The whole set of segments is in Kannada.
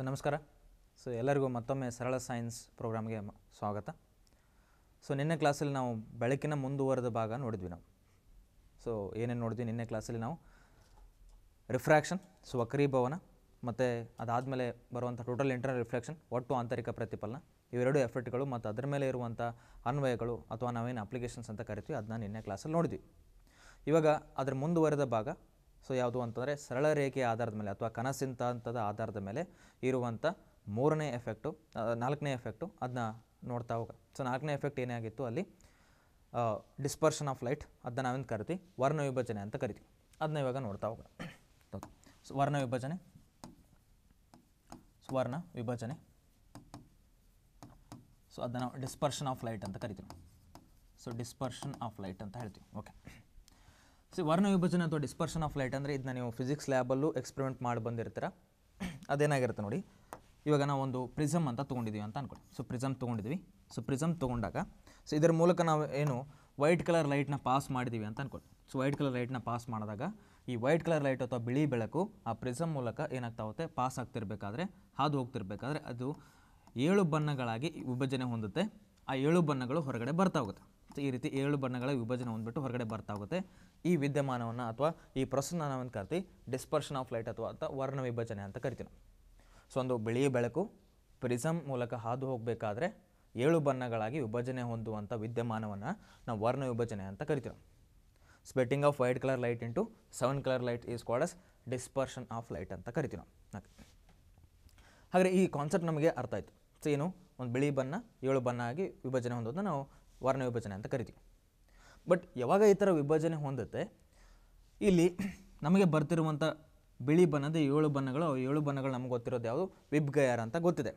ಸೊ ನಮಸ್ಕಾರ ಸೊ ಎಲ್ಲರಿಗೂ ಮತ್ತೊಮ್ಮೆ ಸರಳ ಸೈನ್ಸ್ ಪ್ರೋಗ್ರಾಮ್ಗೆ ಸ್ವಾಗತ ಸೊ ನಿನ್ನೆ ಕ್ಲಾಸಲ್ಲಿ ನಾವು ಬೆಳಕಿನ ಮುಂದುವರೆದ ಭಾಗ ನೋಡಿದ್ವಿ ನಾವು ಸೊ ಏನೇನು ನೋಡಿದ್ವಿ ನಿನ್ನೆ ಕ್ಲಾಸಲ್ಲಿ ನಾವು ರಿಫ್ರ್ಯಾಕ್ಷನ್ ಸೊ ವಕ್ರೀಭವನ ಮತ್ತು ಅದಾದಮೇಲೆ ಬರುವಂಥ ಟೋಟಲ್ ಇಂಟರ್ನಲ್ ರಿಫ್ಲೆಕ್ಷನ್ ಒಟ್ಟು ಆಂತರಿಕ ಪ್ರತಿಫಲನ ಇವೆರಡು ಎಫೆಕ್ಟ್ಗಳು ಮತ್ತು ಅದರ ಮೇಲೆ ಇರುವಂಥ ಅನ್ವಯಗಳು ಅಥವಾ ನಾವೇನು ಅಪ್ಲಿಕೇಶನ್ಸ್ ಅಂತ ಕರಿತೀವಿ ಅದನ್ನ ನಿನ್ನೆ ಕ್ಲಾಸಲ್ಲಿ ನೋಡಿದ್ವಿ ಇವಾಗ ಅದರ ಮುಂದುವರೆದ ಭಾಗ ಸೊ ಯಾವುದು ಅಂತಂದರೆ ಸರಳ ರೇಖೆಯ ಆಧಾರದ ಮೇಲೆ ಅಥವಾ ಕನಸಿಂತಾಂತದ ಆಧಾರದ ಮೇಲೆ ಇರುವಂಥ ಮೂರನೇ ಎಫೆಕ್ಟು ನಾಲ್ಕನೇ ಎಫೆಕ್ಟು ಅದನ್ನ ನೋಡ್ತಾ ಹೋಗ ಸೊ ನಾಲ್ಕನೇ ಎಫೆಕ್ಟ್ ಏನೇ ಆಗಿತ್ತು ಅಲ್ಲಿ ಡಿಸ್ಪರ್ಷನ್ ಆಫ್ ಲೈಟ್ ಅದನ್ನ ನಾವೇನು ಕರಿತೀವಿ ವರ್ಣ ವಿಭಜನೆ ಅಂತ ಕರಿತೀವಿ ಅದನ್ನ ಇವಾಗ ನೋಡ್ತಾ ಸೊ ವರ್ಣ ವಿಭಜನೆ ಸ್ವರ್ಣ ವಿಭಜನೆ ಸೊ ಅದನ್ನು ಡಿಸ್ಪರ್ಷನ್ ಆಫ್ ಲೈಟ್ ಅಂತ ಕರಿತೀವಿ ಸೊ ಡಿಸ್ಪರ್ಷನ್ ಆಫ್ ಲೈಟ್ ಅಂತ ಹೇಳ್ತೀವಿ ಓಕೆ ಸೊ ವರ್ಣ ವಿಭಜನೆ ಅಥವಾ ಡಿಸ್ಪರ್ಷನ್ ಆಫ್ ಲೈಟ್ ಅಂದರೆ ಇದನ್ನ ನೀವು ಫಿಸಿಕ್ಸ್ ಲ್ಯಾಬಲ್ಲೂ ಎಕ್ಸ್ಪೆರಿಮೆಂಟ್ ಮಾಡಿ ಬಂದಿರ್ತೀರ ಅದೇನಾಗಿರುತ್ತೆ ನೋಡಿ ಇವಾಗ ನಾವು ಒಂದು ಪ್ರಿಸಮ್ ಅಂತ ತೊಗೊಂಡಿದ್ದೀವಿ ಅಂತ ಅಂದ್ಕೊಳ್ಳಿ ಸೊ ಪ್ರಿಸಮ್ ತೊಗೊಂಡಿದ್ವಿ ಸೊ ಪ್ರಿಸಮ್ ತೊಗೊಂಡಾಗ ಸೊ ಇದರ ಮೂಲಕ ನಾವು ಏನು ವೈಟ್ ಕಲರ್ ಲೈಟ್ನ ಪಾಸ್ ಮಾಡಿದ್ದೀವಿ ಅಂತ ಅನ್ಕೊಂಡು ಸೊ ವೈಟ್ ಕಲರ್ ಲೈಟ್ನ ಪಾಸ್ ಮಾಡಿದಾಗ ಈ ವೈಟ್ ಕಲರ್ ಲೈಟ್ ಅಥವಾ ಬಿಳಿ ಬೆಳಕು ಆ ಪ್ರಿಸಮ್ ಮೂಲಕ ಏನಾಗ್ತಾ ಹೋಗುತ್ತೆ ಪಾಸ್ ಆಗ್ತಿರ್ಬೇಕಾದ್ರೆ ಹಾದು ಹೋಗ್ತಿರ್ಬೇಕಾದ್ರೆ ಅದು ಏಳು ಬಣ್ಣಗಳಾಗಿ ವಿಭಜನೆ ಹೊಂದುತ್ತೆ ಆ ಏಳು ಬಣ್ಣಗಳು ಹೊರಗಡೆ ಬರ್ತಾ ಹೋಗುತ್ತೆ ಸೊ ಈ ರೀತಿ ಏಳು ಬಣ್ಣಗಳ ವಿಭಜನೆ ಹೊಂದ್ಬಿಟ್ಟು ಹೊರಗಡೆ ಬರ್ತಾ ಹೋಗುತ್ತೆ ಈ ವಿದ್ಯಮಾನವನ್ನು ಅಥವಾ ಈ ಪ್ರಸನ್ನ ನಾವೇನು ಡಿಸ್ಪರ್ಷನ್ ಆಫ್ ಲೈಟ್ ಅಥವಾ ಅಂತ ವರ್ಣ ವಿಭಜನೆ ಅಂತ ಕರಿತೀವಿ ಸೊ ಒಂದು ಬಿಳಿ ಬೆಳಕು ಪ್ರಿಸಮ್ ಮೂಲಕ ಹಾದು ಹೋಗಬೇಕಾದ್ರೆ ಏಳು ಬಣ್ಣಗಳಾಗಿ ವಿಭಜನೆ ಹೊಂದುವಂಥ ವಿದ್ಯಮಾನವನ್ನು ನಾವು ವರ್ಣ ವಿಭಜನೆ ಅಂತ ಕರಿತೀವಿ splitting of white colour light into seven colour light is called as dispersion of light ಅಂತ ಕರಿತೀವಿ ಹಾಗೆ ಈ ಕಾನ್ಸೆಪ್ಟ್ ನಮಗೆ ಅರ್ಥ ಆಯಿತು ಸೊ ಏನು ಒಂದು ಬಿಳಿ ಬಣ್ಣ ಏಳು ಬಣ್ಣ ಆಗಿ ವಿಭಜನೆ ಹೊಂದೋದನ್ನ ನಾವು ವರ್ಣ ವಿಭಜನೆ ಅಂತ ಕರಿತೀವಿ ಬಟ್ ಯಾವಾಗ ಈ ಥರ ವಿಭಜನೆ ಹೊಂದುತ್ತೆ ಇಲ್ಲಿ ನಮಗೆ ಬರ್ತಿರುವಂಥ ಬಿಳಿ ಬಣ್ಣದ ಏಳು ಬಣ್ಣಗಳು ಏಳು ಬಣ್ಣಗಳು ನಮ್ಗೆ ಗೊತ್ತಿರೋದು ಯಾವುದು ವಿಬ್ಗಯಾರ ಅಂತ ಗೊತ್ತಿದೆ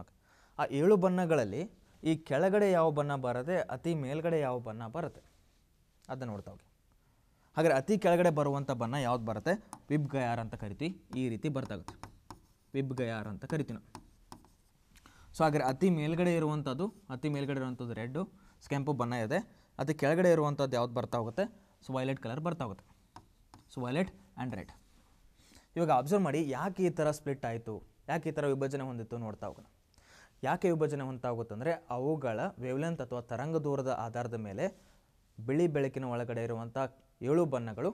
ಓಕೆ ಆ ಏಳು ಬಣ್ಣಗಳಲ್ಲಿ ಈ ಕೆಳಗಡೆ ಯಾವ ಬಣ್ಣ ಬರದೆ ಅತಿ ಮೇಲ್ಗಡೆ ಯಾವ ಬಣ್ಣ ಬರುತ್ತೆ ಅದನ್ನು ನೋಡ್ತಾ ಹೋಗಿ ಹಾಗಾದರೆ ಅತಿ ಕೆಳಗಡೆ ಬರುವಂಥ ಬಣ್ಣ ಯಾವ್ದು ಬರುತ್ತೆ ವಿಬ್ಗಯಾರ ಅಂತ ಕರಿತೀವಿ ಈ ರೀತಿ ಬರ್ತಾಗುತ್ತೆ ವಿಬ್ಗಯಾರ ಅಂತ ಕರಿತೀವಿ ನಾವು ಸೊ ಹಾಗೆ ಅತಿ ಮೇಲ್ಗಡೆ ಇರುವಂಥದ್ದು ಅತಿ ಮೇಲ್ಗಡೆ ಇರುವಂಥದ್ದು ರೆಡ್ಡು ಕೆಂಪು ಬಣ್ಣ ಇದೆ ಅದು ಕೆಳಗಡೆ ಇರುವಂಥದ್ದು ಯಾವ್ದು ಬರ್ತಾ ಹೋಗುತ್ತೆ ಸೊ ವೈಲೆಟ್ ಕಲರ್ ಬರ್ತಾ ಹೋಗುತ್ತೆ ಸೊ ವೈಲೆಟ್ ಆ್ಯಂಡ್ ರೆಡ್ ಇವಾಗ ಅಬ್ಸರ್ವ್ ಮಾಡಿ ಯಾಕೆ ಈ ಥರ ಸ್ಪ್ಲಿಟ್ ಆಯಿತು ಯಾಕೆ ಈ ಥರ ವಿಭಜನೆ ಹೊಂದಿತ್ತು ನೋಡ್ತಾ ಹೋಗೋಣ ಯಾಕೆ ವಿಭಜನೆ ಹೊಂದ್ತಾ ಅಂದರೆ ಅವುಗಳ ವೇವ್ಲೆಂತ್ ಅಥವಾ ತರಂಗ ದೂರದ ಆಧಾರದ ಮೇಲೆ ಬಿಳಿ ಬೆಳಕಿನ ಒಳಗಡೆ ಇರುವಂಥ ಏಳು ಬಣ್ಣಗಳು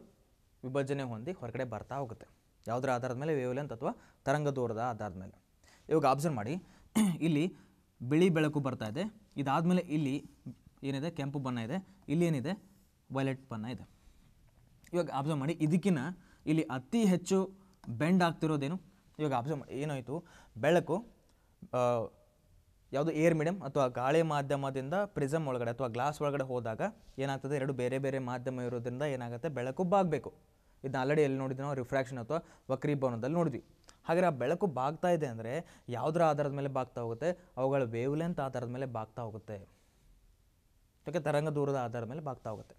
ವಿಭಜನೆ ಹೊಂದಿ ಹೊರಗಡೆ ಬರ್ತಾ ಹೋಗುತ್ತೆ ಯಾವುದರ ಆಧಾರದ ಮೇಲೆ ವೇವ್ಲೆಂತ್ ಅಥವಾ ತರಂಗ ದೂರದ ಆಧಾರದ ಮೇಲೆ ಇವಾಗ ಅಬ್ಸರ್ವ್ ಮಾಡಿ ಇಲ್ಲಿ ಬಿಳಿ ಬೆಳಕು ಬರ್ತಾ ಇದೆ ಇದಾದಮೇಲೆ ಇಲ್ಲಿ ಏನಿದೆ ಕೆಂಪು ಬಣ್ಣ ಇದೆ ಇಲ್ಲಿ ಏನಿದೆ ವೈಲೆಟ್ ಬಣ್ಣ ಇದೆ ಇವಾಗ ಅಬ್ಸರ್ವ್ ಮಾಡಿ ಇದಕ್ಕಿಂತ ಇಲ್ಲಿ ಅತಿ ಹೆಚ್ಚು ಬೆಂಡ್ ಆಗ್ತಿರೋದೇನು ಇವಾಗ ಅಬ್ಸರ್ವ್ ಮಾಡಿ ಏನಾಯಿತು ಬೆಳಕು ಯಾವುದು ಏರ್ ಮೀಡಿಯಮ್ ಅಥವಾ ಗಾಳಿ ಮಾಧ್ಯಮದಿಂದ ಪ್ರಿಸಮ್ ಒಳಗಡೆ ಅಥವಾ ಗ್ಲಾಸ್ ಒಳಗಡೆ ಹೋದಾಗ ಏನಾಗ್ತದೆ ಎರಡು ಬೇರೆ ಬೇರೆ ಮಾಧ್ಯಮ ಇರೋದ್ರಿಂದ ಏನಾಗುತ್ತೆ ಬೆಳಕು ಬಾಗಬೇಕು ಇದನ್ನ ಆಲ್ರೆಡಿ ಎಲ್ಲಿ ನೋಡಿದ್ವಿ ನಾವು ರಿಫ್ರಾಕ್ಷನ್ ಅಥವಾ ವಕ್ರೀಭವನದಲ್ಲಿ ನೋಡಿದ್ವಿ ಹಾಗೆ ಆ ಬೆಳಕು ಬಾಗ್ತಾ ಇದೆ ಅಂದರೆ ಯಾವುದರ ಆಧಾರದ ಮೇಲೆ ಬಾಗ್ತಾ ಹೋಗುತ್ತೆ ಅವುಗಳ ವೇವ್ ಲೆಂತ್ ಆಧಾರದ ಮೇಲೆ ಬಾಗ್ತಾ ಹೋಗುತ್ತೆ ಯಾಕೆ ತರಂಗ ದೂರದ ಆಧಾರದ ಮೇಲೆ ಬಾಗ್ತಾ ಹೋಗುತ್ತೆ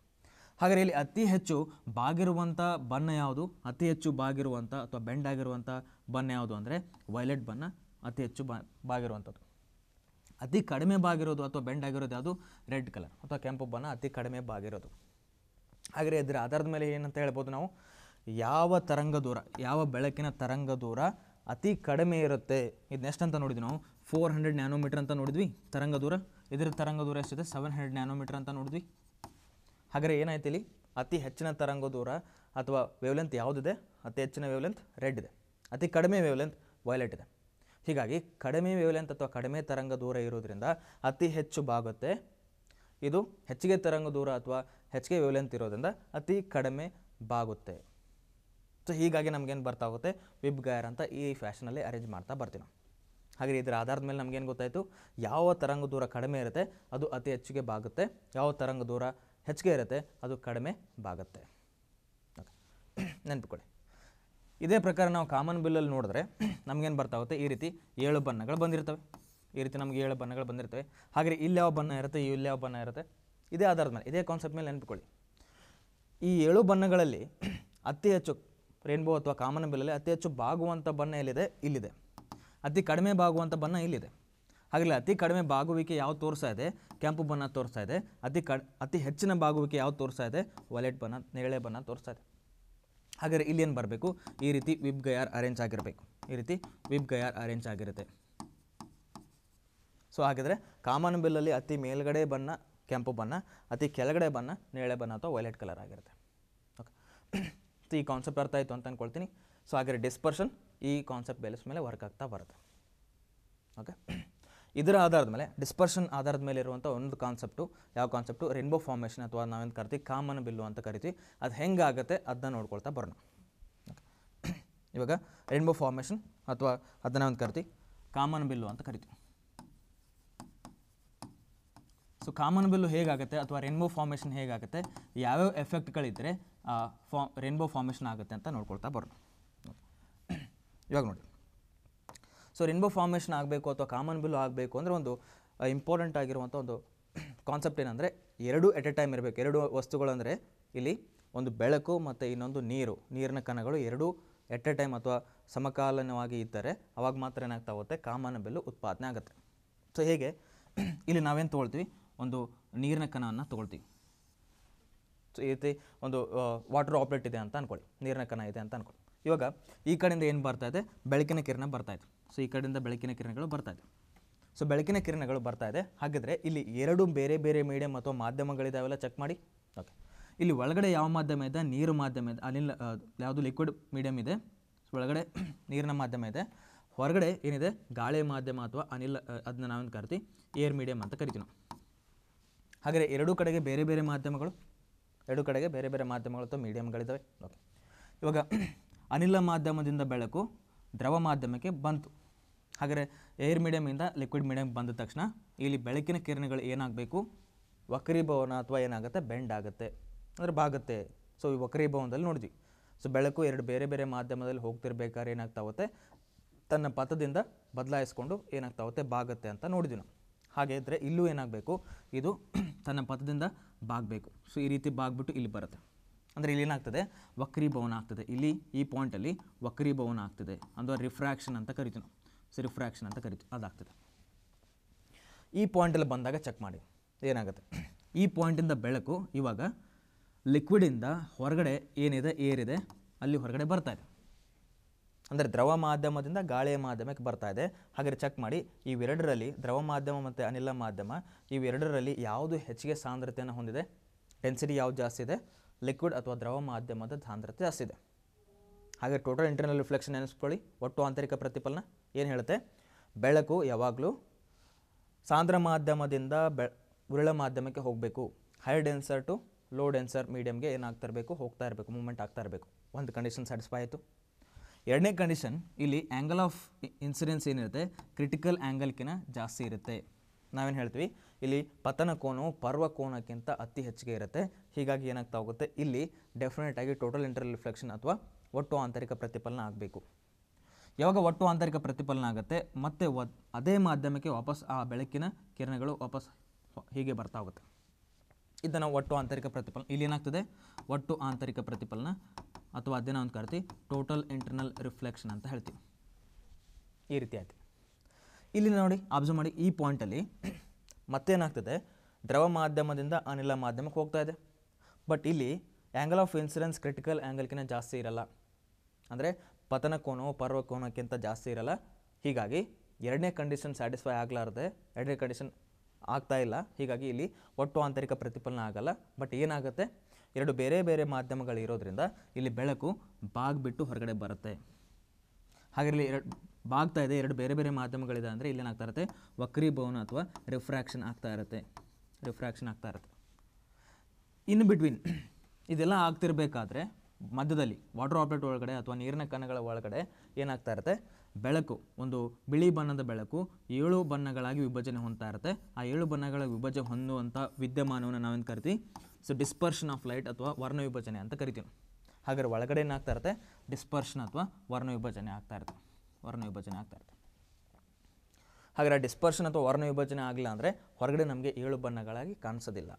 ಹಾಗಾದರೆ ಇಲ್ಲಿ ಅತಿ ಹೆಚ್ಚು ಬಾಗಿರುವಂಥ ಬಣ್ಣ ಯಾವುದು ಅತಿ ಹೆಚ್ಚು ಬಾಗಿರುವಂಥ ಅಥವಾ ಬೆಂಡ್ ಆಗಿರುವಂಥ ಬಣ್ಣ ಯಾವುದು ಅಂದರೆ ವೈಲೆಟ್ ಬಣ್ಣ ಅತಿ ಹೆಚ್ಚು ಬಾ ಬಾಗಿರುವಂಥದ್ದು ಅತಿ ಕಡಿಮೆ ಬಾಗಿರೋದು ಅಥವಾ ಬೆಂಡ್ ಆಗಿರೋದು ಯಾವುದು ರೆಡ್ ಕಲರ್ ಅಥವಾ ಕೆಂಪು ಬಣ್ಣ ಅತಿ ಕಡಿಮೆ ಬಾಗಿರೋದು ಹಾಗೆ ಇದರ ಆಧಾರದ ಮೇಲೆ ಏನಂತ ಹೇಳ್ಬೋದು ನಾವು ಯಾವ ತರಂಗ ದೂರ ಯಾವ ಬೆಳಕಿನ ತರಂಗ ದೂರ ಅತಿ ಕಡಿಮೆ ಇರುತ್ತೆ ಅಂತ ನೋಡಿದ್ವಿ ನಾವು ಫೋರ್ ಹಂಡ್ರೆಡ್ ನ್ಯಾನೋಮೀಟ್ರ್ ಅಂತ ನೋಡಿದ್ವಿ ತರಂಗ ದೂರ ಇದರ ತರಂಗ ದೂರ ಎಷ್ಟಿದೆ ಸೆವೆನ್ ಹಂಡ್ರೆಡ್ ನ್ಯಾನೋಮೀಟರ್ ಅಂತ ನೋಡಿದ್ವಿ ಹಾಗರೆ ಏನಾಯ್ತು ಇಲ್ಲಿ ಅತಿ ಹೆಚ್ಚಿನ ತರಂಗ ದೂರ ಅಥವಾ ವೇವ್ಲೆಂತ್ ಯಾವುದಿದೆ ಅತಿ ಹೆಚ್ಚಿನ ವೇವ್ಲೆಂತ್ ರೆಡ್ ಇದೆ ಅತಿ ಕಡಿಮೆ ವೇವ್ಲೆಂತ್ ವೈಲೆಟ್ ಇದೆ ಹೀಗಾಗಿ ಕಡಿಮೆ ವೇವ್ಲೆಂತ್ ಅಥವಾ ಕಡಿಮೆ ತರಂಗ ದೂರ ಇರೋದ್ರಿಂದ ಅತಿ ಹೆಚ್ಚು ಬಾಗುತ್ತೆ ಇದು ಹೆಚ್ಚಿಗೆ ತರಂಗ ದೂರ ಅಥವಾ ಹೆಚ್ಚಿಗೆ ವೇವ್ಲೆಂತ್ ಇರೋದ್ರಿಂದ ಅತಿ ಕಡಿಮೆ ಬಾಗುತ್ತೆ ಸೊ ಹೀಗಾಗಿ ನಮಗೇನು ಬರ್ತಾ ಹೋಗುತ್ತೆ ವಿಬ್ ಗಯರ್ ಅಂತ ಈ ಫ್ಯಾಷನಲ್ಲಿ ಅರೇಂಜ್ ಮಾಡ್ತಾ ಬರ್ತೀವಿ ಹಾಗೆ ಇದರ ಆಧಾರದ ಮೇಲೆ ನಮಗೇನು ಗೊತ್ತಾಯಿತು ಯಾವ ತರಂಗ ದೂರ ಕಡಿಮೆ ಇರುತ್ತೆ ಅದು ಅತಿ ಹೆಚ್ಚಿಗೆ ಬಾಗುತ್ತೆ ಯಾವ ತರಂಗ ದೂರ ಹೆಚ್ಚಿಗೆ ಇರುತ್ತೆ ಅದು ಕಡಿಮೆ ಬಾಗುತ್ತೆ ನೆನಪಿಕೊಳ್ಳಿ ಇದೇ ಪ್ರಕಾರ ನಾವು ಕಾಮನ್ ಬಿಲ್ಲಲ್ಲಿ ನೋಡಿದ್ರೆ ನಮಗೇನು ಹೋಗುತ್ತೆ ಈ ರೀತಿ ಏಳು ಬಣ್ಣಗಳು ಬಂದಿರ್ತವೆ ಈ ರೀತಿ ನಮಗೆ ಏಳು ಬಣ್ಣಗಳು ಬಂದಿರ್ತವೆ ಹಾಗೆ ಇಲ್ಲಿ ಯಾವ ಬಣ್ಣ ಇರುತ್ತೆ ಇಲ್ಲಿ ಯಾವ ಬಣ್ಣ ಇರುತ್ತೆ ಇದೇ ಆಧಾರದ ಮೇಲೆ ಇದೇ ಕಾನ್ಸೆಪ್ಟ್ ಮೇಲೆ ನೆನಪುಕೊಳ್ಳಿ ಈ ಏಳು ಬಣ್ಣಗಳಲ್ಲಿ ಅತಿ ಹೆಚ್ಚು ರೇನ್ಬೋ ಅಥವಾ ಕಾಮನ್ ಬಿಲ್ಲಲ್ಲಿ ಅತಿ ಹೆಚ್ಚು ಬಾಗುವಂಥ ಬಣ್ಣ ಎಲ್ಲಿದೆ ಇಲ್ಲಿದೆ ಅತಿ ಕಡಿಮೆ ಬಾಗುವಂಥ ಬಣ್ಣ ಇಲ್ಲಿದೆ ಹಾಗೆ ಅತಿ ಕಡಿಮೆ ಬಾಗುವಿಕೆ ಯಾವ ತೋರಿಸ್ತಾ ಇದೆ ಕೆಂಪು ಬಣ್ಣ ತೋರಿಸ್ತಾ ಇದೆ ಅತಿ ಕಡ್ ಅತಿ ಹೆಚ್ಚಿನ ಬಾಗುವಿಕೆ ಯಾವ ತೋರಿಸ್ತಾ ಇದೆ ವಲೆಟ್ ಬಣ್ಣ ನೇಳೆ ಬಣ್ಣ ತೋರಿಸ್ತಾ ಇದೆ ಹಾಗಾದರೆ ಇಲ್ಲಿ ಏನು ಬರಬೇಕು ಈ ರೀತಿ ವಿಬ್ ಗಯಾರ್ ಅರೇಂಜ್ ಆಗಿರಬೇಕು ಈ ರೀತಿ ವಿಬ್ ಗಯಾರ್ ಅರೇಂಜ್ ಆಗಿರುತ್ತೆ ಸೊ ಹಾಗಿದ್ರೆ ಕಾಮನ್ ಬಿಲ್ಲಲ್ಲಿ ಅತಿ ಮೇಲ್ಗಡೆ ಬಣ್ಣ ಕೆಂಪು ಬಣ್ಣ ಅತಿ ಕೆಳಗಡೆ ಬಣ್ಣ ನೇಳೆ ಬಣ್ಣ ಅಥವಾ ವೈಲೆಟ್ ಕಲರ್ ಆಗಿರುತ್ತೆ ಓಕೆ ಈ ಕಾನ್ಸೆಪ್ಟ್ ಅರ್ಥ ಆಯಿತು ಅಂತ ಅಂದ್ಕೊಳ್ತೀನಿ ಸೊ ಹಾಗೆ ಡಿಸ್ಪರ್ಷನ್ ಈ ಕಾನ್ಸೆಪ್ಟ್ ಬೇಲಿಸ್ ಮೇಲೆ ವರ್ಕ್ ಆಗ್ತಾ ಬರುತ್ತೆ ಓಕೆ ಇದರ ಆಧಾರದ ಮೇಲೆ ಡಿಸ್ಪರ್ಷನ್ ಆಧಾರದ ಮೇಲೆ ಇರುವಂಥ ಒಂದು ಕಾನ್ಸೆಪ್ಟು ಯಾವ ಕಾನ್ಸೆಪ್ಟು ರೆನ್ಬೋ ಫಾರ್ಮೇಷನ್ ಅಥವಾ ನಾವೇನು ಕರಿತೀವಿ ಕಾಮನ್ ಬಿಲ್ಲು ಅಂತ ಕರಿತೀವಿ ಅದು ಹೆಂಗಾಗುತ್ತೆ ಅದನ್ನ ನೋಡ್ಕೊಳ್ತಾ ಬರೋಣ ಇವಾಗ ರೆನ್ಬೋ ಫಾರ್ಮೇಷನ್ ಅಥವಾ ಅದನ್ನ ಒಂದು ಕರಿತೀವಿ ಕಾಮನ್ ಬಿಲ್ಲು ಅಂತ ಕರಿತೀವಿ ಸೊ ಕಾಮನ್ ಬಿಲ್ಲು ಹೇಗಾಗುತ್ತೆ ಅಥವಾ ರೆನ್ಬೋ ಫಾರ್ಮೇಷನ್ ಹೇಗಾಗುತ್ತೆ ಯಾವ್ಯಾವ ಎಫೆಕ್ಟ್ಗಳಿದ್ದರೆ ಫಾ ರೆನ್ಬೋ ಫಾರ್ಮೇಷನ್ ಆಗುತ್ತೆ ಅಂತ ನೋಡ್ಕೊಳ್ತಾ ಬರೋಣ ಇವಾಗ ನೋಡಿ ಸೊ ರಿನ್ಬೋ ಫಾರ್ಮೇಷನ್ ಆಗಬೇಕು ಅಥವಾ ಕಾಮನ್ ಬಿಲ್ ಆಗಬೇಕು ಅಂದರೆ ಒಂದು ಇಂಪಾರ್ಟೆಂಟ್ ಆಗಿರುವಂಥ ಒಂದು ಕಾನ್ಸೆಪ್ಟ್ ಏನಂದರೆ ಎರಡು ಎಟ್ ಎ ಟೈಮ್ ಇರಬೇಕು ಎರಡು ವಸ್ತುಗಳಂದರೆ ಇಲ್ಲಿ ಒಂದು ಬೆಳಕು ಮತ್ತು ಇನ್ನೊಂದು ನೀರು ನೀರಿನ ಕಣಗಳು ಎರಡೂ ಎಟ್ ಎ ಟೈಮ್ ಅಥವಾ ಸಮಕಾಲೀನವಾಗಿ ಇದ್ದರೆ ಅವಾಗ ಮಾತ್ರ ಏನಾಗ್ತಾ ಹೋಗುತ್ತೆ ಕಾಮನ್ ಬಿಲ್ಲು ಉತ್ಪಾದನೆ ಆಗುತ್ತೆ ಸೊ ಹೇಗೆ ಇಲ್ಲಿ ನಾವೇನು ತೊಗೊಳ್ತೀವಿ ಒಂದು ನೀರಿನ ಕಣವನ್ನು ತೊಗೊಳ್ತೀವಿ ಸೊ ಈ ರೀತಿ ಒಂದು ವಾಟರ್ ಆಪ್ರೇಟ್ ಇದೆ ಅಂತ ಅಂದ್ಕೊಳ್ಳಿ ನೀರಿನ ಕಣ ಇದೆ ಅಂತ ಅಂದ್ಕೊಳ್ಳಿ ಇವಾಗ ಈ ಕಡೆಯಿಂದ ಏನು ಬರ್ತಾ ಇದೆ ಬೆಳಕಿನ ಕಿರಣ ಬರ್ತಾ ಇದೆ ಸೊ ಈ ಕಡೆಯಿಂದ ಬೆಳಕಿನ ಕಿರಣಗಳು ಬರ್ತಾ ಇದೆ ಸೊ ಬೆಳಕಿನ ಕಿರಣಗಳು ಬರ್ತಾ ಇದೆ ಹಾಗಿದ್ರೆ ಇಲ್ಲಿ ಎರಡು ಬೇರೆ ಬೇರೆ ಮೀಡಿಯಮ್ ಅಥವಾ ಮಾಧ್ಯಮಗಳಿದಾವೆಲ್ಲ ಚೆಕ್ ಮಾಡಿ ಓಕೆ ಇಲ್ಲಿ ಒಳಗಡೆ ಯಾವ ಮಾಧ್ಯಮ ಇದೆ ನೀರು ಮಾಧ್ಯಮ ಇದೆ ಅನಿಲ್ ಯಾವುದು ಲಿಕ್ವಿಡ್ ಮೀಡಿಯಮ್ ಇದೆ ಒಳಗಡೆ ನೀರಿನ ಮಾಧ್ಯಮ ಇದೆ ಹೊರಗಡೆ ಏನಿದೆ ಗಾಳಿ ಮಾಧ್ಯಮ ಅಥವಾ ಅನಿಲ್ ಅದನ್ನ ನಾವೇನು ಕರಿತೀವಿ ಏರ್ ಮೀಡಿಯಮ್ ಅಂತ ಕರಿತೀವಿ ನಾವು ಹಾಗಾದರೆ ಎರಡೂ ಕಡೆಗೆ ಬೇರೆ ಬೇರೆ ಮಾಧ್ಯಮಗಳು ಎರಡು ಕಡೆಗೆ ಬೇರೆ ಬೇರೆ ಮಾಧ್ಯಮಗಳು ಅಥವಾ ಮೀಡಿಯಮ್ಗಳಿದ್ದಾವೆ ಓಕೆ ಇವಾಗ ಅನಿಲ ಮಾಧ್ಯಮದಿಂದ ಬೆಳಕು ದ್ರವ ಮಾಧ್ಯಮಕ್ಕೆ ಬಂತು ಹಾಗಾದರೆ ಏರ್ ಮೀಡಿಯಮಿಂದ ಲಿಕ್ವಿಡ್ ಮೀಡಿಯಮ್ ಬಂದ ತಕ್ಷಣ ಇಲ್ಲಿ ಬೆಳಕಿನ ಕಿರಣಗಳು ಏನಾಗಬೇಕು ವಕ್ರೀಭವನ ಅಥವಾ ಏನಾಗುತ್ತೆ ಬೆಂಡ್ ಆಗುತ್ತೆ ಅಂದರೆ ಬಾಗುತ್ತೆ ಸೊ ಈ ವಕ್ರೀಭವನದಲ್ಲಿ ನೋಡಿದ್ವಿ ಸೊ ಬೆಳಕು ಎರಡು ಬೇರೆ ಬೇರೆ ಮಾಧ್ಯಮದಲ್ಲಿ ಹೋಗ್ತಿರ್ಬೇಕಾದ್ರೆ ಏನಾಗ್ತಾ ಹೋಗುತ್ತೆ ತನ್ನ ಪಥದಿಂದ ಬದಲಾಯಿಸ್ಕೊಂಡು ಏನಾಗ್ತಾ ಹೋಗುತ್ತೆ ಬಾಗುತ್ತೆ ಅಂತ ನೋಡಿದ್ವಿ ನಾವು ಹಾಗೆ ಇದ್ದರೆ ಇಲ್ಲೂ ಏನಾಗಬೇಕು ಇದು ತನ್ನ ಪಥದಿಂದ ಬಾಗಬೇಕು ಸೊ ಈ ರೀತಿ ಬಾಗ್ಬಿಟ್ಟು ಇಲ್ಲಿ ಬರುತ್ತೆ ಅಂದರೆ ಇಲ್ಲಿ ಏನಾಗ್ತದೆ ವಕ್ರೀಭವನ ಆಗ್ತದೆ ಇಲ್ಲಿ ಈ ಪಾಯಿಂಟಲ್ಲಿ ವಕ್ರೀಭವನ ಆಗ್ತದೆ ಅಂದರೆ ರಿಫ್ರಾಕ್ಷನ್ ಅಂತ ಕರಿತೀವಿ ನಾವು ಸೊ ರಿಫ್ರಾಕ್ಷನ್ ಅಂತ ಕರಿತು ಅದಾಗ್ತದೆ ಈ ಪಾಯಿಂಟಲ್ಲಿ ಬಂದಾಗ ಚೆಕ್ ಮಾಡಿ ಏನಾಗುತ್ತೆ ಈ ಪಾಯಿಂಟಿಂದ ಬೆಳಕು ಇವಾಗ ಲಿಕ್ವಿಡಿಂದ ಹೊರಗಡೆ ಏನಿದೆ ಏರಿದೆ ಅಲ್ಲಿ ಹೊರಗಡೆ ಬರ್ತಾ ಇದೆ ಅಂದರೆ ದ್ರವ ಮಾಧ್ಯಮದಿಂದ ಗಾಳಿಯ ಮಾಧ್ಯಮಕ್ಕೆ ಬರ್ತಾ ಇದೆ ಹಾಗಾದರೆ ಚೆಕ್ ಮಾಡಿ ಇವೆರಡರಲ್ಲಿ ದ್ರವ ಮಾಧ್ಯಮ ಮತ್ತು ಅನಿಲ ಮಾಧ್ಯಮ ಇವೆರಡರಲ್ಲಿ ಯಾವುದು ಹೆಚ್ಚಿಗೆ ಸಾಂದ್ರತೆಯನ್ನು ಹೊಂದಿದೆ ಡೆನ್ಸಿಟಿ ಯಾವುದು ಜಾಸ್ತಿ ಇದೆ ಲಿಕ್ವಿಡ್ ಅಥವಾ ದ್ರವ ಮಾಧ್ಯಮದ ಸಾಂದ್ರತೆ ಜಾಸ್ತಿ ಇದೆ ಹಾಗೆ ಟೋಟಲ್ ಇಂಟರ್ನಲ್ ರಿಫ್ಲೆಕ್ಷನ್ ಎನಿಸ್ಕೊಳ್ಳಿ ಒಟ್ಟು ಆಂತರಿಕ ಪ್ರತಿಫಲನ ಏನು ಹೇಳುತ್ತೆ ಬೆಳಕು ಯಾವಾಗಲೂ ಸಾಂದ್ರ ಮಾಧ್ಯಮದಿಂದ ಬೆ ಉರುಳ ಮಾಧ್ಯಮಕ್ಕೆ ಹೋಗಬೇಕು high denser to low denser ಮೀಡಿಯಮ್ಗೆ ಏನಾಗ್ತಾ ಇರಬೇಕು ಹೋಗ್ತಾ ಇರಬೇಕು ಮೂಮೆಂಟ್ ಆಗ್ತಾ ಇರಬೇಕು ಒಂದು ಕಂಡೀಷನ್ ಸ್ಯಾಟಿಸ್ಫೈ ಆಯಿತು ಎರಡನೇ ಕಂಡೀಷನ್ ಇಲ್ಲಿ ಆ್ಯಂಗಲ್ ಆಫ್ ಇನ್ಸಿಡೆನ್ಸ್ ಏನಿರುತ್ತೆ ಕ್ರಿಟಿಕಲ್ ಆ್ಯಂಗಲ್ಕಿನ ಜಾಸ್ತಿ ಇರುತ್ತೆ ನಾವೇನು ಹೇಳ್ತೀವಿ ಇಲ್ಲಿ ಪತನ ಕೋನವು ಪರ್ವ ಕೋನಕ್ಕಿಂತ ಅತಿ ಹೆಚ್ಚಿಗೆ ಇರುತ್ತೆ ಹೀಗಾಗಿ ಏನಾಗ್ತಾ ಹೋಗುತ್ತೆ ಇಲ್ಲಿ ಡೆಫಿನೆಟ್ ಆಗಿ ಟೋಟಲ್ ಇಂಟರ್ನಲ್ ರಿಫ್ಲೆಕ್ಷನ್ ಅಥವಾ ಒಟ್ಟು ಆಂತರಿಕ ಪ್ರತಿಫಲನ ಆಗಬೇಕು ಯಾವಾಗ ಒಟ್ಟು ಆಂತರಿಕ ಪ್ರತಿಫಲನ ಆಗುತ್ತೆ ಮತ್ತೆ ಅದೇ ಮಾಧ್ಯಮಕ್ಕೆ ವಾಪಸ್ ಆ ಬೆಳಕಿನ ಕಿರಣಗಳು ವಾಪಸ್ ಹೀಗೆ ಬರ್ತಾ ಹೋಗುತ್ತೆ ಇದನ್ನು ಒಟ್ಟು ಆಂತರಿಕ ಪ್ರತಿಫಲನ ಇಲ್ಲಿ ಏನಾಗ್ತದೆ ಒಟ್ಟು ಆಂತರಿಕ ಪ್ರತಿಫಲನ ಅಥವಾ ಅದೇನೋ ಒಂದು ಕರ್ತಿ ಟೋಟಲ್ ಇಂಟರ್ನಲ್ ರಿಫ್ಲೆಕ್ಷನ್ ಅಂತ ಹೇಳ್ತೀವಿ ಈ ರೀತಿ ಆಯಿತು ಇಲ್ಲಿ ನೋಡಿ ಅಬ್ಸರ್ವ್ ಮಾಡಿ ಈ ಪಾಯಿಂಟಲ್ಲಿ ಮತ್ತೇನಾಗ್ತದೆ ದ್ರವ ಮಾಧ್ಯಮದಿಂದ ಅನಿಲ ಮಾಧ್ಯಮಕ್ಕೆ ಹೋಗ್ತಾ ಇದೆ ಬಟ್ ಇಲ್ಲಿ ಆ್ಯಂಗಲ್ ಆಫ್ ಇನ್ಸಿಡೆನ್ಸ್ ಕ್ರಿಟಿಕಲ್ ಆ್ಯಂಗಲ್ಕಿಂತ ಜಾಸ್ತಿ ಇರಲ್ಲ ಅಂದರೆ ಪತನ ಪರ್ವ ಕೋನೋಕ್ಕಿಂತ ಜಾಸ್ತಿ ಇರಲ್ಲ ಹೀಗಾಗಿ ಎರಡನೇ ಕಂಡೀಷನ್ ಸ್ಯಾಟಿಸ್ಫೈ ಆಗಲಾರದೆ ಎರಡನೇ ಕಂಡೀಷನ್ ಆಗ್ತಾ ಇಲ್ಲ ಹೀಗಾಗಿ ಇಲ್ಲಿ ಒಟ್ಟು ಆಂತರಿಕ ಪ್ರತಿಫಲನ ಆಗಲ್ಲ ಬಟ್ ಏನಾಗುತ್ತೆ ಎರಡು ಬೇರೆ ಬೇರೆ ಮಾಧ್ಯಮಗಳಿರೋದ್ರಿಂದ ಇಲ್ಲಿ ಬೆಳಕು ಬಾಗಿಬಿಟ್ಟು ಹೊರಗಡೆ ಬರುತ್ತೆ ಹಾಗೆ ಇಲ್ಲಿ ಎರಡು ಬಾಗ್ತಾ ಇದೆ ಎರಡು ಬೇರೆ ಬೇರೆ ಮಾಧ್ಯಮಗಳಿದೆ ಅಂದರೆ ಇಲ್ಲೇನಾಗ್ತಾ ಇರುತ್ತೆ ವಕ್ರೀಭವನ ಅಥವಾ ರಿಫ್ರಾಕ್ಷನ್ ಆಗ್ತಾ ಇರುತ್ತೆ ರಿಫ್ರಾಕ್ಷನ್ ಆಗ್ತಾ ಇರುತ್ತೆ ಇನ್ ಬಿಟ್ವೀನ್ ಇದೆಲ್ಲ ಆಗ್ತಿರಬೇಕಾದ್ರೆ ಮಧ್ಯದಲ್ಲಿ ವಾಟರ್ ಆಪ್ಲೆಟ್ ಒಳಗಡೆ ಅಥವಾ ನೀರಿನ ಕಣಗಳ ಒಳಗಡೆ ಏನಾಗ್ತಾ ಇರುತ್ತೆ ಬೆಳಕು ಒಂದು ಬಿಳಿ ಬಣ್ಣದ ಬೆಳಕು ಏಳು ಬಣ್ಣಗಳಾಗಿ ವಿಭಜನೆ ಹೊಂದ್ತಾ ಇರುತ್ತೆ ಆ ಏಳು ಬಣ್ಣಗಳ ವಿಭಜನೆ ಹೊಂದುವಂಥ ವಿದ್ಯಮಾನವನ್ನು ನಾವೇನು ಕರಿತೀವಿ ಸೊ ಡಿಸ್ಪರ್ಷನ್ ಆಫ್ ಲೈಟ್ ಅಥವಾ ವರ್ಣ ವಿಭಜನೆ ಅಂತ ಕರಿತೀವಿ ಹಾಗಾದ್ರೆ ಒಳಗಡೆ ಏನಾಗ್ತಾ ಇರುತ್ತೆ ಡಿಸ್ಪರ್ಷನ್ ಅಥವಾ ವರ್ಣ ವಿಭಜನೆ ಆಗ್ತಾ ಇರುತ್ತೆ ವರ್ಣ ವಿಭಜನೆ ಆಗ್ತಾ ಇರುತ್ತೆ ಹಾಗಾದ್ರೆ ಡಿಸ್ಪರ್ಷನ್ ಅಥವಾ ವರ್ಣ ವಿಭಜನೆ ಆಗಿಲ್ಲ ಅಂದರೆ ಹೊರಗಡೆ ನಮಗೆ ಏಳು ಬಣ್ಣಗಳಾಗಿ ಕಾಣಿಸೋದಿಲ್ಲ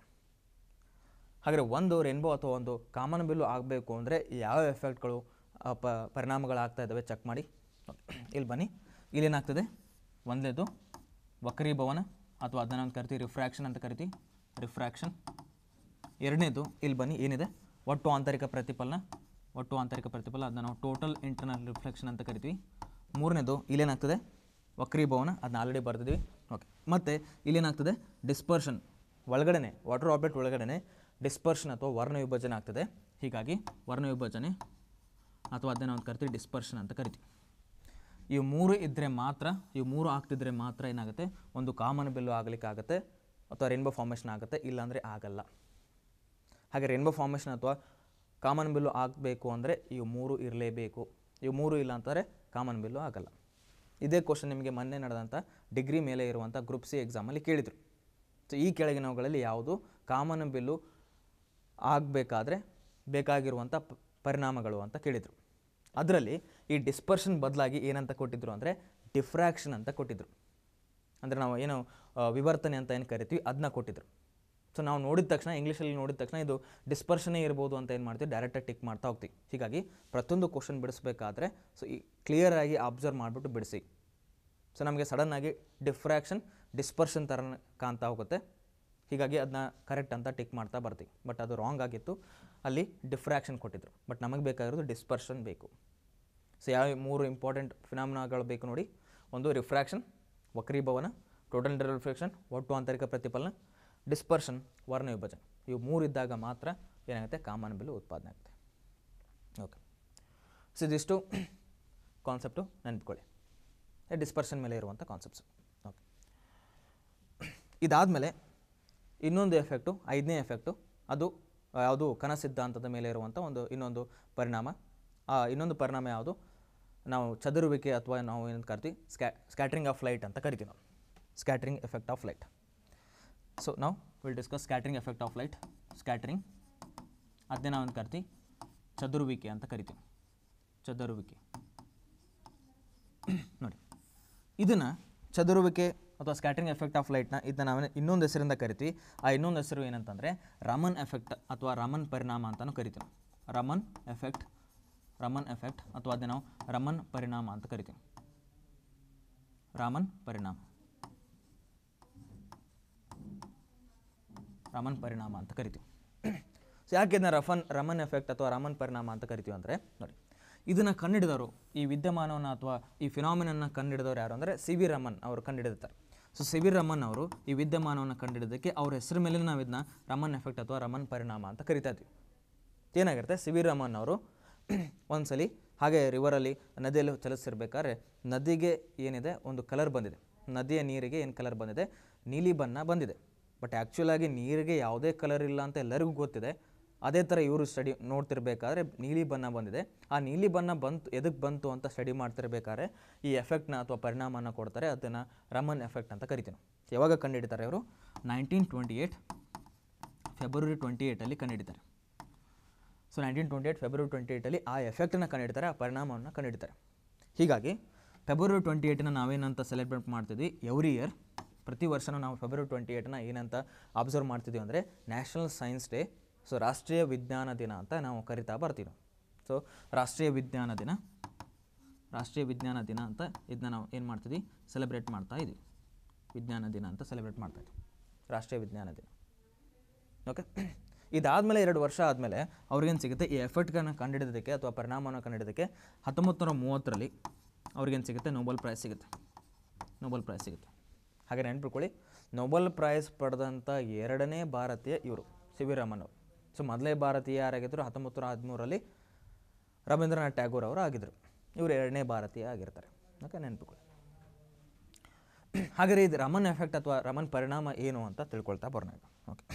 ಹಾಗಾದ್ರೆ ಒಂದು ರೆನ್ಬೋ ಅಥವಾ ಒಂದು ಕಾಮನ್ ಬಿಲ್ಲು ಆಗಬೇಕು ಅಂದರೆ ಯಾವ ಎಫೆಕ್ಟ್ಗಳು ಪ ಆಗ್ತಾ ಇದ್ದಾವೆ ಚೆಕ್ ಮಾಡಿ ಇಲ್ಲಿ ಬನ್ನಿ ಇಲ್ಲೇನಾಗ್ತದೆ ಒಂದನೇದು ವಕ್ರೀಭವನ ಅಥವಾ ಅದನ್ನ ಕರಿತೀವಿ ರಿಫ್ರ್ಯಾಕ್ಷನ್ ಅಂತ ಕರಿತೀವಿ ರಿಫ್ರ್ಯಾಕ್ಷನ್ ಎರಡನೇದು ಇಲ್ಲಿ ಬನ್ನಿ ಏನಿದೆ ಒಟ್ಟು ಆಂತರಿಕ ಪ್ರತಿಫಲನ ಒಟ್ಟು ಆಂತರಿಕ ಪ್ರತಿಫಲ ಅದನ್ನ ನಾವು ಟೋಟಲ್ ಇಂಟರ್ನಲ್ ರಿಫ್ಲೆಕ್ಷನ್ ಅಂತ ಕರಿತೀವಿ ಮೂರನೇದು ಇಲ್ಲೇನಾಗ್ತದೆ ವಕ್ರೀಭವನ ಅದನ್ನ ಆಲ್ರೆಡಿ ಬರ್ತಿದ್ವಿ ಓಕೆ ಮತ್ತು ಇಲ್ಲೇನಾಗ್ತದೆ ಡಿಸ್ಪರ್ಷನ್ ಒಳಗಡೆನೆ ವಾಟರ್ ಆಬ್ಜೆಕ್ಟ್ ಒಳಗಡೆನೆ ಡಿಸ್ಪರ್ಷನ್ ಅಥವಾ ವರ್ಣ ವಿಭಜನೆ ಆಗ್ತದೆ ಹೀಗಾಗಿ ವರ್ಣ ವಿಭಜನೆ ಅಥವಾ ಅದನ್ನ ಒಂದು ಕರಿತೀವಿ ಡಿಸ್ಪರ್ಷನ್ ಅಂತ ಕರಿತೀವಿ ಇವು ಮೂರು ಇದ್ದರೆ ಮಾತ್ರ ಇವು ಮೂರು ಆಗ್ತಿದ್ರೆ ಮಾತ್ರ ಏನಾಗುತ್ತೆ ಒಂದು ಕಾಮನ್ ಬಿಲ್ಲು ಆಗಲಿಕ್ಕೆ ಆಗುತ್ತೆ ಅಥವಾ ರೇನ್ಬೋ ಫಾರ್ಮೇಷನ್ ಆಗುತ್ತೆ ಇಲ್ಲಾಂದರೆ ಆಗಲ್ಲ ಹಾಗೆ ರೇನ್ಬೋ ಫಾರ್ಮೇಷನ್ ಅಥವಾ ಕಾಮನ್ ಬಿಲ್ಲು ಆಗಬೇಕು ಅಂದರೆ ಇವು ಮೂರು ಇರಲೇಬೇಕು ಇವು ಮೂರು ಇಲ್ಲ ಅಂತಾರೆ ಕಾಮನ್ ಬಿಲ್ಲು ಆಗಲ್ಲ ಇದೇ ಕ್ವಶನ್ ನಿಮಗೆ ಮೊನ್ನೆ ನಡೆದಂಥ ಡಿಗ್ರಿ ಮೇಲೆ ಇರುವಂಥ ಗ್ರೂಪ್ ಸಿ ಎಕ್ಸಾಮಲ್ಲಿ ಕೇಳಿದರು ಸೊ ಈ ಕೆಳಗಿನವುಗಳಲ್ಲಿ ಯಾವುದು ಕಾಮನ್ ಬಿಲ್ಲು ಆಗಬೇಕಾದ್ರೆ ಬೇಕಾಗಿರುವಂಥ ಪರಿಣಾಮಗಳು ಅಂತ ಕೇಳಿದರು ಅದರಲ್ಲಿ ಈ ಡಿಸ್ಪರ್ಷನ್ ಬದಲಾಗಿ ಏನಂತ ಕೊಟ್ಟಿದ್ರು ಅಂದರೆ ಡಿಫ್ರಾಕ್ಷನ್ ಅಂತ ಕೊಟ್ಟಿದ್ರು ಅಂದರೆ ನಾವು ಏನು ವಿವರ್ತನೆ ಅಂತ ಏನು ಕರಿತೀವಿ ಅದನ್ನ ಕೊಟ್ಟಿದ್ರು ಸೊ ನಾವು ನೋಡಿದ ತಕ್ಷಣ ಇಂಗ್ಲೀಷಲ್ಲಿ ನೋಡಿದ ತಕ್ಷಣ ಇದು ಡಿಸ್ಪರ್ಷನೇ ಇರ್ಬೋದು ಅಂತ ಏನು ಮಾಡ್ತೀವಿ ಡೈರೆಕ್ಟಾಗಿ ಟಿಕ್ ಮಾಡ್ತಾ ಹೋಗ್ತೀವಿ ಹೀಗಾಗಿ ಪ್ರತಿಯೊಂದು ಕ್ವಶನ್ ಬಿಡಿಸ್ಬೇಕಾದ್ರೆ ಸೊ ಈ ಕ್ಲಿಯರಾಗಿ ಅಬ್ಸರ್ವ್ ಮಾಡಿಬಿಟ್ಟು ಬಿಡಿಸಿ ಸೊ ನಮಗೆ ಸಡನ್ನಾಗಿ ಡಿಫ್ರಾಕ್ಷನ್ ಡಿಸ್ಪರ್ಷನ್ ಥರ ಕಾಣ್ತಾ ಹೋಗುತ್ತೆ ಹೀಗಾಗಿ ಅದನ್ನ ಕರೆಕ್ಟ್ ಅಂತ ಟಿಕ್ ಮಾಡ್ತಾ ಬರ್ತೀವಿ ಬಟ್ ಅದು ರಾಂಗ್ ಆಗಿತ್ತು ಅಲ್ಲಿ ಡಿಫ್ರಾಕ್ಷನ್ ಕೊಟ್ಟಿದ್ರು ಬಟ್ ನಮಗೆ ಬೇಕಾಗಿರೋದು ಡಿಸ್ಪರ್ಷನ್ ಬೇಕು ಸೊ ಯಾವ ಮೂರು ಇಂಪಾರ್ಟೆಂಟ್ ಫಿನಾಮಿನಾಗಳು ಬೇಕು ನೋಡಿ ಒಂದು ರಿಫ್ರಾಕ್ಷನ್ ವಕ್ರೀಭವನ ಟೋಟಲ್ ರಿಫ್ರಾಕ್ಷನ್ ಒಟ್ಟು ಆಂತರಿಕ ಪ್ರತಿಫಲನ ಡಿಸ್ಪರ್ಷನ್ ವರ್ಣ ವಿಭಜನೆ ಇವು ಮೂರಿದ್ದಾಗ ಮಾತ್ರ ಏನಾಗುತ್ತೆ ಕಾಮನ್ ಬಿಲ್ ಉತ್ಪಾದನೆ ಆಗುತ್ತೆ ಓಕೆ ಸೊ ಇದಿಷ್ಟು ಕಾನ್ಸೆಪ್ಟು ನೆನ್ಪಿಕೊಳ್ಳಿ ಡಿಸ್ಪರ್ಷನ್ ಮೇಲೆ ಇರುವಂಥ ಕಾನ್ಸೆಪ್ಟ್ಸು ಓಕೆ ಇದಾದಮೇಲೆ ಇನ್ನೊಂದು ಎಫೆಕ್ಟು ಐದನೇ ಎಫೆಕ್ಟು ಅದು ಯಾವುದು ಕನ ಸಿದ್ಧಾಂತದ ಮೇಲೆ ಇರುವಂಥ ಒಂದು ಇನ್ನೊಂದು ಪರಿಣಾಮ ಇನ್ನೊಂದು ಪರಿಣಾಮ ಯಾವುದು ನಾವು ಚದುರುವಿಕೆ ಅಥವಾ ನಾವು ಏನಂತ ಕರಿತೀವಿ ಸ್ಕ್ಯಾ ಸ್ಕ್ಯಾಟ್ರಿಂಗ್ ಆಫ್ ಲೈಟ್ ಅಂತ ಕರಿತೀವಿ ನಾವು scattering effect of light so ನಾವು will discuss scattering effect of light scattering ಅದನ್ನೇ ನಾವು ಏನು ಕರಿತೀವಿ ಚದುರುವಿಕೆ ಅಂತ ಕರಿತೀವಿ ಚದುರುವಿಕೆ ನೋಡಿ ಇದನ್ನು ಚದುರುವಿಕೆ ಅಥವಾ ಸ್ಕ್ಯಾಟ್ರಿಂಗ್ ಎಫೆಕ್ಟ್ ಆಫ್ ಲೈಟ್ನ ಇದನ್ನ ನಾವು ಇನ್ನೊಂದು ಹೆಸರಿಂದ ಕರಿತೀವಿ ಆ ಇನ್ನೊಂದು ಹೆಸರು ಏನಂತಂದರೆ ರಮನ್ ಎಫೆಕ್ಟ್ ಅಥವಾ ರಮನ್ ಪರಿಣಾಮ ಅಂತಲೂ ಕರಿತೀವಿ ರಮನ್ ಎಫೆಕ್ಟ್ ರಮನ್ ಎಫೆಕ್ಟ್ ಅಥವಾ ಅದೇ ನಾವು ರಮನ್ ಪರಿಣಾಮ ಅಂತ ಕರಿತೀವಿ ರಾಮನ್ ಪರಿಣಾಮ ರಮನ್ ಪರಿಣಾಮ ಅಂತ ಕರಿತೀವಿ ಸೊ ಯಾಕೆ ಇದನ್ನ ರಫನ್ ರಮನ್ ಎಫೆಕ್ಟ್ ಅಥವಾ ರಮನ್ ಪರಿಣಾಮ ಅಂತ ಕರಿತೀವಿ ಅಂದರೆ ನೋಡಿ ಇದನ್ನು ಕಂಡುಹಿಡಿದವರು ಈ ವಿದ್ಯಮಾನವನ್ನು ಅಥವಾ ಈ ಫಿನಾಮಿನನ್ನು ಕಂಡುಹಿಡಿದವರು ಯಾರು ಅಂದರೆ ಸಿ ವಿ ರಮನ್ ಅವರು ಕಂಡುಹಿಡಿದಿರ್ತಾರೆ ಸೊ ಸಿ ವಿ ರಮನ್ ಅವರು ಈ ವಿದ್ಯಮಾನವನ್ನು ಕಂಡುಹಿಡಿದಕ್ಕೆ ಅವ್ರ ಹೆಸರು ಮೇಲೆ ನಾವು ಇದನ್ನ ರಮನ್ ಎಫೆಕ್ಟ್ ಅಥವಾ ರಮನ್ ಪರಿಣಾಮ ಅಂತ ಕರಿತಾ ಇದ್ವಿ ಏನಾಗಿರುತ್ತೆ ಸಿ ವಿ ರಮನ್ ಅವರು ಒಂದ್ಸಲಿ ಹಾಗೆ ರಿವರಲ್ಲಿ ನದಿಯಲ್ಲಿ ಚಲಿಸಿರ್ಬೇಕಾದ್ರೆ ನದಿಗೆ ಏನಿದೆ ಒಂದು ಕಲರ್ ಬಂದಿದೆ ನದಿಯ ನೀರಿಗೆ ಏನು ಕಲರ್ ಬಂದಿದೆ ನೀಲಿ ಬಣ್ಣ ಬಂದಿದೆ ಬಟ್ ಆ್ಯಕ್ಚುಲಾಗಿ ನೀರಿಗೆ ಯಾವುದೇ ಕಲರ್ ಇಲ್ಲ ಅಂತ ಎಲ್ಲರಿಗೂ ಗೊತ್ತಿದೆ ಅದೇ ಥರ ಇವರು ಸ್ಟಡಿ ನೋಡ್ತಿರ್ಬೇಕಾದ್ರೆ ನೀಲಿ ಬಣ್ಣ ಬಂದಿದೆ ಆ ನೀಲಿ ಬಣ್ಣ ಬಂತು ಎದಕ್ಕೆ ಬಂತು ಅಂತ ಸ್ಟಡಿ ಮಾಡ್ತಿರ್ಬೇಕಾದ್ರೆ ಈ ಎಫೆಕ್ಟ್ನ ಅಥವಾ ಪರಿಣಾಮನ ಕೊಡ್ತಾರೆ ಅದನ್ನು ರಮನ್ ಎಫೆಕ್ಟ್ ಅಂತ ಕರಿತೀನಿ ಯಾವಾಗ ಕಂಡುಹಿಡಿತಾರೆ ಇವರು nineteen twenty eight February twenty ಏಯ್ಟಲ್ಲಿ ಕಂಡುಹಿಡಿತಾರೆ so nineteen twenty eight February twenty ಏಯ್ಟಲ್ಲಿ ಆ ಎಫೆಕ್ಟನ್ನು ಕಂಡುಹಿಡ್ತಾರೆ ಆ ಪರಿಣಾಮವನ್ನು ಕಂಡುಹಿಡ್ತಾರೆ ಹೀಗಾಗಿ ಫೆಬ್ರವರಿ ಟ್ವೆಂಟಿ ಏಯ್ಟನ್ನ ನಾವೇನಂತ ಸೆಲೆಬ್ರೇಟ್ ಮಾಡ್ತಿದ್ವಿ ಎವ್ರಿ ಇಯರ್ ಪ್ರತಿ ವರ್ಷನೂ ನಾವು ಫೆಬ್ರವರಿ ಟ್ವೆಂಟಿ ಏಯ್ಟನ್ನ ಏನಂತ ಅಬ್ಸರ್ವ್ ಮಾಡ್ತಿದ್ದೀವಿ ಅಂದರೆ ನ್ಯಾಷನಲ್ ಸೈನ್ಸ್ ಡೇ ಸೊ ರಾಷ್ಟ್ರೀಯ ವಿಜ್ಞಾನ ದಿನ ಅಂತ ನಾವು ಕರಿತಾ ಬರ್ತೀವಿ ಸೊ ರಾಷ್ಟ್ರೀಯ ವಿಜ್ಞಾನ ದಿನ ರಾಷ್ಟ್ರೀಯ ವಿಜ್ಞಾನ ದಿನ ಅಂತ ಇದನ್ನ ನಾವು ಏನು ಮಾಡ್ತೀವಿ ಸೆಲೆಬ್ರೇಟ್ ಮಾಡ್ತಾ ಇದ್ದೀವಿ ವಿಜ್ಞಾನ ದಿನ ಅಂತ ಸೆಲೆಬ್ರೇಟ್ ಮಾಡ್ತಾ ಇದ್ದೀವಿ ರಾಷ್ಟ್ರೀಯ ವಿಜ್ಞಾನ ದಿನ ಓಕೆ ಇದಾದಮೇಲೆ ಎರಡು ವರ್ಷ ಆದಮೇಲೆ ಅವ್ರಿಗೇನು ಸಿಗುತ್ತೆ ಈ ಎಫರ್ಟ್ಗಳನ್ನು ಕಂಡುಹಿಡಿದಕ್ಕೆ ಅಥವಾ ಪರಿಣಾಮವನ್ನು ಕಂಡಿಡೋದಕ್ಕೆ ಹತ್ತೊಂಬತ್ತು ನೂರ ಮೂವತ್ತರಲ್ಲಿ ಅವ್ರಿಗೇನು ಸಿಗುತ್ತೆ ನೋಬಲ್ ಪ್ರೈಸ್ ಸಿಗುತ್ತೆ ನೋಬಲ್ ಪ್ರೈಸ್ ಸಿಗುತ್ತೆ ಹಾಗೆ ನೆನ್ಪಿಟ್ಕೊಳ್ಳಿ ನೊಬೆಲ್ ಪ್ರೈಸ್ ಪಡೆದಂಥ ಎರಡನೇ ಭಾರತೀಯ ಇವರು ಸಿ ವಿ ರಾಮನ್ ಅವರು ಸೊ ಮೊದಲೇ ಭಾರತೀಯ ಯಾರಾಗಿದ್ದರು ಹತ್ತೊಂಬತ್ತು ನೂರ ಹದಿಮೂರಲ್ಲಿ ರವೀಂದ್ರನಾಥ್ ಟ್ಯಾಗೂರ್ ಅವರು ಆಗಿದ್ದರು ಇವರು ಎರಡನೇ ಭಾರತೀಯ ಆಗಿರ್ತಾರೆ ಓಕೆ ನೆನ್ಪಿಟ್ಕೊಳ್ಳಿ ಹಾಗೆ ಇದು ರಮನ್ ಎಫೆಕ್ಟ್ ಅಥವಾ ರಮನ್ ಪರಿಣಾಮ ಏನು ಅಂತ ತಿಳ್ಕೊಳ್ತಾ ಬರೋಣ ಓಕೆ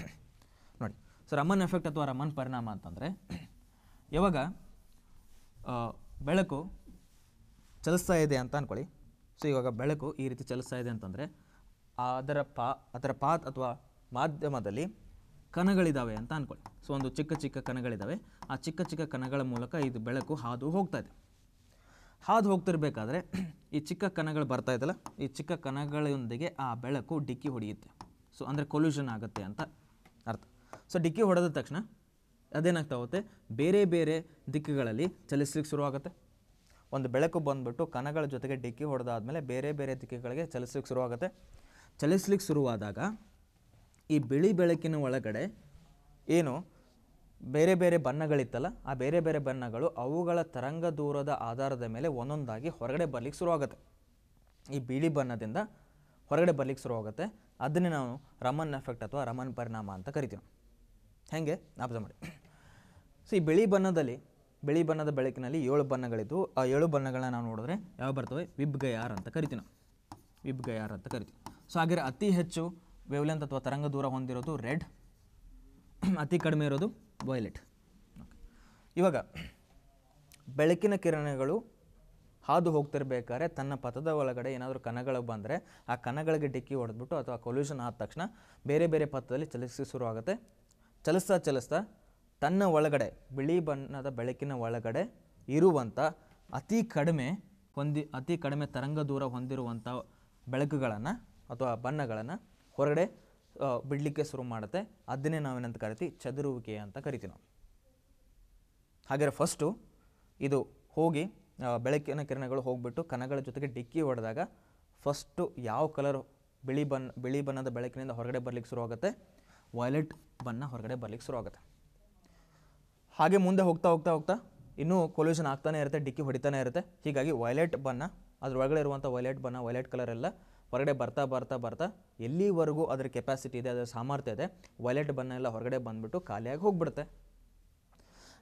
ನೋಡಿ ಸೊ ರಮನ್ ಎಫೆಕ್ಟ್ ಅಥವಾ ರಮನ್ ಪರಿಣಾಮ ಅಂತಂದರೆ ಯಾವಾಗ ಬೆಳಕು ಚಲಿಸ್ತಾ ಇದೆ ಅಂತ ಅಂದ್ಕೊಳ್ಳಿ ಸೊ ಇವಾಗ ಬೆಳಕು ಈ ರೀತಿ ಚಲಿಸ್ತಾ ಇದೆ ಅಂತಂದರೆ ಅದರ ಪಾ ಅದರ ಪಾತ್ ಅಥವಾ ಮಾಧ್ಯಮದಲ್ಲಿ ಕಣಗಳಿದ್ದಾವೆ ಅಂತ ಅಂದ್ಕೊಳ್ಳಿ ಸೊ ಒಂದು ಚಿಕ್ಕ ಚಿಕ್ಕ ಕಣಗಳಿದ್ದಾವೆ ಆ ಚಿಕ್ಕ ಚಿಕ್ಕ ಕಣಗಳ ಮೂಲಕ ಇದು ಬೆಳಕು ಹಾದು ಹೋಗ್ತಾ ಇದೆ ಹಾದು ಹೋಗ್ತಿರ್ಬೇಕಾದ್ರೆ ಈ ಚಿಕ್ಕ ಕಣಗಳು ಬರ್ತಾ ಇದ್ದಲ್ಲ ಈ ಚಿಕ್ಕ ಕಣಗಳೊಂದಿಗೆ ಆ ಬೆಳಕು ಡಿಕ್ಕಿ ಹೊಡೆಯುತ್ತೆ ಸೊ ಅಂದರೆ ಕೊಲ್ಯೂಷನ್ ಆಗುತ್ತೆ ಅಂತ ಅರ್ಥ ಸೊ ಡಿಕ್ಕಿ ಹೊಡೆದ ತಕ್ಷಣ ಅದೇನಾಗ್ತಾ ಹೋಗುತ್ತೆ ಬೇರೆ ಬೇರೆ ದಿಕ್ಕುಗಳಲ್ಲಿ ಚಲಿಸ್ಲಿಕ್ಕೆ ಶುರುವಾಗುತ್ತೆ ಒಂದು ಬೆಳಕು ಬಂದುಬಿಟ್ಟು ಕಣಗಳ ಜೊತೆಗೆ ಡಿಕ್ಕಿ ಹೊಡೆದಾದ್ಮೇಲೆ ಬೇರೆ ಬೇರೆ ದಿಕ್ಕುಗಳಿಗೆ ಚಲಿಸ್ಲಿಕ್ಕೆ ಶುರುವಾಗುತ್ತೆ ಚಲಿಸ್ಲಿಕ್ಕೆ ಶುರುವಾದಾಗ ಈ ಬಿಳಿ ಬೆಳಕಿನ ಒಳಗಡೆ ಏನು ಬೇರೆ ಬೇರೆ ಬಣ್ಣಗಳಿತ್ತಲ್ಲ ಆ ಬೇರೆ ಬೇರೆ ಬಣ್ಣಗಳು ಅವುಗಳ ತರಂಗ ದೂರದ ಆಧಾರದ ಮೇಲೆ ಒಂದೊಂದಾಗಿ ಹೊರಗಡೆ ಬರ್ಲಿಕ್ಕೆ ಶುರುವಾಗುತ್ತೆ ಈ ಬಿಳಿ ಬಣ್ಣದಿಂದ ಹೊರಗಡೆ ಬರ್ಲಿಕ್ಕೆ ಶುರುವಾಗುತ್ತೆ ಅದನ್ನೇ ನಾವು ರಮನ್ ಎಫೆಕ್ಟ್ ಅಥವಾ ರಮನ್ ಪರಿಣಾಮ ಅಂತ ಕರಿತೀವಿ ಹೇಗೆ ಜ್ಞಾಪಕ ಮಾಡಿ ಸೊ ಈ ಬಿಳಿ ಬಣ್ಣದಲ್ಲಿ ಬಿಳಿ ಬಣ್ಣದ ಬೆಳಕಿನಲ್ಲಿ ಏಳು ಬಣ್ಣಗಳಿದ್ದು ಆ ಏಳು ಬಣ್ಣಗಳನ್ನ ನಾವು ನೋಡಿದ್ರೆ ಯಾವಾಗ ಬರ್ತವೆ ಗಯಾರ್ ಅಂತ ಕರಿತೀವಿ ನಾವು ಗಯಾರ್ ಅಂತ ಕರಿತೀವಿ ಸೊ ಹಾಗಾದರೆ ಅತಿ ಹೆಚ್ಚು ವೇವ್ಲೆಂತ್ ಅಥವಾ ತರಂಗ ದೂರ ಹೊಂದಿರೋದು ರೆಡ್ ಅತಿ ಕಡಿಮೆ ಇರೋದು ವೈಲೆಟ್ ಇವಾಗ ಬೆಳಕಿನ ಕಿರಣಗಳು ಹಾದು ಹೋಗ್ತಿರ್ಬೇಕಾದ್ರೆ ತನ್ನ ಪಥದ ಒಳಗಡೆ ಏನಾದರೂ ಕಣಗಳು ಬಂದರೆ ಆ ಕಣಗಳಿಗೆ ಡಿಕ್ಕಿ ಹೊಡೆದ್ಬಿಟ್ಟು ಅಥವಾ ಕೊಲ್ಯೂಷನ್ ಆದ ತಕ್ಷಣ ಬೇರೆ ಬೇರೆ ಪಥದಲ್ಲಿ ಚಲಿಸಿ ಶುರುವಾಗುತ್ತೆ ಚಲಿಸ್ತಾ ಚಲಿಸ್ತಾ ತನ್ನ ಒಳಗಡೆ ಬಿಳಿ ಬಣ್ಣದ ಬೆಳಕಿನ ಒಳಗಡೆ ಇರುವಂಥ ಅತಿ ಕಡಿಮೆ ಹೊಂದಿ ಅತಿ ಕಡಿಮೆ ತರಂಗ ದೂರ ಹೊಂದಿರುವಂಥ ಬೆಳಕುಗಳನ್ನು ಅಥವಾ ಬಣ್ಣಗಳನ್ನು ಹೊರಗಡೆ ಬಿಡಲಿಕ್ಕೆ ಶುರು ಮಾಡುತ್ತೆ ಅದನ್ನೇ ನಾವೇನಂತ ಕರಿತೀವಿ ಚದುರುವಿಕೆ ಅಂತ ಕರಿತೀವಿ ನಾವು ಹಾಗಾದರೆ ಫಸ್ಟು ಇದು ಹೋಗಿ ಬೆಳಕಿನ ಕಿರಣಗಳು ಹೋಗಿಬಿಟ್ಟು ಕಣಗಳ ಜೊತೆಗೆ ಡಿಕ್ಕಿ ಹೊಡೆದಾಗ ಫಸ್ಟು ಯಾವ ಕಲರ್ ಬಿಳಿ ಬಣ್ಣ ಬಿಳಿ ಬಣ್ಣದ ಬೆಳಕಿನಿಂದ ಹೊರಗಡೆ ಬರಲಿಕ್ಕೆ ಆಗುತ್ತೆ ವೈಲೆಟ್ ಬಣ್ಣ ಹೊರಗಡೆ ಬರಲಿಕ್ಕೆ ಆಗುತ್ತೆ ಹಾಗೆ ಮುಂದೆ ಹೋಗ್ತಾ ಹೋಗ್ತಾ ಹೋಗ್ತಾ ಇನ್ನೂ ಕೊಲ್ಯೂಷನ್ ಆಗ್ತಾನೆ ಇರುತ್ತೆ ಡಿಕ್ಕಿ ಹೊಡಿತಾನೆ ಇರುತ್ತೆ ಹೀಗಾಗಿ ವೈಲೆಟ್ ಬಣ್ಣ ಅದರೊಳಗಡೆ ಇರುವಂಥ ವೈಲೆಟ್ ಬಣ್ಣ ವೈಲೆಟ್ ಕಲರ್ ಹೊರಗಡೆ ಬರ್ತಾ ಬರ್ತಾ ಬರ್ತಾ ಎಲ್ಲಿವರೆಗೂ ಅದರ ಕೆಪಾಸಿಟಿ ಇದೆ ಅದರ ಸಾಮರ್ಥ್ಯ ಇದೆ ವೈಲೆಟ್ ಬನ್ನೆಲ್ಲ ಹೊರಗಡೆ ಬಂದುಬಿಟ್ಟು ಖಾಲಿಯಾಗಿ ಹೋಗ್ಬಿಡುತ್ತೆ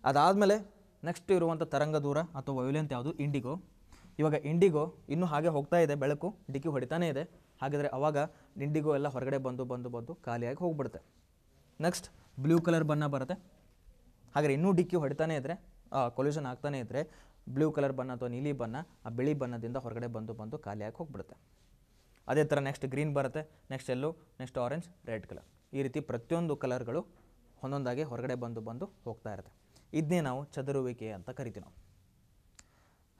ಅದಾದಮೇಲೆ ನೆಕ್ಸ್ಟ್ ಇರುವಂಥ ತರಂಗ ದೂರ ಅಥವಾ ವೈಲೆಂತ್ ಯಾವುದು ಇಂಡಿಗೋ ಇವಾಗ ಇಂಡಿಗೋ ಇನ್ನೂ ಹಾಗೆ ಹೋಗ್ತಾ ಇದೆ ಬೆಳಕು ಡಿಕ್ಕಿ ಹೊಡಿತಾನೇ ಇದೆ ಹಾಗಾದರೆ ಅವಾಗ ಇಂಡಿಗೋ ಎಲ್ಲ ಹೊರಗಡೆ ಬಂದು ಬಂದು ಬಂದು ಖಾಲಿಯಾಗಿ ಹೋಗ್ಬಿಡುತ್ತೆ ನೆಕ್ಸ್ಟ್ ಬ್ಲೂ ಕಲರ್ ಬಣ್ಣ ಬರುತ್ತೆ ಹಾಗಾದರೆ ಇನ್ನೂ ಡಿಕ್ಕಿ ಹೊಡಿತಾನೇ ಇದ್ದರೆ ಕೊಲ್ಯೂಷನ್ ಆಗ್ತಾನೇ ಇದ್ದರೆ ಬ್ಲೂ ಕಲರ್ ಬಣ್ಣ ಅಥವಾ ನೀಲಿ ಬಣ್ಣ ಆ ಬಿಳಿ ಬಣ್ಣದಿಂದ ಹೊರಗಡೆ ಬಂದು ಬಂದು ಖಾಲಿಯಾಗಿ ಹೋಗ್ಬಿಡುತ್ತೆ ಅದೇ ಥರ ನೆಕ್ಸ್ಟ್ ಗ್ರೀನ್ ಬರುತ್ತೆ next yellow next orange red colour ಈ ರೀತಿ ಪ್ರತಿಯೊಂದು ಕಲರ್ಗಳು ಒಂದೊಂದಾಗಿ ಹೊರಗಡೆ ಬಂದು ಬಂದು ಹೋಗ್ತಾ ಇರುತ್ತೆ ಇದನ್ನೇ ನಾವು ಚದುರುವಿಕೆ ಅಂತ ಕರಿತೀವಿ ನಾವು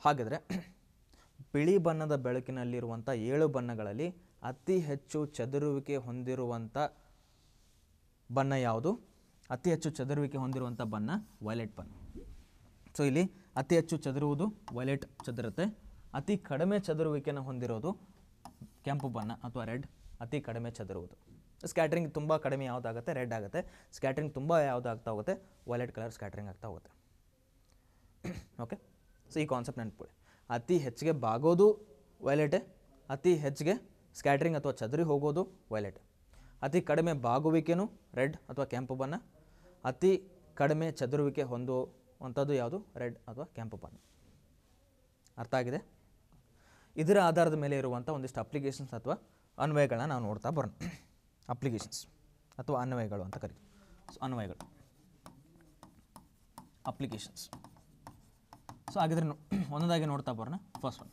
ಹಾಗಿದ್ರೆ ಬಿಳಿ ಬಣ್ಣದ ಬೆಳಕಿನಲ್ಲಿರುವಂಥ ಏಳು ಬಣ್ಣಗಳಲ್ಲಿ ಅತಿ ಹೆಚ್ಚು ಚದುರುವಿಕೆ ಹೊಂದಿರುವಂಥ ಬಣ್ಣ ಯಾವುದು ಅತಿ ಹೆಚ್ಚು ಚದುರುವಿಕೆ ಹೊಂದಿರುವಂಥ ಬಣ್ಣ ವೈಲೆಟ್ ಬಣ್ಣ ಸೊ ಇಲ್ಲಿ ಅತಿ ಹೆಚ್ಚು ಚದುರುವುದು ವೈಲೆಟ್ ಚದುರುತ್ತೆ ಅತಿ ಕಡಿಮೆ ಚದುರುವಿಕೆನ ಹೊಂದಿರೋದು ಕೆಂಪು ಬಣ್ಣ ಅಥವಾ ರೆಡ್ ಅತಿ ಕಡಿಮೆ ಚದುರುವುದು ಸ್ಕ್ಯಾಟ್ರಿಂಗ್ ತುಂಬ ಕಡಿಮೆ ಯಾವುದಾಗುತ್ತೆ ರೆಡ್ ಆಗುತ್ತೆ ಸ್ಕ್ಯಾಟ್ರಿಂಗ್ ತುಂಬ ಯಾವುದಾಗ್ತಾ ಹೋಗುತ್ತೆ ವೈಲೆಟ್ ಕಲರ್ ಸ್ಕ್ಯಾಟ್ರಿಂಗ್ ಆಗ್ತಾ ಹೋಗುತ್ತೆ ಓಕೆ ಸೊ ಈ ಕಾನ್ಸೆಪ್ಟ್ ನೆನ್ಪುಡಿ ಅತಿ ಹೆಚ್ಚಿಗೆ ಬಾಗೋದು ವೈಲೆಟೆ ಅತಿ ಹೆಚ್ಚಿಗೆ ಸ್ಕ್ಯಾಟ್ರಿಂಗ್ ಅಥವಾ ಚದುರಿ ಹೋಗೋದು ವೈಲೆಟ್ ಅತಿ ಕಡಿಮೆ ಬಾಗುವಿಕೆನೂ ರೆಡ್ ಅಥವಾ ಕೆಂಪು ಬಣ್ಣ ಅತಿ ಕಡಿಮೆ ಚದುರುವಿಕೆ ಹೊಂದುವಂಥದ್ದು ಯಾವುದು ರೆಡ್ ಅಥವಾ ಕೆಂಪು ಬಣ್ಣ ಅರ್ಥ ಆಗಿದೆ ಇದರ ಆಧಾರದ ಮೇಲೆ ಇರುವಂಥ ಒಂದಿಷ್ಟು ಅಪ್ಲಿಕೇಶನ್ಸ್ ಅಥವಾ ಅನ್ವಯಗಳನ್ನ ನಾವು ನೋಡ್ತಾ ಬರೋಣ ಅಪ್ಲಿಕೇಶನ್ಸ್ ಅಥವಾ ಅನ್ವಯಗಳು ಅಂತ ಕರಿ ಸೊ ಅನ್ವಯಗಳು ಅಪ್ಲಿಕೇಶನ್ಸ್ ಸೊ ಹಾಗಿದ್ರೆ ಒಂದೊಂದಾಗಿ ನೋಡ್ತಾ ಬರೋಣ ಫಸ್ಟ್ ಒನ್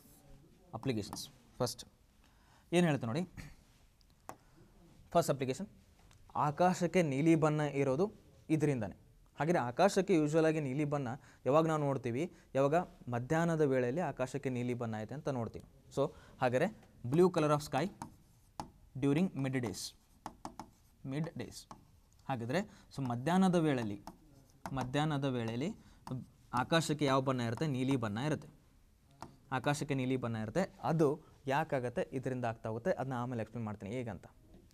ಅಪ್ಲಿಕೇಶನ್ಸ್ ಫಸ್ಟ್ ಏನು ಹೇಳ್ತು ನೋಡಿ ಫಸ್ಟ್ ಅಪ್ಲಿಕೇಶನ್ ಆಕಾಶಕ್ಕೆ ನೀಲಿ ಬಣ್ಣ ಇರೋದು ಇದರಿಂದನೇ ಹಾಗೆಯೇ ಆಕಾಶಕ್ಕೆ ಯೂಶುವಲ್ ಆಗಿ ನೀಲಿ ಬಣ್ಣ ಯಾವಾಗ ನಾವು ನೋಡ್ತೀವಿ ಯಾವಾಗ ಮಧ್ಯಾಹ್ನದ ವೇಳೆಯಲ್ಲಿ ಆಕಾಶಕ್ಕೆ ನೀಲಿ ಬಣ್ಣ ಐತೆ ಅಂತ ನೋಡ್ತೀವಿ ಸೊ ಹಾಗೆ blue colour of sky during mid days mid days ಹಾಗಿದ್ರೆ ಸೊ ಮಧ್ಯಾಹ್ನದ ವೇಳೆಯಲ್ಲಿ ಮಧ್ಯಾಹ್ನದ ವೇಳೆಯಲ್ಲಿ ಆಕಾಶಕ್ಕೆ ಯಾವ ಬಣ್ಣ ಇರುತ್ತೆ ನೀಲಿ ಬಣ್ಣ ಇರುತ್ತೆ ಆಕಾಶಕ್ಕೆ ನೀಲಿ ಬಣ್ಣ ಇರುತ್ತೆ ಅದು ಯಾಕಾಗತ್ತೆ ಇದರಿಂದ ಆಗ್ತಾ ಹೋಗುತ್ತೆ ಅದನ್ನ ಆಮೇಲೆ ಎಕ್ಸ್ಪ್ಲೇನ್ ಮಾಡ್ತೀನಿ ಹೇಗಂತ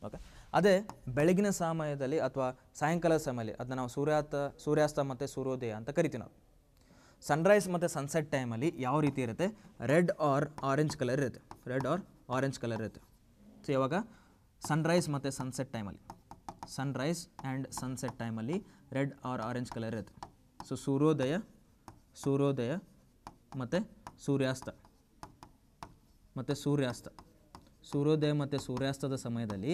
ಓಕೆ ಅದೇ ಬೆಳಗಿನ ಸಮಯದಲ್ಲಿ ಅಥವಾ ಸಾಯಂಕಾಲ ಸಮಯದಲ್ಲಿ ಅದನ್ನ ನಾವು ಸೂರ್ಯಾಸ್ತ ಸೂರ್ಯಾಸ್ತ ಮತ್ತು ಸೂರ್ಯೋದಯ ಅಂತ ಕರಿತೀವಿ ನಾವು ಸನ್ರೈಸ್ ಮತ್ತು ಸನ್ಸೆಟ್ ಟೈಮಲ್ಲಿ ಯಾವ ರೀತಿ ಇರುತ್ತೆ ರೆಡ್ ಆರ್ ಆರೆಂಜ್ ಕಲರ್ ಇರುತ್ತೆ ರೆಡ್ ಆರ್ ಆರೆಂಜ್ ಕಲರ್ ಇರುತ್ತೆ ಸೊ ಇವಾಗ ಸನ್ರೈಸ್ ಮತ್ತು ಸನ್ಸೆಟ್ ಟೈಮಲ್ಲಿ ಸನ್ರೈಸ್ ಆ್ಯಂಡ್ ಸನ್ಸೆಟ್ ಟೈಮಲ್ಲಿ ರೆಡ್ ಆರ್ ಆರೆಂಜ್ ಕಲರ್ ಇರುತ್ತೆ ಸೊ ಸೂರ್ಯೋದಯ ಸೂರ್ಯೋದಯ ಮತ್ತು ಸೂರ್ಯಾಸ್ತ ಮತ್ತು ಸೂರ್ಯಾಸ್ತ ಸೂರ್ಯೋದಯ ಮತ್ತು ಸೂರ್ಯಾಸ್ತದ ಸಮಯದಲ್ಲಿ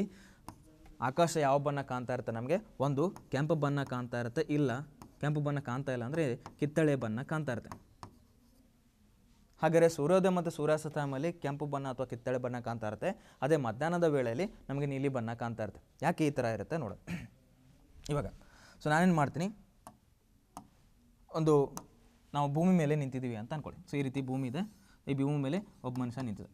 ಆಕಾಶ ಯಾವ ಬಣ್ಣ ಕಾಣ್ತಾ ಇರುತ್ತೆ ನಮಗೆ ಒಂದು ಕೆಂಪು ಬಣ್ಣ ಕಾಣ್ತಾ ಇರುತ್ತೆ ಇಲ್ಲ ಕೆಂಪು ಬಣ್ಣ ಕಾಣ್ತಾ ಇಲ್ಲ ಅಂದರೆ ಕಿತ್ತಳೆ ಬಣ್ಣ ಕಾಣ್ತಾ ಇರುತ್ತೆ ಹಾಗಾದರೆ ಸೂರ್ಯೋದಯ ಮತ್ತು ಸೂರ್ಯಾಸ್ತ ಕೆಂಪು ಬಣ್ಣ ಅಥವಾ ಕಿತ್ತಳೆ ಬಣ್ಣ ಕಾಣ್ತಾ ಇರುತ್ತೆ ಅದೇ ಮಧ್ಯಾಹ್ನದ ವೇಳೆಯಲ್ಲಿ ನಮಗೆ ನೀಲಿ ಬಣ್ಣ ಕಾಣ್ತಾ ಇರುತ್ತೆ ಯಾಕೆ ಈ ಥರ ಇರುತ್ತೆ ನೋಡು ಇವಾಗ ಸೊ ನಾನೇನು ಮಾಡ್ತೀನಿ ಒಂದು ನಾವು ಭೂಮಿ ಮೇಲೆ ನಿಂತಿದ್ದೀವಿ ಅಂತ ಅಂದ್ಕೊಳ್ಳಿ ಸೊ ಈ ರೀತಿ ಭೂಮಿ ಇದೆ ಈ ಭೂಮಿ ಮೇಲೆ ಒಬ್ಬ ಮನುಷ್ಯ ನಿಂತಿದೆ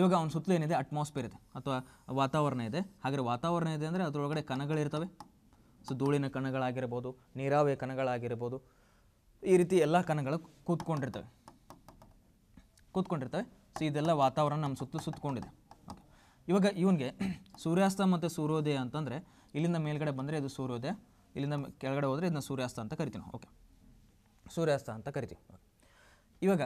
ಇವಾಗ ಅವನ ಸುತ್ತಲೂ ಏನಿದೆ ಅಟ್ಮಾಸ್ಫಿಯರ್ ಇದೆ ಅಥವಾ ವಾತಾವರಣ ಇದೆ ಹಾಗೆ ವಾತಾವರಣ ಇದೆ ಅಂದರೆ ಅದರೊಳಗಡೆ ಕಣಗಳಿರ್ತವೆ ಸೊ ಧೂಳಿನ ಕಣಗಳಾಗಿರ್ಬೋದು ನೀರಾವರಿ ಕಣಗಳಾಗಿರ್ಬೋದು ಈ ರೀತಿ ಎಲ್ಲ ಕಣಗಳು ಕೂತ್ಕೊಂಡಿರ್ತವೆ ಕೂತ್ಕೊಂಡಿರ್ತವೆ ಸೊ ಇದೆಲ್ಲ ವಾತಾವರಣ ನಮ್ಮ ಸುತ್ತಲೂ ಸುತ್ತಕೊಂಡಿದೆ ಓಕೆ ಇವಾಗ ಇವನಿಗೆ ಸೂರ್ಯಾಸ್ತ ಮತ್ತು ಸೂರ್ಯೋದಯ ಅಂತಂದರೆ ಇಲ್ಲಿಂದ ಮೇಲ್ಗಡೆ ಬಂದರೆ ಇದು ಸೂರ್ಯೋದಯ ಇಲ್ಲಿಂದ ಕೆಳಗಡೆ ಹೋದರೆ ಇದನ್ನ ಸೂರ್ಯಾಸ್ತ ಅಂತ ಕರಿತೀವಿ ಓಕೆ ಸೂರ್ಯಾಸ್ತ ಅಂತ ಕರಿತೀವಿ ಇವಾಗ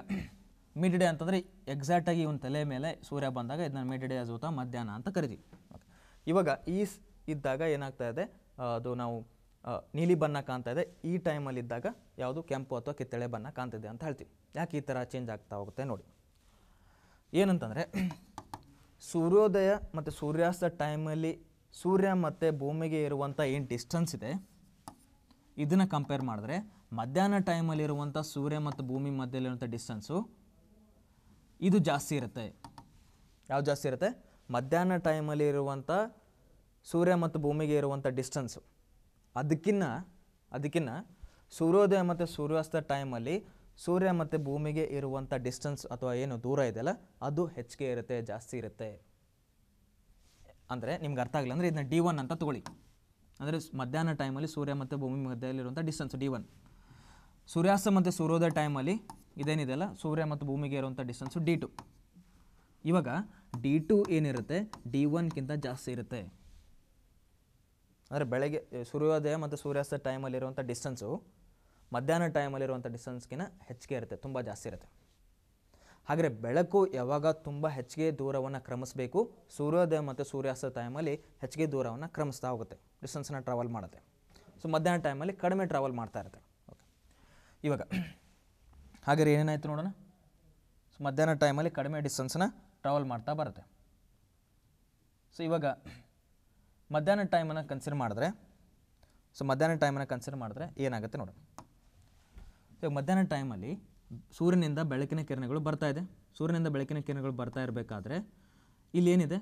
ಮಿಡ್ ಡೇ ಅಂತಂದರೆ ಎಕ್ಸಾಕ್ಟಾಗಿ ಇವನ ತಲೆ ಮೇಲೆ ಸೂರ್ಯ ಬಂದಾಗ ಇದನ್ನ ಮಿಡ್ ಡೇ ಅಜೋತ ಮಧ್ಯಾಹ್ನ ಅಂತ ಕರಿತೀವಿ ಓಕೆ ಇವಾಗ ಈ ಇದ್ದಾಗ ಏನಾಗ್ತಾ ಇದೆ ಅದು ನಾವು ನೀಲಿ ಬಣ್ಣ ಕಾಣ್ತಾ ಇದೆ ಈ ಟೈಮಲ್ಲಿ ಇದ್ದಾಗ ಯಾವುದು ಕೆಂಪು ಅಥವಾ ಕಿತ್ತಳೆ ಬಣ್ಣ ಕಾಣ್ತಿದೆ ಅಂತ ಹೇಳ್ತೀವಿ ಯಾಕೆ ಈ ಥರ ಚೇಂಜ್ ಆಗ್ತಾ ಹೋಗುತ್ತೆ ನೋಡಿ ಏನಂತಂದರೆ ಸೂರ್ಯೋದಯ ಮತ್ತು ಸೂರ್ಯಾಸ್ತ ಟೈಮಲ್ಲಿ ಸೂರ್ಯ ಮತ್ತು ಭೂಮಿಗೆ ಇರುವಂಥ ಏನು ಡಿಸ್ಟೆನ್ಸ್ ಇದೆ ಇದನ್ನು ಕಂಪೇರ್ ಮಾಡಿದ್ರೆ ಮಧ್ಯಾಹ್ನ ಟೈಮಲ್ಲಿರುವಂಥ ಸೂರ್ಯ ಮತ್ತು ಭೂಮಿ ಮಧ್ಯದಲ್ಲಿರುವಂಥ ಡಿಸ್ಟೆನ್ಸು ಇದು ಜಾಸ್ತಿ ಇರುತ್ತೆ ಯಾವ ಜಾಸ್ತಿ ಇರುತ್ತೆ ಮಧ್ಯಾಹ್ನ ಟೈಮಲ್ಲಿ ಇರುವಂಥ ಸೂರ್ಯ ಮತ್ತು ಭೂಮಿಗೆ ಇರುವಂಥ ಡಿಸ್ಟೆನ್ಸು ಅದಕ್ಕಿನ್ನ ಅದಕ್ಕಿನ್ನ ಸೂರ್ಯೋದಯ ಮತ್ತು ಸೂರ್ಯಾಸ್ತ ಟೈಮಲ್ಲಿ ಸೂರ್ಯ ಮತ್ತು ಭೂಮಿಗೆ ಇರುವಂಥ ಡಿಸ್ಟೆನ್ಸ್ ಅಥವಾ ಏನು ದೂರ ಇದೆಯಲ್ಲ ಅದು ಹೆಚ್ಚಿಗೆ ಇರುತ್ತೆ ಜಾಸ್ತಿ ಇರುತ್ತೆ ಅಂದರೆ ನಿಮ್ಗೆ ಅರ್ಥ ಆಗಲಿಲ್ಲ ಅಂದರೆ ಇದನ್ನ ಡಿ ಒನ್ ಅಂತ ತೊಗೊಳ್ಳಿ ಅಂದರೆ ಮಧ್ಯಾಹ್ನ ಟೈಮಲ್ಲಿ ಸೂರ್ಯ ಮತ್ತು ಭೂಮಿ ಮಧ್ಯದಲ್ಲಿರುವಂಥ ಡಿಸ್ಟೆನ್ಸ್ ಡಿ ಒನ್ ಸೂರ್ಯಾಸ್ತ ಮತ್ತು ಸೂರ್ಯೋದಯ ಟೈಮಲ್ಲಿ ಇದೇನಿದೆಯಲ್ಲ ಸೂರ್ಯ ಮತ್ತು ಭೂಮಿಗೆ ಇರುವಂಥ ಡಿಸ್ಟೆನ್ಸು ಡಿ ಟು ಇವಾಗ ಡಿ ಟು ಏನಿರುತ್ತೆ ಡಿ ಒನ್ಗಿಂತ ಜಾಸ್ತಿ ಇರುತ್ತೆ ಅಂದರೆ ಬೆಳಗ್ಗೆ ಸೂರ್ಯೋದಯ ಮತ್ತು ಸೂರ್ಯಾಸ್ತ ಟೈಮಲ್ಲಿರುವಂಥ ಡಿಸ್ಟೆನ್ಸು ಮಧ್ಯಾಹ್ನ ಟೈಮಲ್ಲಿರುವಂಥ ಡಿಸ್ಟೆನ್ಸ್ಗಿಂತ ಹೆಚ್ಚಿಗೆ ಇರುತ್ತೆ ತುಂಬ ಜಾಸ್ತಿ ಇರುತ್ತೆ ಹಾಗರೆ ಬೆಳಕು ಯಾವಾಗ ತುಂಬ ಹೆಚ್ಚಿಗೆ ದೂರವನ್ನು ಕ್ರಮಿಸಬೇಕು ಸೂರ್ಯೋದಯ ಮತ್ತು ಸೂರ್ಯಾಸ್ತ ಟೈಮಲ್ಲಿ ಹೆಚ್ಚಿಗೆ ದೂರವನ್ನು ಕ್ರಮಿಸ್ತಾ ಹೋಗುತ್ತೆ ಡಿಸ್ಟೆನ್ಸನ್ನು ಟ್ರಾವೆಲ್ ಮಾಡುತ್ತೆ ಸೊ ಮಧ್ಯಾಹ್ನ ಟೈಮಲ್ಲಿ ಕಡಿಮೆ ಟ್ರಾವೆಲ್ ಮಾಡ್ತಾ ಇರುತ್ತೆ ಓಕೆ ಇವಾಗ ಹಾಗಾದ್ರೆ ಏನೇನಾಯಿತು ನೋಡೋಣ ಸೊ ಮಧ್ಯಾಹ್ನ ಟೈಮಲ್ಲಿ ಕಡಿಮೆ ಡಿಸ್ಟೆನ್ಸನ್ನ ಟ್ರಾವೆಲ್ ಮಾಡ್ತಾ ಬರುತ್ತೆ ಸೊ ಇವಾಗ ಮಧ್ಯಾಹ್ನ ಟೈಮನ್ನು ಕನ್ಸಿಡರ್ ಮಾಡಿದ್ರೆ ಸೊ ಮಧ್ಯಾಹ್ನ ಟೈಮನ್ನು ಕನ್ಸಿಡರ್ ಮಾಡಿದ್ರೆ ಏನಾಗುತ್ತೆ ನೋಡೋಣ ಸೊ ಮಧ್ಯಾಹ್ನ ಟೈಮಲ್ಲಿ ಸೂರ್ಯನಿಂದ ಬೆಳಕಿನ ಕಿರಣಗಳು ಬರ್ತಾ ಇದೆ ಸೂರ್ಯನಿಂದ ಬೆಳಕಿನ ಕಿರಣಗಳು ಬರ್ತಾ ಇರಬೇಕಾದ್ರೆ ಇಲ್ಲೇನಿದೆ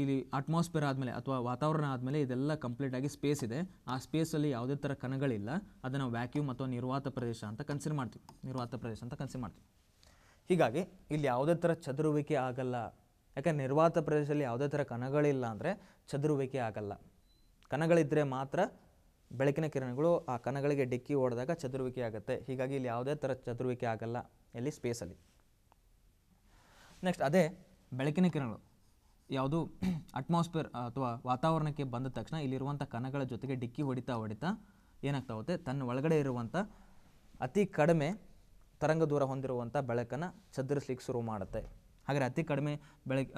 ಇಲ್ಲಿ ಅಟ್ಮಾಸ್ಫಿಯರ್ ಆದಮೇಲೆ ಅಥವಾ ವಾತಾವರಣ ಆದಮೇಲೆ ಇದೆಲ್ಲ ಕಂಪ್ಲೀಟಾಗಿ ಸ್ಪೇಸ್ ಇದೆ ಆ ಸ್ಪೇಸಲ್ಲಿ ಯಾವುದೇ ಥರ ಕಣಗಳಿಲ್ಲ ಅದನ್ನು ವ್ಯಾಕ್ಯೂಮ್ ಅಥವಾ ನಿರ್ವಾತ ಪ್ರದೇಶ ಅಂತ ಕನ್ಸಿಡರ್ ಮಾಡ್ತೀವಿ ನಿರ್ವಾತ ಪ್ರದೇಶ ಅಂತ ಕನ್ಸಿಡರ್ ಮಾಡ್ತೀವಿ ಹೀಗಾಗಿ ಇಲ್ಲಿ ಯಾವುದೇ ಥರ ಚದುರುವಿಕೆ ಆಗಲ್ಲ ಯಾಕಂದರೆ ನಿರ್ವಾತ ಪ್ರದೇಶದಲ್ಲಿ ಯಾವುದೇ ಥರ ಕಣಗಳಿಲ್ಲ ಅಂದರೆ ಚದುರುವಿಕೆ ಆಗಲ್ಲ ಕಣಗಳಿದ್ದರೆ ಮಾತ್ರ ಬೆಳಕಿನ ಕಿರಣಗಳು ಆ ಕಣಗಳಿಗೆ ಡಿಕ್ಕಿ ಹೊಡೆದಾಗ ಚದುರುವಿಕೆ ಆಗುತ್ತೆ ಹೀಗಾಗಿ ಇಲ್ಲಿ ಯಾವುದೇ ಥರ ಚದುರುವಿಕೆ ಆಗಲ್ಲ ಇಲ್ಲಿ ಸ್ಪೇಸಲ್ಲಿ ನೆಕ್ಸ್ಟ್ ಅದೇ ಬೆಳಕಿನ ಕಿರಣಗಳು ಯಾವುದು ಅಟ್ಮಾಸ್ಫಿಯರ್ ಅಥವಾ ವಾತಾವರಣಕ್ಕೆ ಬಂದ ತಕ್ಷಣ ಇಲ್ಲಿರುವಂಥ ಕಣಗಳ ಜೊತೆಗೆ ಡಿಕ್ಕಿ ಹೊಡಿತಾ ಹೊಡಿತಾ ಏನಾಗ್ತಾ ಹೋಗುತ್ತೆ ತನ್ನ ಒಳಗಡೆ ಇರುವಂಥ ಅತಿ ಕಡಿಮೆ ತರಂಗ ದೂರ ಹೊಂದಿರುವಂಥ ಬೆಳಕನ್ನು ಚದುರಿಸ್ಲಿಕ್ಕೆ ಶುರು ಮಾಡುತ್ತೆ ಹಾಗೆ ಅತಿ ಕಡಿಮೆ ಬೆಳಕ್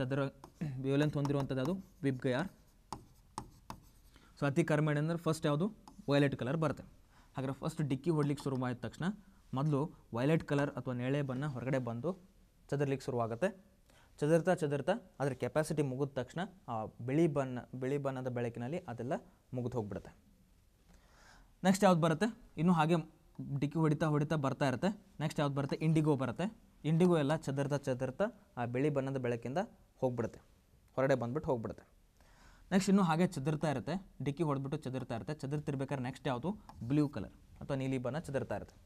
ಚದರ ವ್ಯೂಲೆಂತ್ ಹೊಂದಿರುವಂಥದ್ದು ಅದು ವಿಬ್ಗಯಾರ್ ಸೊ ಅತಿ ಕಡಿಮೆ ಅಂದರೆ ಫಸ್ಟ್ ಯಾವುದು ವೈಲೆಟ್ ಕಲರ್ ಬರುತ್ತೆ ಹಾಗೆ ಫಸ್ಟ್ ಡಿಕ್ಕಿ ಹೊಡ್ಲಿಕ್ಕೆ ಶುರು ಮಾಡಿದ ತಕ್ಷಣ ಮೊದಲು ವೈಲೆಟ್ ಕಲರ್ ಅಥವಾ ನೇಳೆ ಬಣ್ಣ ಹೊರಗಡೆ ಬಂದು ಚದರ್ಲಿಕ್ಕೆ ಶುರುವಾಗುತ್ತೆ ಚದುರ್ತಾ ಚದುರ್ತಾ ಅದರ ಕೆಪಾಸಿಟಿ ಮುಗಿದ ತಕ್ಷಣ ಆ ಬಿಳಿ ಬಣ್ಣ ಬಿಳಿ ಬಣ್ಣದ ಬೆಳಕಿನಲ್ಲಿ ಅದೆಲ್ಲ ಮುಗಿದು ಹೋಗ್ಬಿಡುತ್ತೆ ನೆಕ್ಸ್ಟ್ ಯಾವ್ದು ಬರುತ್ತೆ ಇನ್ನೂ ಹಾಗೆ ಡಿಕ್ಕಿ ಹೊಡಿತಾ ಹೊಡಿತಾ ಬರ್ತಾ ಇರುತ್ತೆ ನೆಕ್ಸ್ಟ್ ಯಾವ್ದು ಬರುತ್ತೆ ಇಂಡಿಗೋ ಬರುತ್ತೆ ಇಂಡಿಗೋ ಎಲ್ಲ ಚದರ್ತಾ ಚದುರ್ತಾ ಆ ಬಿಳಿ ಬಣ್ಣದ ಬೆಳಕಿಂದ ಹೋಗ್ಬಿಡುತ್ತೆ ಹೊರಡೆ ಬಂದ್ಬಿಟ್ಟು ಹೋಗ್ಬಿಡುತ್ತೆ ನೆಕ್ಸ್ಟ್ ಇನ್ನೂ ಹಾಗೆ ಚದುರ್ತಾ ಇರುತ್ತೆ ಡಿಕ್ಕಿ ಹೊಡೆದ್ಬಿಟ್ಟು ಚದುರ್ತಾ ಇರುತ್ತೆ ಚದುರ್ತಿರ್ಬೇಕಾದ್ರೆ ನೆಕ್ಸ್ಟ್ ಯಾವುದು ಬ್ಲೂ ಕಲರ್ ಅಥವಾ ನೀಲಿ ಬಣ್ಣ ಚದುರ್ತಾ ಇರುತ್ತೆ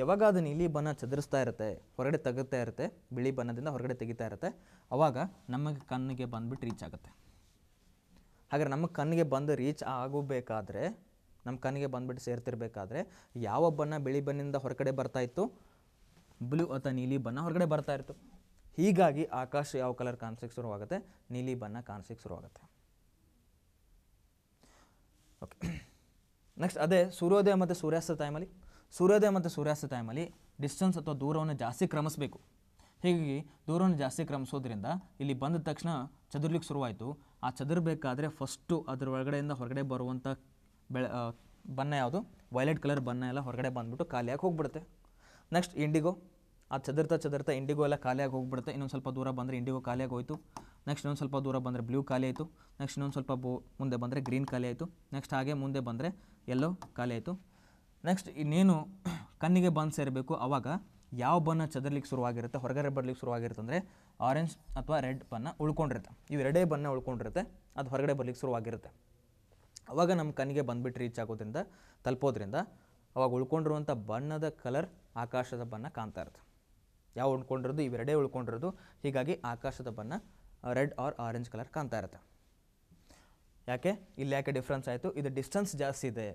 ಯಾವಾಗ ಅದು ನೀಲಿ ಬಣ್ಣ ಚದುರಿಸ್ತಾ ಇರುತ್ತೆ ಹೊರಗಡೆ ತೆಗುತ್ತಾ ಇರುತ್ತೆ ಬಿಳಿ ಬಣ್ಣದಿಂದ ಹೊರಗಡೆ ತೆಗಿತಾ ಇರುತ್ತೆ ಅವಾಗ ನಮಗೆ ಕಣ್ಣಿಗೆ ಬಂದ್ಬಿಟ್ಟು ರೀಚ್ ಆಗುತ್ತೆ ಹಾಗಾದ್ರೆ ನಮ್ಮ ಕಣ್ಣಿಗೆ ಬಂದು ರೀಚ್ ಆಗಬೇಕಾದ್ರೆ ನಮ್ಮ ಕಣ್ಣಿಗೆ ಬಂದುಬಿಟ್ಟು ಸೇರ್ತಿರ್ಬೇಕಾದ್ರೆ ಯಾವ ಬಣ್ಣ ಬಿಳಿ ಬಣ್ಣದಿಂದ ಹೊರಗಡೆ ಬರ್ತಾಯಿತ್ತು ಬ್ಲೂ ಅಥವಾ ನೀಲಿ ಬಣ್ಣ ಹೊರಗಡೆ ಬರ್ತಾ ಇತ್ತು ಹೀಗಾಗಿ ಆಕಾಶ ಯಾವ ಕಲರ್ ಕಾಣಿಸೋಕ್ಕೆ ಶುರುವಾಗುತ್ತೆ ನೀಲಿ ಬಣ್ಣ ಕಾಣಿಸೋಕ್ಕೆ ಶುರುವಾಗುತ್ತೆ ಓಕೆ ನೆಕ್ಸ್ಟ್ ಅದೇ ಸೂರ್ಯೋದಯ ಮತ್ತು ಸೂರ್ಯಾಸ್ತ ಟೈಮಲ್ಲಿ ಸೂರ್ಯೋದಯ ಮತ್ತು ಸೂರ್ಯಾಸ್ತ ಟೈಮಲ್ಲಿ ಡಿಸ್ಟೆನ್ಸ್ ಅಥವಾ ದೂರವನ್ನು ಜಾಸ್ತಿ ಕ್ರಮಿಸಬೇಕು ಹೀಗಾಗಿ ದೂರವನ್ನು ಜಾಸ್ತಿ ಕ್ರಮಿಸೋದ್ರಿಂದ ಇಲ್ಲಿ ಬಂದ ತಕ್ಷಣ ಚದುರ್ಲಿಕ್ಕೆ ಶುರುವಾಯಿತು ಆ ಚದುರಬೇಕಾದ್ರೆ ಫಸ್ಟು ಅದರ ಒಳಗಡೆಯಿಂದ ಹೊರಗಡೆ ಬರುವಂಥ ಬೆಳೆ ಬಣ್ಣ ಯಾವುದು ವೈಲೆಟ್ ಕಲರ್ ಬಣ್ಣ ಎಲ್ಲ ಹೊರಗಡೆ ಬಂದುಬಿಟ್ಟು ಖಾಲಿಯಾಗಿ ಹೋಗ್ಬಿಡುತ್ತೆ ನೆಕ್ಸ್ಟ್ ಇಂಡಿಗೋ ಆ ಚದುರ್ತಾ ಚದುರ್ತಾ ಇಂಡಿಗೋ ಎಲ್ಲ ಖಾಲಿಯಾಗಿ ಹೋಗ್ಬಿಡುತ್ತೆ ಇನ್ನೊಂದು ಸ್ವಲ್ಪ ದೂರ ಬಂದರೆ ಇಂಡಿಗೋ ಖಾಲಿಯಾಗಿ ಹೋಯಿತು ನೆಕ್ಸ್ಟ್ ಇನ್ನೊಂದು ಸ್ವಲ್ಪ ದೂರ ಬಂದರೆ ಬ್ಲೂ ಖಾಲಿ ಆಯಿತು ನೆಕ್ಸ್ಟ್ ಇನ್ನೊಂದು ಸ್ವಲ್ಪ ಬೋ ಮುಂದೆ ಬಂದರೆ ಗ್ರೀನ್ ಖಾಲಿ ಆಯಿತು ನೆಕ್ಸ್ಟ್ ಹಾಗೆ ಮುಂದೆ ಬಂದರೆ ಯೆಲ್ಲೋ ಖಾಲಿ ಆಯಿತು ನೆಕ್ಸ್ಟ್ ಇನ್ನೇನು ಕಣ್ಣಿಗೆ ಬನ್ ಸೇರಬೇಕು ಆವಾಗ ಯಾವ ಬಣ್ಣ ಚದರ್ಲಿಕ್ಕೆ ಶುರುವಾಗಿರುತ್ತೆ ಹೊರಗಡೆ ಬರಲಿಕ್ಕೆ ಶುರುವಾಗಿರುತ್ತೆ ಅಂದರೆ ಆರೆಂಜ್ ಅಥವಾ ರೆಡ್ ಬಣ್ಣ ಉಳ್ಕೊಂಡಿರುತ್ತೆ ಇವೆರಡೇ ಬಣ್ಣ ಉಳ್ಕೊಂಡಿರುತ್ತೆ ಅದು ಹೊರಗಡೆ ಬರಲಿಕ್ಕೆ ಶುರುವಾಗಿರುತ್ತೆ ಅವಾಗ ನಮ್ಮ ಕಣ್ಣಿಗೆ ಬಂದುಬಿಟ್ಟು ರೀಚ್ ಆಗೋದ್ರಿಂದ ತಲುಪೋದ್ರಿಂದ ಅವಾಗ ಉಳ್ಕೊಂಡಿರುವಂಥ ಬಣ್ಣದ ಕಲರ್ ಆಕಾಶದ ಬಣ್ಣ ಕಾಣ್ತಾ ಇರುತ್ತೆ ಯಾವ ಉಳ್ಕೊಂಡಿರೋದು ಇವೆರಡೇ ಉಳ್ಕೊಂಡಿರೋದು ಹೀಗಾಗಿ ಆಕಾಶದ ಬಣ್ಣ ರೆಡ್ ಆರ್ ಆರೆಂಜ್ ಕಲರ್ ಕಾಣ್ತಾ ಇರುತ್ತೆ ಯಾಕೆ ಇಲ್ಲಿ ಯಾಕೆ ಡಿಫ್ರೆನ್ಸ್ ಆಯಿತು ಇದು ಡಿಸ್ಟೆನ್ಸ್ ಜಾಸ್ತಿ ಇದೆ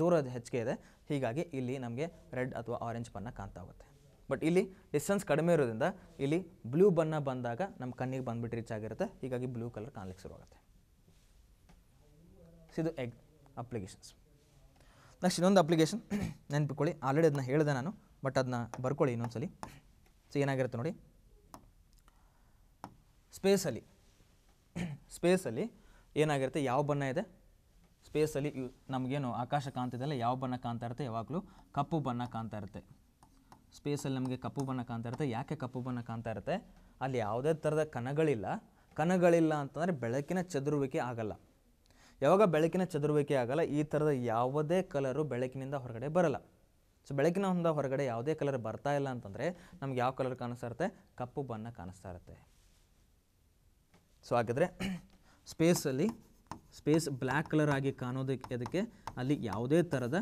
ದೂರ ಹೆಚ್ಚಿಗೆ ಇದೆ ಹೀಗಾಗಿ ಇಲ್ಲಿ ನಮಗೆ ರೆಡ್ ಅಥವಾ ಆರೆಂಜ್ ಬಣ್ಣ ಕಾಣ್ತಾ ಹೋಗುತ್ತೆ ಬಟ್ ಇಲ್ಲಿ ಡಿಸ್ಟೆನ್ಸ್ ಕಡಿಮೆ ಇರೋದ್ರಿಂದ ಇಲ್ಲಿ ಬ್ಲೂ ಬಣ್ಣ ಬಂದಾಗ ನಮ್ಮ ಕಣ್ಣಿಗೆ ಬಂದುಬಿಟ್ಟು ರೀಚ್ ಆಗಿರುತ್ತೆ ಹೀಗಾಗಿ ಬ್ಲೂ ಕಲರ್ ಕಾಣ್ಲಿಕ್ಕೆ ಶುರುವಾಗುತ್ತೆ ಇದು ಎಗ್ ಅಪ್ಲಿಕೇಶನ್ಸ್ ನೆಕ್ಸ್ಟ್ ಇನ್ನೊಂದು ಅಪ್ಲಿಕೇಶನ್ ನೆನ್ಪಿಕೊಳ್ಳಿ ಆಲ್ರೆಡಿ ಅದನ್ನ ಹೇಳಿದೆ ನಾನು ಬಟ್ ಅದನ್ನ ಬರ್ಕೊಳ್ಳಿ ಇನ್ನೊಂದ್ಸಲಿ ಸೊ ಏನಾಗಿರುತ್ತೆ ನೋಡಿ ಸ್ಪೇಸಲ್ಲಿ ಸ್ಪೇಸಲ್ಲಿ ಏನಾಗಿರುತ್ತೆ ಯಾವ ಬಣ್ಣ ಇದೆ ಸ್ಪೇಸಲ್ಲಿ ನಮಗೇನು ಆಕಾಶ ಅಲ್ಲ ಯಾವ ಬಣ್ಣ ಕಾಣ್ತಾ ಇರುತ್ತೆ ಯಾವಾಗಲೂ ಕಪ್ಪು ಬಣ್ಣ ಕಾಣ್ತಾ ಇರುತ್ತೆ ಸ್ಪೇಸಲ್ಲಿ ನಮಗೆ ಕಪ್ಪು ಬಣ್ಣ ಕಾಣ್ತಾ ಇರುತ್ತೆ ಯಾಕೆ ಕಪ್ಪು ಬಣ್ಣ ಕಾಣ್ತಾ ಇರುತ್ತೆ ಅಲ್ಲಿ ಯಾವುದೇ ಥರದ ಕಣಗಳಿಲ್ಲ ಕಣಗಳಿಲ್ಲ ಅಂತಂದರೆ ಬೆಳಕಿನ ಚದುರುವಿಕೆ ಆಗಲ್ಲ ಯಾವಾಗ ಬೆಳಕಿನ ಚದುರುವಿಕೆ ಆಗಲ್ಲ ಈ ಥರದ ಯಾವುದೇ ಕಲರು ಬೆಳಕಿನಿಂದ ಹೊರಗಡೆ ಬರಲ್ಲ ಸೊ ಬೆಳಕಿನ ಹೊಂದ ಹೊರಗಡೆ ಯಾವುದೇ ಕಲರ್ ಬರ್ತಾ ಇಲ್ಲ ಅಂತಂದರೆ ನಮ್ಗೆ ಯಾವ ಕಲರ್ ಕಾಣಿಸ್ತಾ ಇರುತ್ತೆ ಕಪ್ಪು ಬಣ್ಣ ಕಾಣಿಸ್ತಾ ಇರುತ್ತೆ ಸೊ ಹಾಗಿದ್ರೆ ಸ್ಪೇಸಲ್ಲಿ ಸ್ಪೇಸ್ ಬ್ಲ್ಯಾಕ್ ಕಲರ್ ಆಗಿ ಕಾಣೋದಕ್ಕೆ ಅದಕ್ಕೆ ಅಲ್ಲಿ ಯಾವುದೇ ಥರದ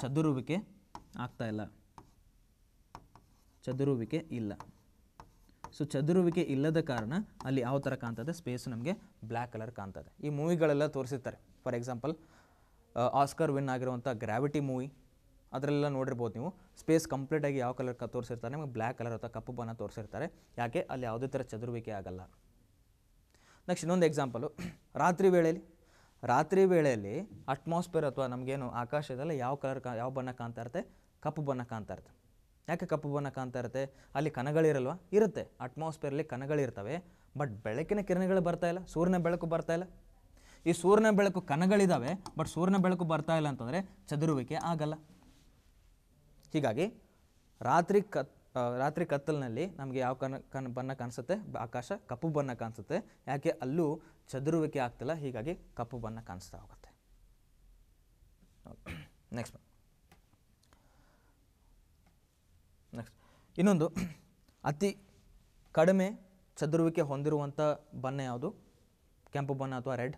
ಚದುರುವಿಕೆ ಇಲ್ಲ ಚದುರುವಿಕೆ ಇಲ್ಲ ಸೊ ಚದುರುವಿಕೆ ಇಲ್ಲದ ಕಾರಣ ಅಲ್ಲಿ ಯಾವ ಥರ ಕಾಣ್ತದೆ ಸ್ಪೇಸ್ ನಮಗೆ ಬ್ಲ್ಯಾಕ್ ಕಲರ್ ಕಾಣ್ತದೆ ಈ ಮೂವಿಗಳೆಲ್ಲ ತೋರಿಸಿರ್ತಾರೆ ಫಾರ್ ಎಕ್ಸಾಂಪಲ್ ಆಸ್ಕರ್ ವಿನ್ ಆಗಿರುವಂಥ ಗ್ರಾವಿಟಿ ಮೂವಿ ಅದರಲ್ಲೆಲ್ಲ ನೋಡಿರ್ಬೋದು ನೀವು ಸ್ಪೇಸ್ ಕಂಪ್ಲೀಟಾಗಿ ಯಾವ ಕಲರ್ ತೋರಿಸಿರ್ತಾರೆ ನಿಮಗೆ ಬ್ಲ್ಯಾಕ್ ಕಲರ್ ಅಥವಾ ಕಪ್ಪು ಬಣ್ಣ ತೋರಿಸಿರ್ತಾರೆ ಯಾಕೆ ಅಲ್ಲಿ ಯಾವುದೇ ಥರ ಚದುರುವಿಕೆ ಆಗಲ್ಲ ನೆಕ್ಸ್ಟ್ ಇನ್ನೊಂದು ಎಕ್ಸಾಂಪಲು ರಾತ್ರಿ ವೇಳೆಯಲ್ಲಿ ರಾತ್ರಿ ವೇಳೆಯಲ್ಲಿ ಅಟ್ಮಾಸ್ಫಿಯರ್ ಅಥವಾ ನಮಗೇನು ಆಕಾಶದಲ್ಲಿ ಯಾವ ಕಲರ್ ಯಾವ ಬಣ್ಣ ಕಾಣ್ತಾ ಇರುತ್ತೆ ಕಪ್ಪು ಬಣ್ಣ ಕಾಣ್ತಾ ಇರುತ್ತೆ ಯಾಕೆ ಕಪ್ಪು ಬಣ್ಣ ಕಾಣ್ತಾ ಇರುತ್ತೆ ಅಲ್ಲಿ ಕಣಗಳಿರಲ್ವ ಇರುತ್ತೆ ಅಟ್ಮಾಸ್ಫಿಯರಲ್ಲಿ ಕಣಗಳಿರ್ತವೆ ಬಟ್ ಬೆಳಕಿನ ಕಿರಣಗಳು ಬರ್ತಾ ಇಲ್ಲ ಸೂರ್ಯನ ಬೆಳಕು ಬರ್ತಾ ಇಲ್ಲ ಈ ಸೂರ್ಯನ ಬೆಳಕು ಕಣಗಳಿದ್ದಾವೆ ಬಟ್ ಸೂರ್ಯನ ಬೆಳಕು ಬರ್ತಾ ಇಲ್ಲ ಅಂತಂದರೆ ಚದುರುವಿಕೆ ಆಗಲ್ಲ ಹೀಗಾಗಿ ರಾತ್ರಿ ಕತ್ ರಾತ್ರಿ ಕತ್ತಲಿನಲ್ಲಿ ನಮಗೆ ಯಾವ ಕಣ ಕಣ್ ಬಣ್ಣ ಕಾಣಿಸುತ್ತೆ ಆಕಾಶ ಕಪ್ಪು ಬಣ್ಣ ಕಾಣಿಸುತ್ತೆ ಯಾಕೆ ಅಲ್ಲೂ ಚದುರುವಿಕೆ ಆಗ್ತಿಲ್ಲ ಹೀಗಾಗಿ ಕಪ್ಪು ಬಣ್ಣ ಕಾಣಿಸ್ತಾ ಹೋಗುತ್ತೆ ನೆಕ್ಸ್ಟ್ ನೆಕ್ಸ್ಟ್ ಇನ್ನೊಂದು ಅತಿ ಕಡಿಮೆ ಚದುರುವಿಕೆ ಹೊಂದಿರುವಂಥ ಬಣ್ಣ ಯಾವುದು ಕೆಂಪು ಬಣ್ಣ ಅಥವಾ ರೆಡ್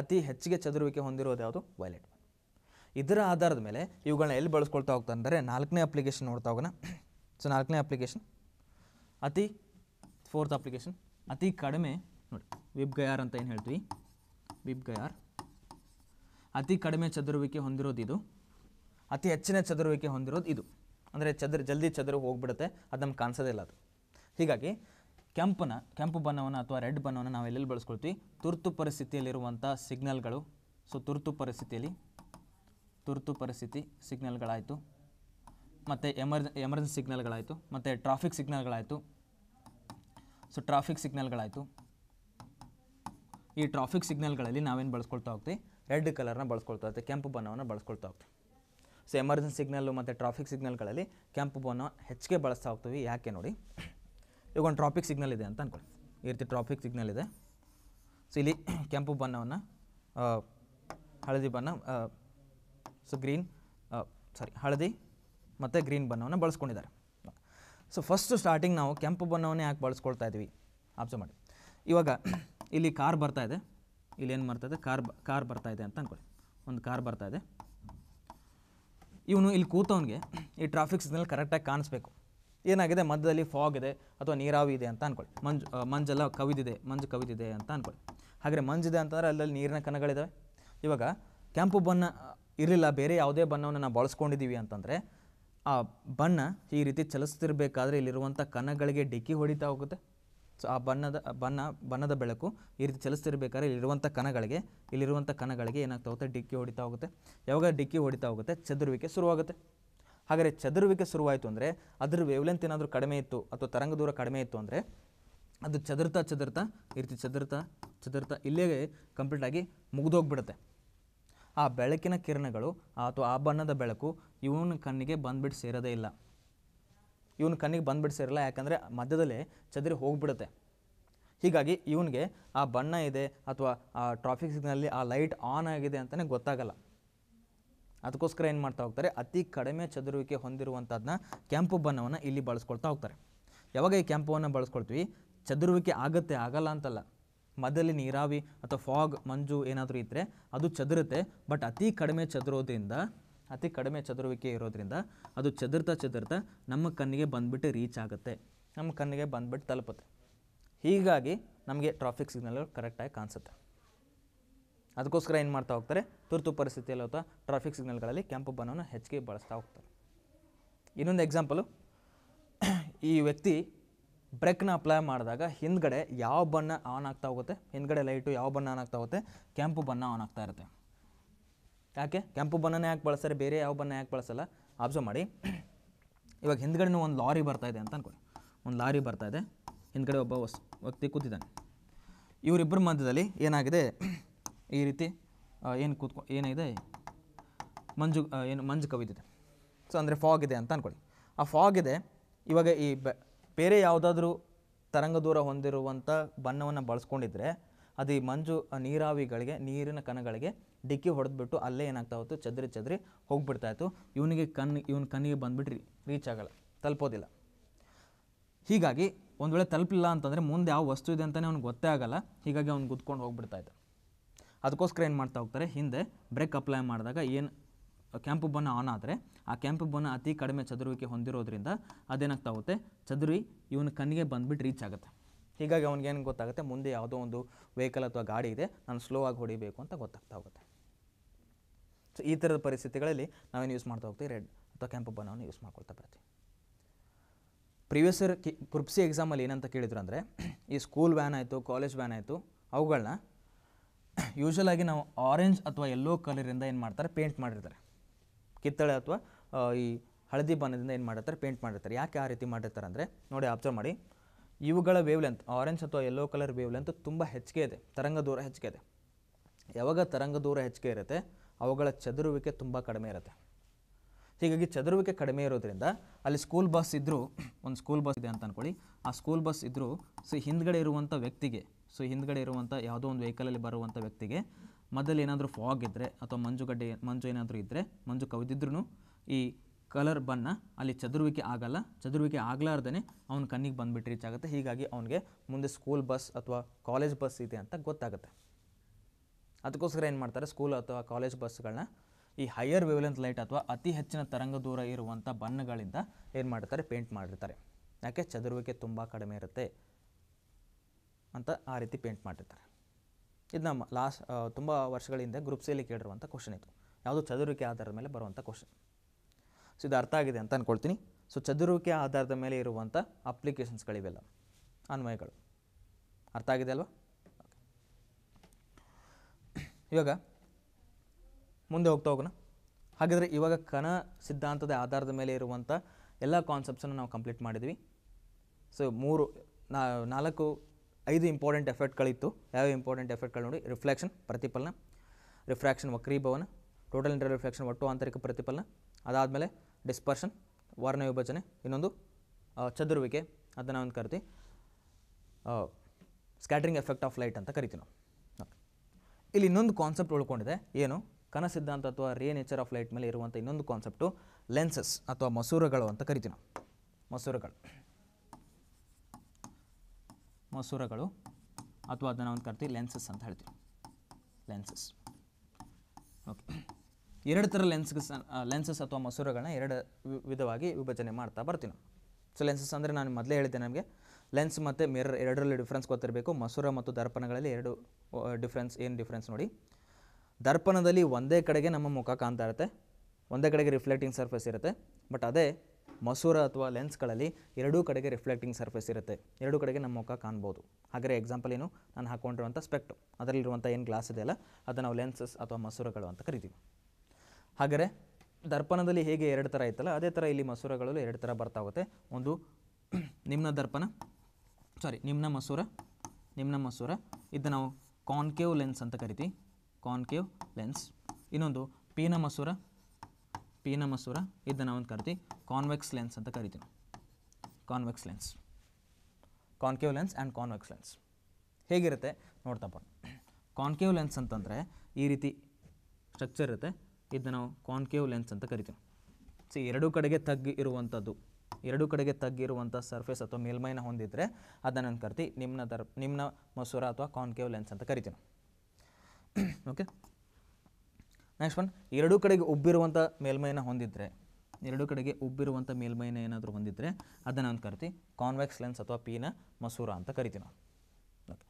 ಅತಿ ಹೆಚ್ಚಿಗೆ ಚದುರುವಿಕೆ ಹೊಂದಿರೋದು ಯಾವುದು ವೈಲೆಟ್ ಇದರ ಆಧಾರದ ಮೇಲೆ ಇವುಗಳನ್ನ ಎಲ್ಲಿ ಬಳಸ್ಕೊಳ್ತಾ ಹೋಗ್ತಾ ಅಂದರೆ ನಾಲ್ಕನೇ ಅಪ್ಲಿಕೇಶನ್ ನೋಡ್ತಾ ಹೋಗೋಣ ಸೊ ನಾಲ್ಕನೇ ಅಪ್ಲಿಕೇಶನ್ ಅತಿ ಫೋರ್ತ್ ಅಪ್ಲಿಕೇಶನ್ ಅತಿ ಕಡಿಮೆ ನೋಡಿ ವಿಬ್ ಗಯಾರ್ ಅಂತ ಏನು ಹೇಳ್ತೀವಿ ವಿಬ್ ಗಯಾರ್ ಅತಿ ಕಡಿಮೆ ಚದುರುವಿಕೆ ಹೊಂದಿರೋದು ಇದು ಅತಿ ಹೆಚ್ಚಿನ ಚದುರುವಿಕೆ ಹೊಂದಿರೋದು ಇದು ಅಂದರೆ ಚದರ್ ಜಲ್ದಿ ಚದುರು ಹೋಗ್ಬಿಡುತ್ತೆ ಅದು ನಮ್ಗೆ ಕಾಣಿಸೋದಿಲ್ಲ ಅದು ಹೀಗಾಗಿ ಕೆಂಪನ ಕೆಂಪು ಬಣ್ಣವನ್ನು ಅಥವಾ ರೆಡ್ ಬಣ್ಣವನ್ನು ನಾವು ಎಲ್ಲೆಲ್ಲಿ ಬಳಸ್ಕೊಳ್ತೀವಿ ತುರ್ತು ಪರಿಸ್ಥಿತಿಯಲ್ಲಿರುವಂಥ ಸಿಗ್ನಲ್ಗಳು ಸೊ ತುರ್ತು ಪರಿಸ್ಥಿತಿಯಲ್ಲಿ ತುರ್ತು ಪರಿಸ್ಥಿತಿ ಸಿಗ್ನಲ್ಗಳಾಯಿತು ಮತ್ತು ಎಮರ್ ಎಮರ್ಜೆನ್ಸಿ ಸಿಗ್ನಲ್ಗಳಾಯಿತು ಮತ್ತು ಟ್ರಾಫಿಕ್ ಸಿಗ್ನಲ್ಗಳಾಯಿತು ಸೊ ಟ್ರಾಫಿಕ್ ಸಿಗ್ನಲ್ಗಳಾಯಿತು ಈ ಟ್ರಾಫಿಕ್ ಸಿಗ್ನಲ್ಗಳಲ್ಲಿ ನಾವೇನು ಬಳಸ್ಕೊಳ್ತಾ ಹೋಗ್ತೀವಿ ರೆಡ್ ಕಲರ್ನ ಬಳಸ್ಕೊಳ್ತಾ ಹೋಗ್ತೀವಿ ಕೆಂಪು ಬಣ್ಣವನ್ನು ಬಳಸ್ಕೊಳ್ತಾ ಹೋಗ್ತೀವಿ ಸೊ ಎಮರ್ಜೆನ್ಸಿ ಸಿಗ್ನಲ್ಲು ಮತ್ತು ಟ್ರಾಫಿಕ್ ಸಿಗ್ನಲ್ಗಳಲ್ಲಿ ಕೆಂಪು ಬಣ್ಣ ಹೆಚ್ಚಿಗೆ ಬಳಸ್ತಾ ಹೋಗ್ತೀವಿ ಯಾಕೆ ನೋಡಿ ಈಗ ಒಂದು ಟ್ರಾಫಿಕ್ ಸಿಗ್ನಲ್ ಇದೆ ಅಂತ ಅನ್ಕೊಳ್ಳಿ ಈ ರೀತಿ ಟ್ರಾಫಿಕ್ ಸಿಗ್ನಲ್ ಇದೆ ಸೊ ಇಲ್ಲಿ ಕೆಂಪು ಬಣ್ಣವನ್ನು ಹಳದಿ ಬಣ್ಣ ಸೊ ಗ್ರೀನ್ ಸಾರಿ ಹಳದಿ ಮತ್ತು ಗ್ರೀನ್ ಬಣ್ಣವನ್ನು ಬಳಸ್ಕೊಂಡಿದ್ದಾರೆ ಸೊ ಫಸ್ಟು ಸ್ಟಾರ್ಟಿಂಗ್ ನಾವು ಕೆಂಪು ಬಣ್ಣವನ್ನೇ ಯಾಕೆ ಬಳಸ್ಕೊಳ್ತಾ ಇದ್ದೀವಿ ಆಬ್ಸರ್ವ್ ಮಾಡಿ ಇವಾಗ ಇಲ್ಲಿ ಕಾರ್ ಬರ್ತಾ ಇದೆ ಇಲ್ಲಿ ಏನು ಮಾಡ್ತಾ ಇದೆ ಕಾರ್ ಕಾರ್ ಬರ್ತಾ ಇದೆ ಅಂತ ಅಂದ್ಕೊಳ್ಳಿ ಒಂದು ಕಾರ್ ಬರ್ತಾ ಇದೆ ಇವನು ಇಲ್ಲಿ ಕೂತವನಿಗೆ ಈ ಟ್ರಾಫಿಕ್ ಸಿಗ್ನಲ್ ಕರೆಕ್ಟಾಗಿ ಕಾಣಿಸ್ಬೇಕು ಏನಾಗಿದೆ ಮಧ್ಯದಲ್ಲಿ ಫಾಗ್ ಇದೆ ಅಥವಾ ನೀರಾವಿ ಇದೆ ಅಂತ ಅಂದ್ಕೊಳ್ಳಿ ಮಂಜು ಮಂಜೆಲ್ಲ ಕವಿದಿದೆ ಮಂಜು ಕವಿದಿದೆ ಅಂತ ಅಂದ್ಕೊಳ್ಳಿ ಹಾಗೆ ಮಂಜಿದೆ ಅಂತಂದರೆ ಅಲ್ಲಲ್ಲಿ ನೀರಿನ ಕಣಗಳಿದ್ದಾವೆ ಇವಾಗ ಕೆಂಪು ಬಣ್ಣ ಇರಲಿಲ್ಲ ಬೇರೆ ಯಾವುದೇ ಬಣ್ಣವನ್ನು ನಾವು ಬಳಸ್ಕೊಂಡಿದ್ದೀವಿ ಅಂತಂದರೆ ಆ ಬಣ್ಣ ಈ ರೀತಿ ಚಲಿಸ್ತಿರ್ಬೇಕಾದ್ರೆ ಇಲ್ಲಿರುವಂಥ ಕಣಗಳಿಗೆ ಡಿಕ್ಕಿ ಹೊಡಿತಾ ಹೋಗುತ್ತೆ ಸೊ ಆ ಬಣ್ಣದ ಬಣ್ಣ ಬಣ್ಣದ ಬೆಳಕು ಈ ರೀತಿ ಚಲಿಸ್ತಿರ್ಬೇಕಾದ್ರೆ ಇಲ್ಲಿರುವಂಥ ಕಣಗಳಿಗೆ ಇಲ್ಲಿರುವಂಥ ಕಣಗಳಿಗೆ ಏನಾಗ್ತಾ ಹೋಗುತ್ತೆ ಡಿಕ್ಕಿ ಹೊಡಿತಾ ಹೋಗುತ್ತೆ ಯಾವಾಗ ಡಿಕ್ಕಿ ಹೊಡಿತಾ ಹೋಗುತ್ತೆ ಚದುರುವಿಕೆ ಶುರುವಾಗುತ್ತೆ ಹಾಗಾದರೆ ಚದುರುವಿಕೆ ಶುರುವಾಯಿತು ಅಂದರೆ ಅದರ ವೇವ್ಲೆಂತ್ ಏನಾದರೂ ಕಡಿಮೆ ಇತ್ತು ಅಥವಾ ತರಂಗ ದೂರ ಕಡಿಮೆ ಇತ್ತು ಅಂದರೆ ಅದು ಚದುರ್ತಾ ಚದುರ್ತಾ ಈ ರೀತಿ ಚದುರ್ತಾ ಚದುರ್ತಾ ಇಲ್ಲೇ ಕಂಪ್ಲೀಟಾಗಿ ಮುಗಿದೋಗ್ಬಿಡುತ್ತೆ ಆ ಬೆಳಕಿನ ಕಿರಣಗಳು ಅಥವಾ ಆ ಬಣ್ಣದ ಬೆಳಕು ಇವನ ಕಣ್ಣಿಗೆ ಬಂದ್ಬಿಟ್ಟು ಸೇರೋದೇ ಇಲ್ಲ ಇವನು ಕಣ್ಣಿಗೆ ಬಂದುಬಿಡ್ಸಿರಲ್ಲ ಯಾಕಂದರೆ ಮಧ್ಯದಲ್ಲಿ ಚದರಿ ಹೋಗಿಬಿಡುತ್ತೆ ಹೀಗಾಗಿ ಇವನಿಗೆ ಆ ಬಣ್ಣ ಇದೆ ಅಥವಾ ಆ ಟ್ರಾಫಿಕ್ ಸಿಗ್ನಲ್ಲಿ ಆ ಲೈಟ್ ಆನ್ ಆಗಿದೆ ಅಂತಲೇ ಗೊತ್ತಾಗಲ್ಲ ಅದಕ್ಕೋಸ್ಕರ ಏನು ಮಾಡ್ತಾ ಹೋಗ್ತಾರೆ ಅತಿ ಕಡಿಮೆ ಚದುರುವಿಕೆ ಹೊಂದಿರುವಂಥದ್ದನ್ನ ಕೆಂಪು ಬಣ್ಣವನ್ನು ಇಲ್ಲಿ ಬಳಸ್ಕೊಳ್ತಾ ಹೋಗ್ತಾರೆ ಯಾವಾಗ ಈ ಕೆಂಪುವನ್ನು ಬಳಸ್ಕೊಳ್ತೀವಿ ಚದುರುವಿಕೆ ಆಗುತ್ತೆ ಆಗಲ್ಲ ಅಂತಲ್ಲ ಮಧ್ಯದಲ್ಲಿ ನೀರಾವಿ ಅಥವಾ ಫಾಗ್ ಮಂಜು ಏನಾದರೂ ಇದ್ದರೆ ಅದು ಚದುರುತ್ತೆ ಬಟ್ ಅತಿ ಕಡಿಮೆ ಚದುರೋದ್ರಿಂದ ಅತಿ ಕಡಿಮೆ ಚದುರುವಿಕೆ ಇರೋದ್ರಿಂದ ಅದು ಚದುರ್ತಾ ಚದುರ್ತಾ ನಮ್ಮ ಕಣ್ಣಿಗೆ ಬಂದುಬಿಟ್ಟು ರೀಚ್ ಆಗುತ್ತೆ ನಮ್ಮ ಕಣ್ಣಿಗೆ ಬಂದುಬಿಟ್ಟು ತಲುಪುತ್ತೆ ಹೀಗಾಗಿ ನಮಗೆ ಟ್ರಾಫಿಕ್ ಸಿಗ್ನಲ್ಗಳು ಕರೆಕ್ಟಾಗಿ ಕಾಣಿಸುತ್ತೆ ಅದಕ್ಕೋಸ್ಕರ ಏನು ಮಾಡ್ತಾ ಹೋಗ್ತಾರೆ ತುರ್ತು ಪರಿಸ್ಥಿತಿಯಲ್ಲಿ ಅಥವಾ ಟ್ರಾಫಿಕ್ ಸಿಗ್ನಲ್ಗಳಲ್ಲಿ ಕೆಂಪು ಬಣ್ಣವನ್ನು ಹೆಚ್ಚಿಗೆ ಬಳಸ್ತಾ ಹೋಗ್ತಾರೆ ಇನ್ನೊಂದು ಎಕ್ಸಾಂಪಲು ಈ ವ್ಯಕ್ತಿ ಬ್ರೇಕ್ನ ಅಪ್ಲೈ ಮಾಡಿದಾಗ ಹಿಂದ್ಗಡೆ ಯಾವ ಬಣ್ಣ ಆನ್ ಆಗ್ತಾ ಹೋಗುತ್ತೆ ಹಿಂದ್ಗಡೆ ಲೈಟು ಯಾವ ಬಣ್ಣ ಆನ್ ಆಗ್ತಾ ಹೋಗುತ್ತೆ ಕೆಂಪು ಬಣ್ಣ ಆನ್ ಆಗ್ತಾ ಇರುತ್ತೆ ಯಾಕೆ ಕೆಂಪು ಬಣ್ಣನೇ ಯಾಕೆ ಬಳಸ್ತಾರೆ ಬೇರೆ ಯಾವ ಬಣ್ಣ ಯಾಕೆ ಬಳಸಲ್ಲ ಅಬ್ಸರ್ವ್ ಮಾಡಿ ಇವಾಗ ಹಿಂದ್ಗಡೆನೂ ಒಂದು ಲಾರಿ ಬರ್ತಾ ಇದೆ ಅಂತ ಅನ್ಕೊಳ್ಳಿ ಒಂದು ಲಾರಿ ಬರ್ತಾ ಇದೆ ಹಿಂದ್ಗಡೆ ಒಬ್ಬ ವಸ್ ವ್ಯಕ್ತಿ ಕೂತಿದ್ದಾನೆ ಇವರಿಬ್ಬರ ಮಧ್ಯದಲ್ಲಿ ಏನಾಗಿದೆ ಈ ರೀತಿ ಏನು ಕೂತ್ಕೊ ಏನಿದೆ ಮಂಜು ಏನು ಮಂಜು ಕವಿದಿದೆ ಸೊ ಅಂದರೆ ಫಾಗ್ ಇದೆ ಅಂತ ಅನ್ಕೊಳ್ಳಿ ಆ ಫಾಗ್ ಇದೆ ಇವಾಗ ಈ ಬೇರೆ ಯಾವುದಾದ್ರೂ ತರಂಗ ದೂರ ಹೊಂದಿರುವಂಥ ಬಣ್ಣವನ್ನು ಬಳಸ್ಕೊಂಡಿದ್ರೆ ಅದು ಈ ಮಂಜು ನೀರಾವಿಗಳಿಗೆ ನೀರಿನ ಕಣಗಳಿಗೆ ಡಿಕ್ಕಿ ಹೊಡೆದ್ಬಿಟ್ಟು ಅಲ್ಲೇ ಏನಾಗ್ತಾ ಹೋಯ್ತು ಚದ್ರಿ ಚದ್ರಿ ಹೋಗ್ಬಿಡ್ತಾ ಇತ್ತು ಇವನಿಗೆ ಕಣ್ಣು ಇವನ ಕಣ್ಣಿಗೆ ಬಂದುಬಿಟ್ರಿ ರೀಚ್ ಆಗಲ್ಲ ತಲುಪೋದಿಲ್ಲ ಹೀಗಾಗಿ ಒಂದು ವೇಳೆ ತಲುಪಿಲ್ಲ ಅಂತಂದರೆ ಮುಂದೆ ಯಾವ ವಸ್ತು ಇದೆ ಅಂತಲೇ ಅವ್ನಿಗೆ ಗೊತ್ತೇ ಆಗಲ್ಲ ಹೀಗಾಗಿ ಅವ್ನು ಗುದ್ಕೊಂಡು ಹೋಗ್ಬಿಡ್ತಾ ಇತ್ತು ಅದಕ್ಕೋಸ್ಕರ ಏನು ಮಾಡ್ತಾ ಹೋಗ್ತಾರೆ ಹಿಂದೆ ಬ್ರೇಕ್ ಅಪ್ಲೈ ಮಾಡಿದಾಗ ಏನು ಕೆಂಪು ಬಣ್ಣ ಆನ್ ಆದರೆ ಆ ಕೆಂಪು ಬಣ್ಣ ಅತಿ ಕಡಿಮೆ ಚದುರುವಿಕೆ ಹೊಂದಿರೋದ್ರಿಂದ ಅದೇನಾಗ್ತಾ ಹೋಗುತ್ತೆ ಚದುರಿ ಇವನ ಕಣ್ಣಿಗೆ ಬಂದುಬಿಟ್ಟು ರೀಚ್ ಆಗುತ್ತೆ ಹೀಗಾಗಿ ಅವನಿಗೆ ಏನು ಗೊತ್ತಾಗುತ್ತೆ ಮುಂದೆ ಯಾವುದೋ ಒಂದು ವೆಹಿಕಲ್ ಅಥವಾ ಗಾಡಿ ಇದೆ ನಾನು ಸ್ಲೋ ಆಗಿ ಹೊಡಿಬೇಕು ಅಂತ ಗೊತ್ತಾಗ್ತಾ ಹೋಗುತ್ತೆ ಸೊ ಈ ಥರದ ಪರಿಸ್ಥಿತಿಗಳಲ್ಲಿ ನಾವೇನು ಯೂಸ್ ಮಾಡ್ತಾ ಹೋಗ್ತೀವಿ ರೆಡ್ ಅಥವಾ ಕೆಂಪು ಬಣ್ಣವನ್ನು ಯೂಸ್ ಮಾಡ್ಕೊಳ್ತಾ ಬರ್ತೀವಿ ಪ್ರಿವಿಯಸ್ ಇಯರ್ ಕಿ ಗ್ರೂಪ್ ಎಕ್ಸಾಮಲ್ಲಿ ಏನಂತ ಕೇಳಿದ್ರು ಅಂದರೆ ಈ ಸ್ಕೂಲ್ ವ್ಯಾನ್ ಆಯಿತು ಕಾಲೇಜ್ ವ್ಯಾನ್ ಆಯಿತು ಅವುಗಳನ್ನ ಯೂಶ್ವಲ್ ನಾವು ಆರೆಂಜ್ ಅಥವಾ ಯೆಲ್ಲೋ ಕಲರಿಂದ ಏನು ಮಾಡ್ತಾರೆ ಪೇಂಟ್ ಮಾಡಿರ್ತಾರೆ ಕಿತ್ತಳೆ ಅಥವಾ ಈ ಹಳದಿ ಬಣ್ಣದಿಂದ ಏನು ಮಾಡಿರ್ತಾರೆ ಪೇಂಟ್ ಮಾಡಿರ್ತಾರೆ ಯಾಕೆ ಆ ರೀತಿ ಮಾಡಿರ್ತಾರೆ ಅಂದರೆ ನೋಡಿ ಆಬ್ಸರ್ವ್ ಮಾಡಿ ಇವುಗಳ ವೇವ್ ಲೆಂತ್ ಆರೆಂಜ್ ಅಥವಾ ಯೆಲ್ಲೋ ಕಲರ್ ವೇವ್ ಲೆಂತ್ ತುಂಬ ಹೆಚ್ಚಿಗೆ ಇದೆ ತರಂಗ ದೂರ ಹೆಚ್ಚಿಗೆ ಇದೆ ಯಾವಾಗ ತರಂಗ ದೂರ ಹೆಚ್ಚಿಗೆ ಇರುತ್ತೆ ಅವುಗಳ ಚದುರುವಿಕೆ ತುಂಬ ಕಡಿಮೆ ಇರುತ್ತೆ ಹೀಗಾಗಿ ಚದುರುವಿಕೆ ಕಡಿಮೆ ಇರೋದ್ರಿಂದ ಅಲ್ಲಿ ಸ್ಕೂಲ್ ಬಸ್ ಇದ್ದರೂ ಒಂದು ಸ್ಕೂಲ್ ಬಸ್ ಇದೆ ಅಂತ ಅಂದ್ಕೊಳ್ಳಿ ಆ ಸ್ಕೂಲ್ ಬಸ್ ಇದ್ದರೂ ಸೊ ಹಿಂದ್ಗಡೆ ಇರುವಂಥ ವ್ಯಕ್ತಿಗೆ ಸೊ ಹಿಂದ್ಗಡೆ ಇರುವಂಥ ಯಾವುದೋ ಒಂದು ವೆಹಿಕಲಲ್ಲಿ ಬರುವಂಥ ವ್ಯಕ್ತಿಗೆ ಮೊದಲು ಏನಾದರೂ ಫಾಗ್ ಇದ್ದರೆ ಅಥವಾ ಮಂಜುಗಡ್ಡೆ ಮಂಜು ಏನಾದರೂ ಇದ್ದರೆ ಮಂಜು ಕವಿದಿದ್ರೂ ಈ ಕಲರ್ ಬನ್ನ ಅಲ್ಲಿ ಚದುರುವಿಕೆ ಆಗಲ್ಲ ಚದುರುವಿಕೆ ಆಗಲಾರ್ದೇ ಅವ್ನ ಕಣ್ಣಿಗೆ ಬಂದುಬಿಟ್ಟು ರೀಚ್ ಆಗುತ್ತೆ ಹೀಗಾಗಿ ಅವನಿಗೆ ಮುಂದೆ ಸ್ಕೂಲ್ ಬಸ್ ಅಥವಾ ಕಾಲೇಜ್ ಬಸ್ ಇದೆ ಅಂತ ಗೊತ್ತಾಗುತ್ತೆ ಅದಕ್ಕೋಸ್ಕರ ಏನು ಮಾಡ್ತಾರೆ ಸ್ಕೂಲ್ ಅಥವಾ ಕಾಲೇಜ್ ಬಸ್ಗಳನ್ನ ಈ ಹೈಯರ್ ವೇವ್ಲೆಂತ್ ಲೈಟ್ ಅಥವಾ ಅತಿ ಹೆಚ್ಚಿನ ತರಂಗ ದೂರ ಇರುವಂಥ ಬಣ್ಣಗಳಿಂದ ಏನು ಮಾಡಿರ್ತಾರೆ ಪೇಂಟ್ ಮಾಡಿರ್ತಾರೆ ಯಾಕೆ ಚದುರುವಿಕೆ ತುಂಬ ಕಡಿಮೆ ಇರುತ್ತೆ ಅಂತ ಆ ರೀತಿ ಪೇಂಟ್ ಮಾಡಿರ್ತಾರೆ ಇದು ನಮ್ಮ ಲಾಸ್ಟ್ ತುಂಬ ವರ್ಷಗಳಿಂದ ಹಿಂದೆ ಗ್ರೂಪ್ ಸೇಲಿ ಕೇಳಿರುವಂಥ ಕ್ವಶನ್ ಇದು ಯಾವುದು ಚದುರುವಿಕೆ ಆಧಾರದ ಮೇಲೆ ಬರುವಂಥ ಕ್ವಶನ್ ಸೊ ಇದು ಅರ್ಥ ಆಗಿದೆ ಅಂತ ಅಂದ್ಕೊಳ್ತೀನಿ ಸೊ ಚದುರುವಿಕೆ ಆಧಾರದ ಮೇಲೆ ಇರುವಂಥ ಅಪ್ಲಿಕೇಶನ್ಸ್ಗಳಿವೆಲ್ಲ ಅನ್ವಯಗಳು ಅರ್ಥ ಆಗಿದೆ ಅಲ್ವಾ ಇವಾಗ ಮುಂದೆ ಹೋಗ್ತಾ ಹೋಗೋಣ ಹಾಗಿದ್ರೆ ಇವಾಗ ಕಣ ಸಿದ್ಧಾಂತದ ಆಧಾರದ ಮೇಲೆ ಇರುವಂಥ ಎಲ್ಲ ಕಾನ್ಸೆಪ್ಟ್ಸನ್ನು ನಾವು ಕಂಪ್ಲೀಟ್ ಮಾಡಿದ್ವಿ ಸೊ ಮೂರು ನಾಲ್ಕು ಐದು ಇಂಪಾರ್ಟೆಂಟ್ ಎಫೆಕ್ಟ್ಗಳಿತ್ತು ಯಾವ ಇಂಪಾರ್ಟೆಂಟ್ ಎಫೆಕ್ಟ್ಗಳು ನೋಡಿ ರಿಫ್ಲೆಕ್ಷನ್ ಪ್ರತಿಫಲನ ರಿಫ್ರಾಕ್ಷನ್ ವಕ್ರೀಭವನ ಟೋಟಲ್ ಇಂಟರ್ ರಿಫ್ಲೆಕ್ಷನ್ ಒಟ್ಟು ಆಂತರಿಕ ಪ್ರತಿಫಲನ ಅದಾದಮೇಲೆ ಡಿಸ್ಪರ್ಷನ್ ವರ್ಣ ವಿಭಜನೆ ಇನ್ನೊಂದು ಚದುರುವಿಕೆ ಅದನ್ನು ಒಂದು ಕರಿತೀವಿ ಸ್ಕ್ಯಾಟ್ರಿಂಗ್ ಎಫೆಕ್ಟ್ ಆಫ್ ಲೈಟ್ ಅಂತ ಕರಿತೀವಿ ನಾವು ಇಲ್ಲಿ ಇನ್ನೊಂದು ಕಾನ್ಸೆಪ್ಟ್ ಉಳ್ಕೊಂಡಿದೆ ಏನು ಕನ ಸಿದ್ಧಾಂತ ಅಥವಾ ರೇ ನೇಚರ್ ಆಫ್ ಲೈಟ್ ಮೇಲೆ ಇರುವಂಥ ಇನ್ನೊಂದು ಕಾನ್ಸೆಪ್ಟು ಲೆನ್ಸಸ್ ಅಥವಾ ಮಸೂರಗಳು ಅಂತ ಕರಿತೀವಿ ಮಸೂರಗಳು ಮಸೂರಗಳು ಅಥವಾ ಅದನ್ನು ಒಂದು ಕರಿತೀವಿ ಲೆನ್ಸಸ್ ಅಂತ ಹೇಳ್ತೀವಿ ಲೆನ್ಸಸ್ ಓಕೆ ಎರಡು ಥರ ಲೆನ್ಸ್ ಲೆನ್ಸಸ್ ಅಥವಾ ಮಸೂರಗಳನ್ನ ಎರಡು ವಿಧವಾಗಿ ವಿಭಜನೆ ಮಾಡ್ತಾ ಬರ್ತೀನಿ ಸೊ ಲೆನ್ಸಸ್ ಅಂದರೆ ನಾನು ಮೊದಲೇ ಹೇಳಿದ್ದೆ ನಮಗೆ ಲೆನ್ಸ್ ಮತ್ತು ಮಿರರ್ ಎರಡರಲ್ಲಿ ಡಿಫ್ರೆನ್ಸ್ ಗೊತ್ತಿರಬೇಕು ಮಸೂರ ಮತ್ತು ದರ್ಪಣಗಳಲ್ಲಿ ಎರಡು ಡಿಫ್ರೆನ್ಸ್ ಏನು ಡಿಫ್ರೆನ್ಸ್ ನೋಡಿ ದರ್ಪಣದಲ್ಲಿ ಒಂದೇ ಕಡೆಗೆ ನಮ್ಮ ಮುಖ ಕಾಣ್ತಾ ಇರುತ್ತೆ ಒಂದೇ ಕಡೆಗೆ ರಿಫ್ಲೆಕ್ಟಿಂಗ್ ಸರ್ಫೇಸ್ ಇರುತ್ತೆ ಬಟ್ ಅದೇ ಮಸೂರ ಅಥವಾ ಲೆನ್ಸ್ಗಳಲ್ಲಿ ಎರಡೂ ಕಡೆಗೆ ರಿಫ್ಲೆಕ್ಟಿಂಗ್ ಸರ್ಫೇಸ್ ಇರುತ್ತೆ ಎರಡೂ ಕಡೆಗೆ ನಮ್ಮ ಮುಖ ಕಾಣ್ಬೋದು ಹಾಗೆ ಎಕ್ಸಾಂಪಲ್ ಏನು ನಾನು ಹಾಕ್ಕೊಂಡಿರುವಂಥ ಸ್ಪೆಕ್ಟು ಅದರಲ್ಲಿರುವಂಥ ಏನು ಗ್ಲಾಸ್ ಇದೆಯಲ್ಲ ಅದು ನಾವು ಲೆನ್ಸಸ್ ಅಥವಾ ಮಸೂರಗಳು ಅಂತ ಕರಿತೀವಿ ಹಾಗರೆ ದರ್ಪಣದಲ್ಲಿ ಹೇಗೆ ಎರಡು ಥರ ಇತ್ತಲ್ಲ ಅದೇ ಥರ ಇಲ್ಲಿ ಮಸೂರಗಳಲ್ಲಿ ಎರಡು ಥರ ಬರ್ತಾ ಹೋಗುತ್ತೆ ಒಂದು ನಿಮ್ಮ ದರ್ಪಣ ಸಾರಿ ನಿಮ್ನ ಮಸೂರ ನಿಮ್ನ ಮಸೂರ ಇದು ನಾವು ಕಾನ್ಕೇವ್ ಲೆನ್ಸ್ ಅಂತ ಕರಿತೀವಿ ಕಾನ್ಕೇವ್ ಲೆನ್ಸ್ ಇನ್ನೊಂದು ಪೀನ ಮಸೂರ ಪೀನ ಮಸೂರ ನಾವು ನಾವೊಂದು ಕರಿತೀವಿ ಕಾನ್ವೆಕ್ಸ್ ಲೆನ್ಸ್ ಅಂತ ಕರಿತೀವಿ convex lens concave lens and convex lens ಹೇಗಿರುತ್ತೆ ನೋಡ್ತಪ್ಪ ಕಾನ್ಕೇವ್ ಲೆನ್ಸ್ ಅಂತಂದರೆ ಈ ರೀತಿ ಸ್ಟ್ರಕ್ಚರ್ ಇರುತ್ತೆ ಇದನ್ನ ನಾವು ಕಾನ್ಕೇವ್ ಲೆನ್ಸ್ ಅಂತ ಕರಿತೀವಿ ಸೊ ಎರಡೂ ಕಡೆಗೆ ತಗ್ಗಿ ಇರುವಂಥದ್ದು ಎರಡು ಕಡೆಗೆ ತಗ್ಗಿರುವಂಥ ಸರ್ಫೇಸ್ ಅಥವಾ ಮೇಲ್ಮೈನ ಹೊಂದಿದ್ರೆ ಅದನ್ನು ಕರ್ತಿ ನಿಮ್ಮ ನಿಮ್ಮ ದರ್ ನಿಮ್ಮ ಮಸೂರ ಅಥವಾ ಕಾನ್ಕೇವ್ ಲೆನ್ಸ್ ಅಂತ ಕರಿತೀನಿ ಓಕೆ ನೆಕ್ಸ್ಟ್ ಒನ್ ಎರಡು ಕಡೆಗೆ ಉಬ್ಬಿರುವಂಥ ಮೇಲ್ಮೈನ ಹೊಂದಿದ್ರೆ ಎರಡು ಕಡೆಗೆ ಉಬ್ಬಿರುವಂಥ ಮೇಲ್ಮೈನ ಏನಾದರೂ ಹೊಂದಿದ್ದರೆ ಅದನ್ನು ನಾನು ಕಾನ್ವೆಕ್ಸ್ ಲೆನ್ಸ್ ಅಥವಾ ಪೀನ ಮಸೂರ ಅಂತ ಕರಿತೀವಿ ನಾವು ಓಕೆ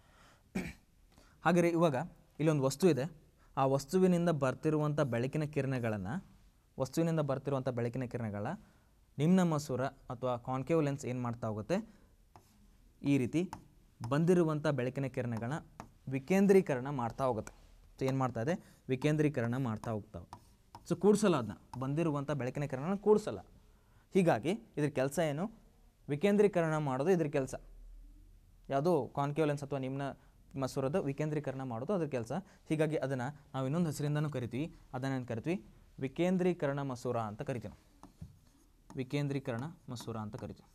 ಹಾಗೆ ಇವಾಗ ಇಲ್ಲೊಂದು ವಸ್ತು ಇದೆ ಆ ವಸ್ತುವಿನಿಂದ ಬರ್ತಿರುವಂಥ ಬೆಳಕಿನ ಕಿರಣಗಳನ್ನು ವಸ್ತುವಿನಿಂದ ಬರ್ತಿರುವಂಥ ಬೆಳಕಿನ ಕಿರಣಗಳ ನಿಮ್ನ ಮಸೂರ ಅಥವಾ ಕಾನ್ಕೇವ್ ಲೆನ್ಸ್ ಏನು ಮಾಡ್ತಾ ಹೋಗುತ್ತೆ ಈ ರೀತಿ ಬಂದಿರುವಂಥ ಬೆಳಕಿನ ಕಿರಣಗಳನ್ನ ವಿಕೇಂದ್ರೀಕರಣ ಮಾಡ್ತಾ ಹೋಗುತ್ತೆ ಸೊ ಏನು ಮಾಡ್ತಾ ಇದೆ ವಿಕೇಂದ್ರೀಕರಣ ಮಾಡ್ತಾ ಹೋಗ್ತಾವೆ ಸೊ ಕೂಡಿಸಲ್ಲ ಅದನ್ನ ಬಂದಿರುವಂಥ ಬೆಳಕಿನ ಕಿರಣನ ಕೂಡಿಸಲ್ಲ ಹೀಗಾಗಿ ಇದ್ರ ಕೆಲಸ ಏನು ವಿಕೇಂದ್ರೀಕರಣ ಮಾಡೋದು ಇದ್ರ ಕೆಲಸ ಯಾವುದು ಕಾನ್ಕೇವ್ ಲೆನ್ಸ್ ಅಥವಾ ನಿಮ್ನ ಮಸೂರದ ವಿಕೇಂದ್ರೀಕರಣ ಮಾಡೋದು ಅದ್ರ ಕೆಲಸ ಹೀಗಾಗಿ ಅದನ್ನು ನಾವು ಇನ್ನೊಂದು ಹೆಸರಿಂದನೂ ಕರಿತೀವಿ ಅದನ್ನೇನು ಕರಿತೀವಿ ವಿಕೇಂದ್ರೀಕರಣ ಮಸೂರ ಅಂತ ಕರಿತೀವಿ ವಿಕೇಂದ್ರೀಕರಣ ಮಸೂರ ಅಂತ ಕರಿತೀವಿ